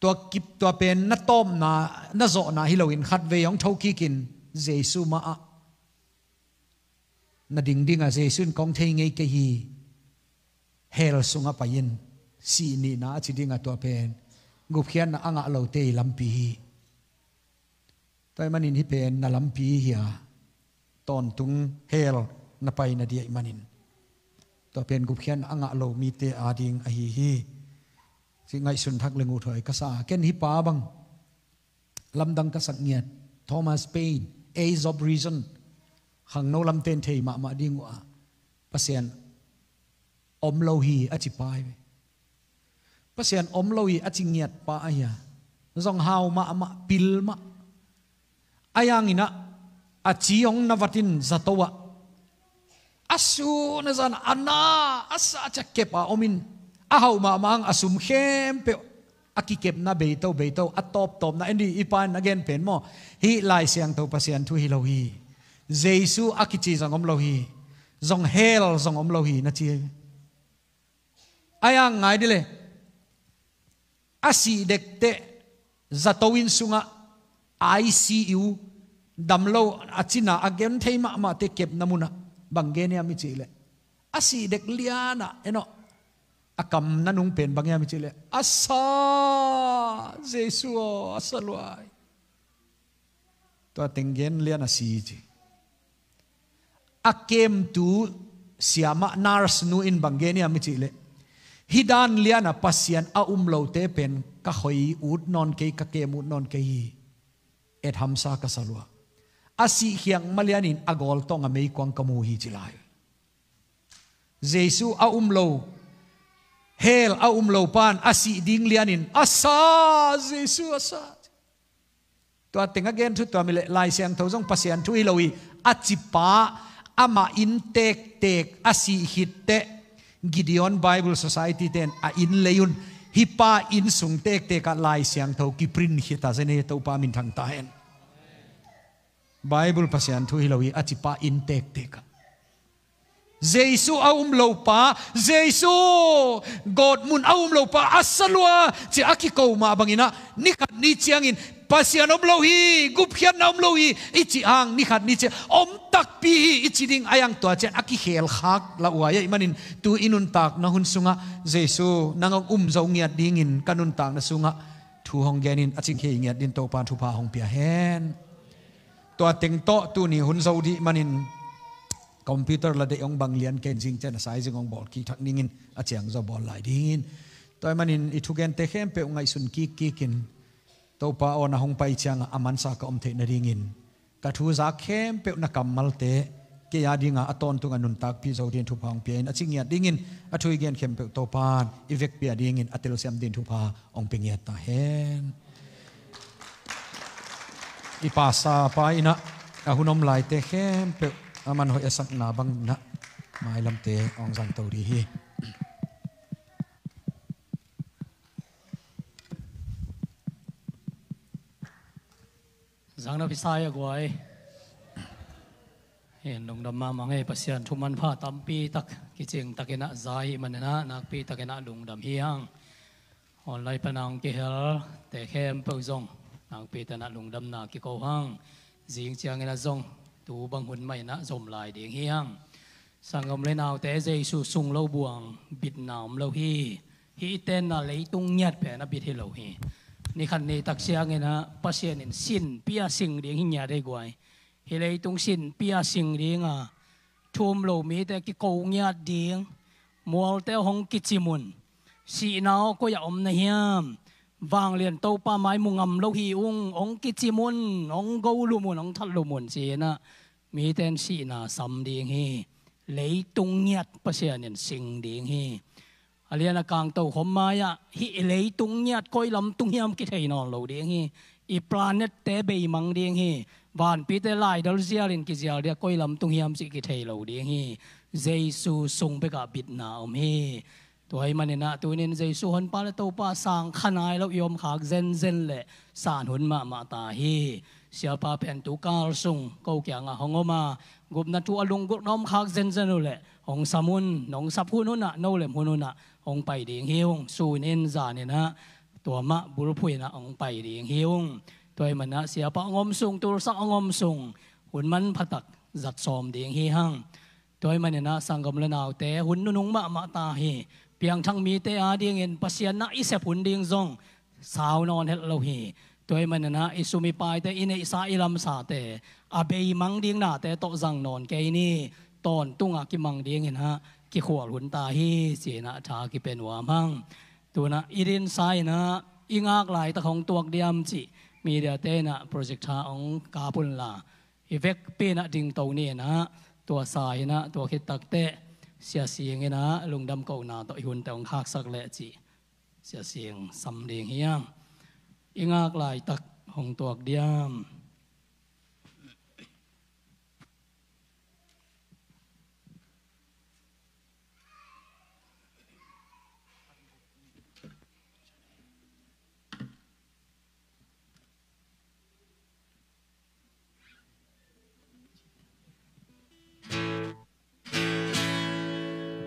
to kip to pen na tom na na zo na hiloin khat ve yong thoki kin jesu ma a na ding dinga jesu kong thei ngei ke hi hel sunga payin si ni na chidinga to pen gup khian na anga lo te lampi hi toy manin hi pen na lampi hia ton tung hel na pai na diai manin to pen gup khian anga lo mi te ading a hi hi si ngai sun thak lengu thoi ka sa ken hi pa bang lam dang ka sak ngiat thomas paine age of reason hang no lam ten thei ma ma ding wa pasien om lo hi achi pai pasien om lo hi chi ngiat pa a hi zong hau ma ma pil ma ai anh na, ayangina achiong navatin zatowa asu na zan ana asa cha kepa omin ahau ma mang asum khem pe akikep na beito beito atop top na endi ipan again pen mo hi lai siang to pasian thu hi lo hi jesu zong om lo hi zong hel zong om lo hi na chi ai ayang ngai dile asi dekte zatowin sunga ICU damlo achina à, again à, à, thema ma te kep namuna bangene ami chile asi dek liana eno akam nanung pen bangi ami chile asa jesu asalwai to tengen liana si chi akem tu siama nars nu in bangene ami chile hidan liana pasian a umlo te pen ka ud non ke ka kem non ke hi et hamsa ka salua asi hiang malianin agol tong a mei kwang kamu hi chilai a umlo hel a umlo pan asi ding lianin asa jesu asa to ateng gen tu to mile lai siang tho zong pasian thu iloi achipa ama in tek tek asi hitte gideon bible society ten a in leun hi pa in sung tek te ka lai siang tho ki prin hi ta zene to pa min thang ta hen bible pasian thu hi lohi achi pa in tek te ka Jesu aum lo pa Jesu God mun aum lo pa asalwa chi aki ko ma bangina ni khat ni chiangin pasian om lo hi gup na om lo hi ichi ang ni khat ni che om tak pi hi ichi ding ayang to chen aki hel khak la wa imanin tu inun tak na hun sunga jesu nangok um zo ngiat dingin, kanun tak na sunga thu hong genin, in aching he ngiat din to pan thu pa hong pia hen to teng to tu ni hun zo di manin computer la de ong bang lian ken jing chen sai jing ong bol ki thak ningin achiang zo bol lai ding in toy manin ithugen te khem pe ngai sun ki ki kin to pa on hong pai chang aman sa ka om the na ring in ka thu za khem pe na kamal te ke ya dinga aton tu ngun tak pi zo din thu phang pe in aching ya ding in athui gen khem pe to pan ivek pe ding in atel sem din thu pa ong ping ya ta hen i pa sa pa ina ahunom lai te khem pe aman ho esak na bang na mai lam te ong zang to ri hi สังนพิสายกวยเห็นดงดำมามังเ้ปะสยชนทุมันผ้าตัมปีตักกิจิงตักนะใจมันนะนักปีตักนะดงดำเฮียงออนไลน์ปนังกิเฮลแต่เข้มเปิลจงนักปีตนะดงดำนักิโกหังสิงเชียงนจงตูบังหุนไม่นะจมลายเดียงเฮียงสังกมเลนาวแต่เจสุสุงเล่าบวงบิดนามเล่าฮีฮีเต้นนะเลยตุงเงียดแผ่นบิดเฮเล่าฮี ni khan ni tak siang ina pasien in sin pia sing ding hinya dei guai hi lei tung sin pia sing ding a thum lo mi te ki ko nya ding mual te hong ki chimun si nao ko ya om na hiam vang liền tâu pa mai mung ngầm lâu hi ung ong ki chi mun ong go lu mun ong thal lu mun si na mi ten si na sam ding hi lấy tung nhát pa sia nen sing ding hi อะไรนะกางเต่าขมมายะฮิเลยตุงเนียดก้อยลำตุงยามกิไทยนอนเราเดียงฮีอีปลานเนตเตเบมังเดียงฮีบานปีเตไลดัลเซียลินกิเซียเดียก้อยลำตุงยามสิกิไทยเราเดียงฮีเจสูทรงไปกับบิดนาอมฮีตัวไอ้มันเนะตัวนี้เจสูหันปาเลตัวป้าสางขนายแล้วยอมขากเซนเซนเละสานหุนมามาตาฮีเสียปาเป็นตุกาลสุงกาเกียงอ่ะฮงอมากบนัทุอลุงกุน้อมขากเซนเซนนู่แหละหงสมุนหนองสับหุนนูนน่ะน่นเลมหุนนูนน่ะองไปดีงเฮงสูเน้นจานี่นะ ตัวมะบุรุพุยนะองไปดีงเฮงตัวมันนะเสียปะงมสุงตัวสักงมสุงหุ่นมันพัตักจัดซอมดีงเฮหังตัวมันเนี่ยนะสังกำลังเอาแต่หุ่นนุนงมะมะตาเฮ เพียงทั้งมีเตอาดีงเงินปัสยนะอิเสพุนดีงซงสาวนอนเฮลโลเฮตัวมันนะอิสุมิปายแต่อินอิสาอิลัมสาแต่อาเบยมังดีงหนาแต่โตจังนอนแกนี่ ตอนตุงอากิมังดีงเห็นฮะกี่ขวหุนตาฮีเสียนาชากี่เป็นหัวมั่งตัวนะอีรินไซนะอีงากหลายตะของตัวเดียมจิมีเดียเตนะโปรเจกต์ชาองกาปุลลาอีเวกปีนะดิงตัวนี้นะ ตัวสายนะ ตัวคิดตักเตะเสียเสียงนะลุงดำเก่านาต่อหุ่นแต่องคากสักเละจิเสียเสียงสำเดียงเฮียงอีงากหลายตะของตัวเดียม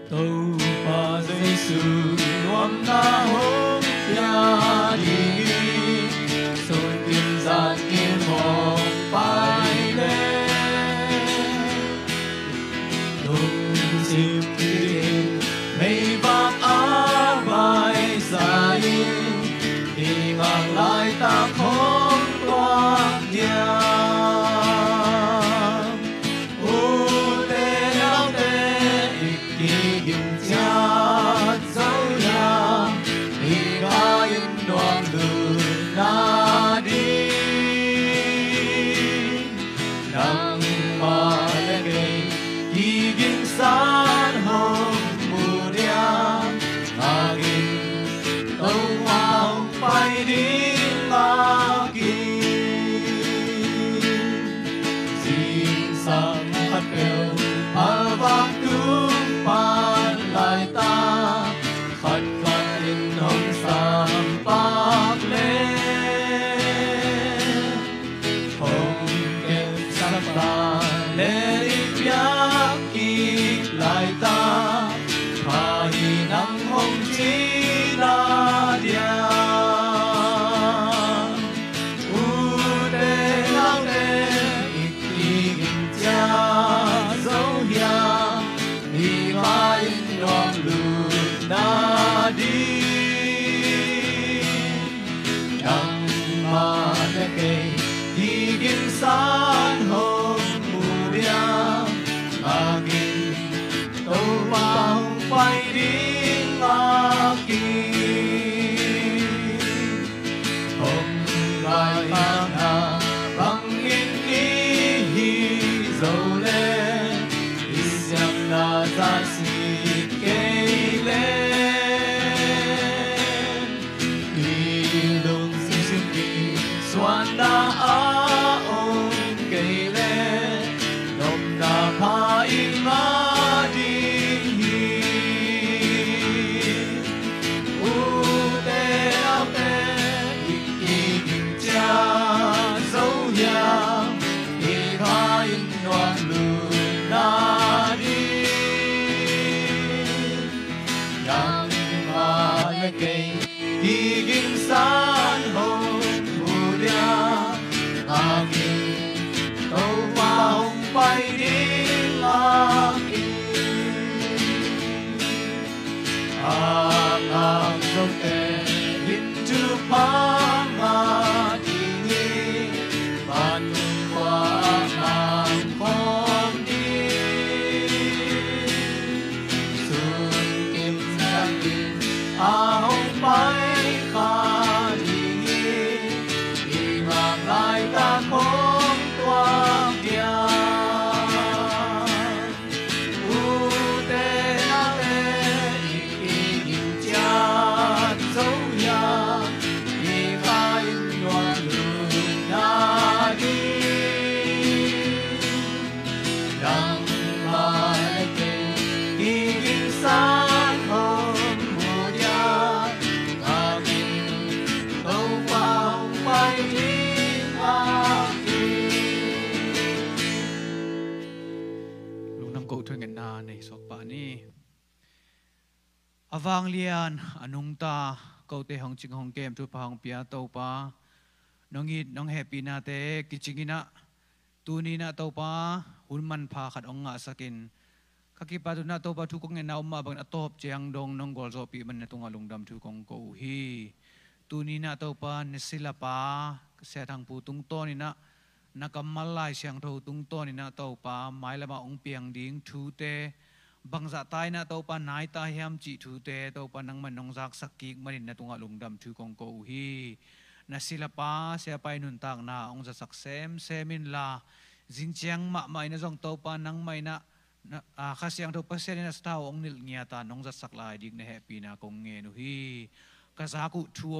Tâu pha dây sừng nuông ta hôn nhà avang lian anung ta câu te hong ching hong kem thu pa hong pia tau pa nong i nong happy na te kichingina tu ni na tau pa hun man pha khat ong nga sakin kaki pa tu na tau pa thu kong na ma bang atop chang dong nong gol zo pi man na tunga lungdam thu kong ko hi tu ni na tau pa ne sila pa se thang pu tung to ni na na kamal lai siang tho tung to ni na tau pa mai la ma ong piang ding thu te bangsa tai na to pa nai ta hiam chi thu te to pa nang manong zak sakik manin na tunga lungdam thu kong ko hi na sila pa siya pa inun tak na ong sa saksem semin la zinchiang ma mai na jong to pa nang mai na a kasiang to pa siya na sa ong nil ngiata nong sa lai dik na happy na kong ngenu hi kasaku thu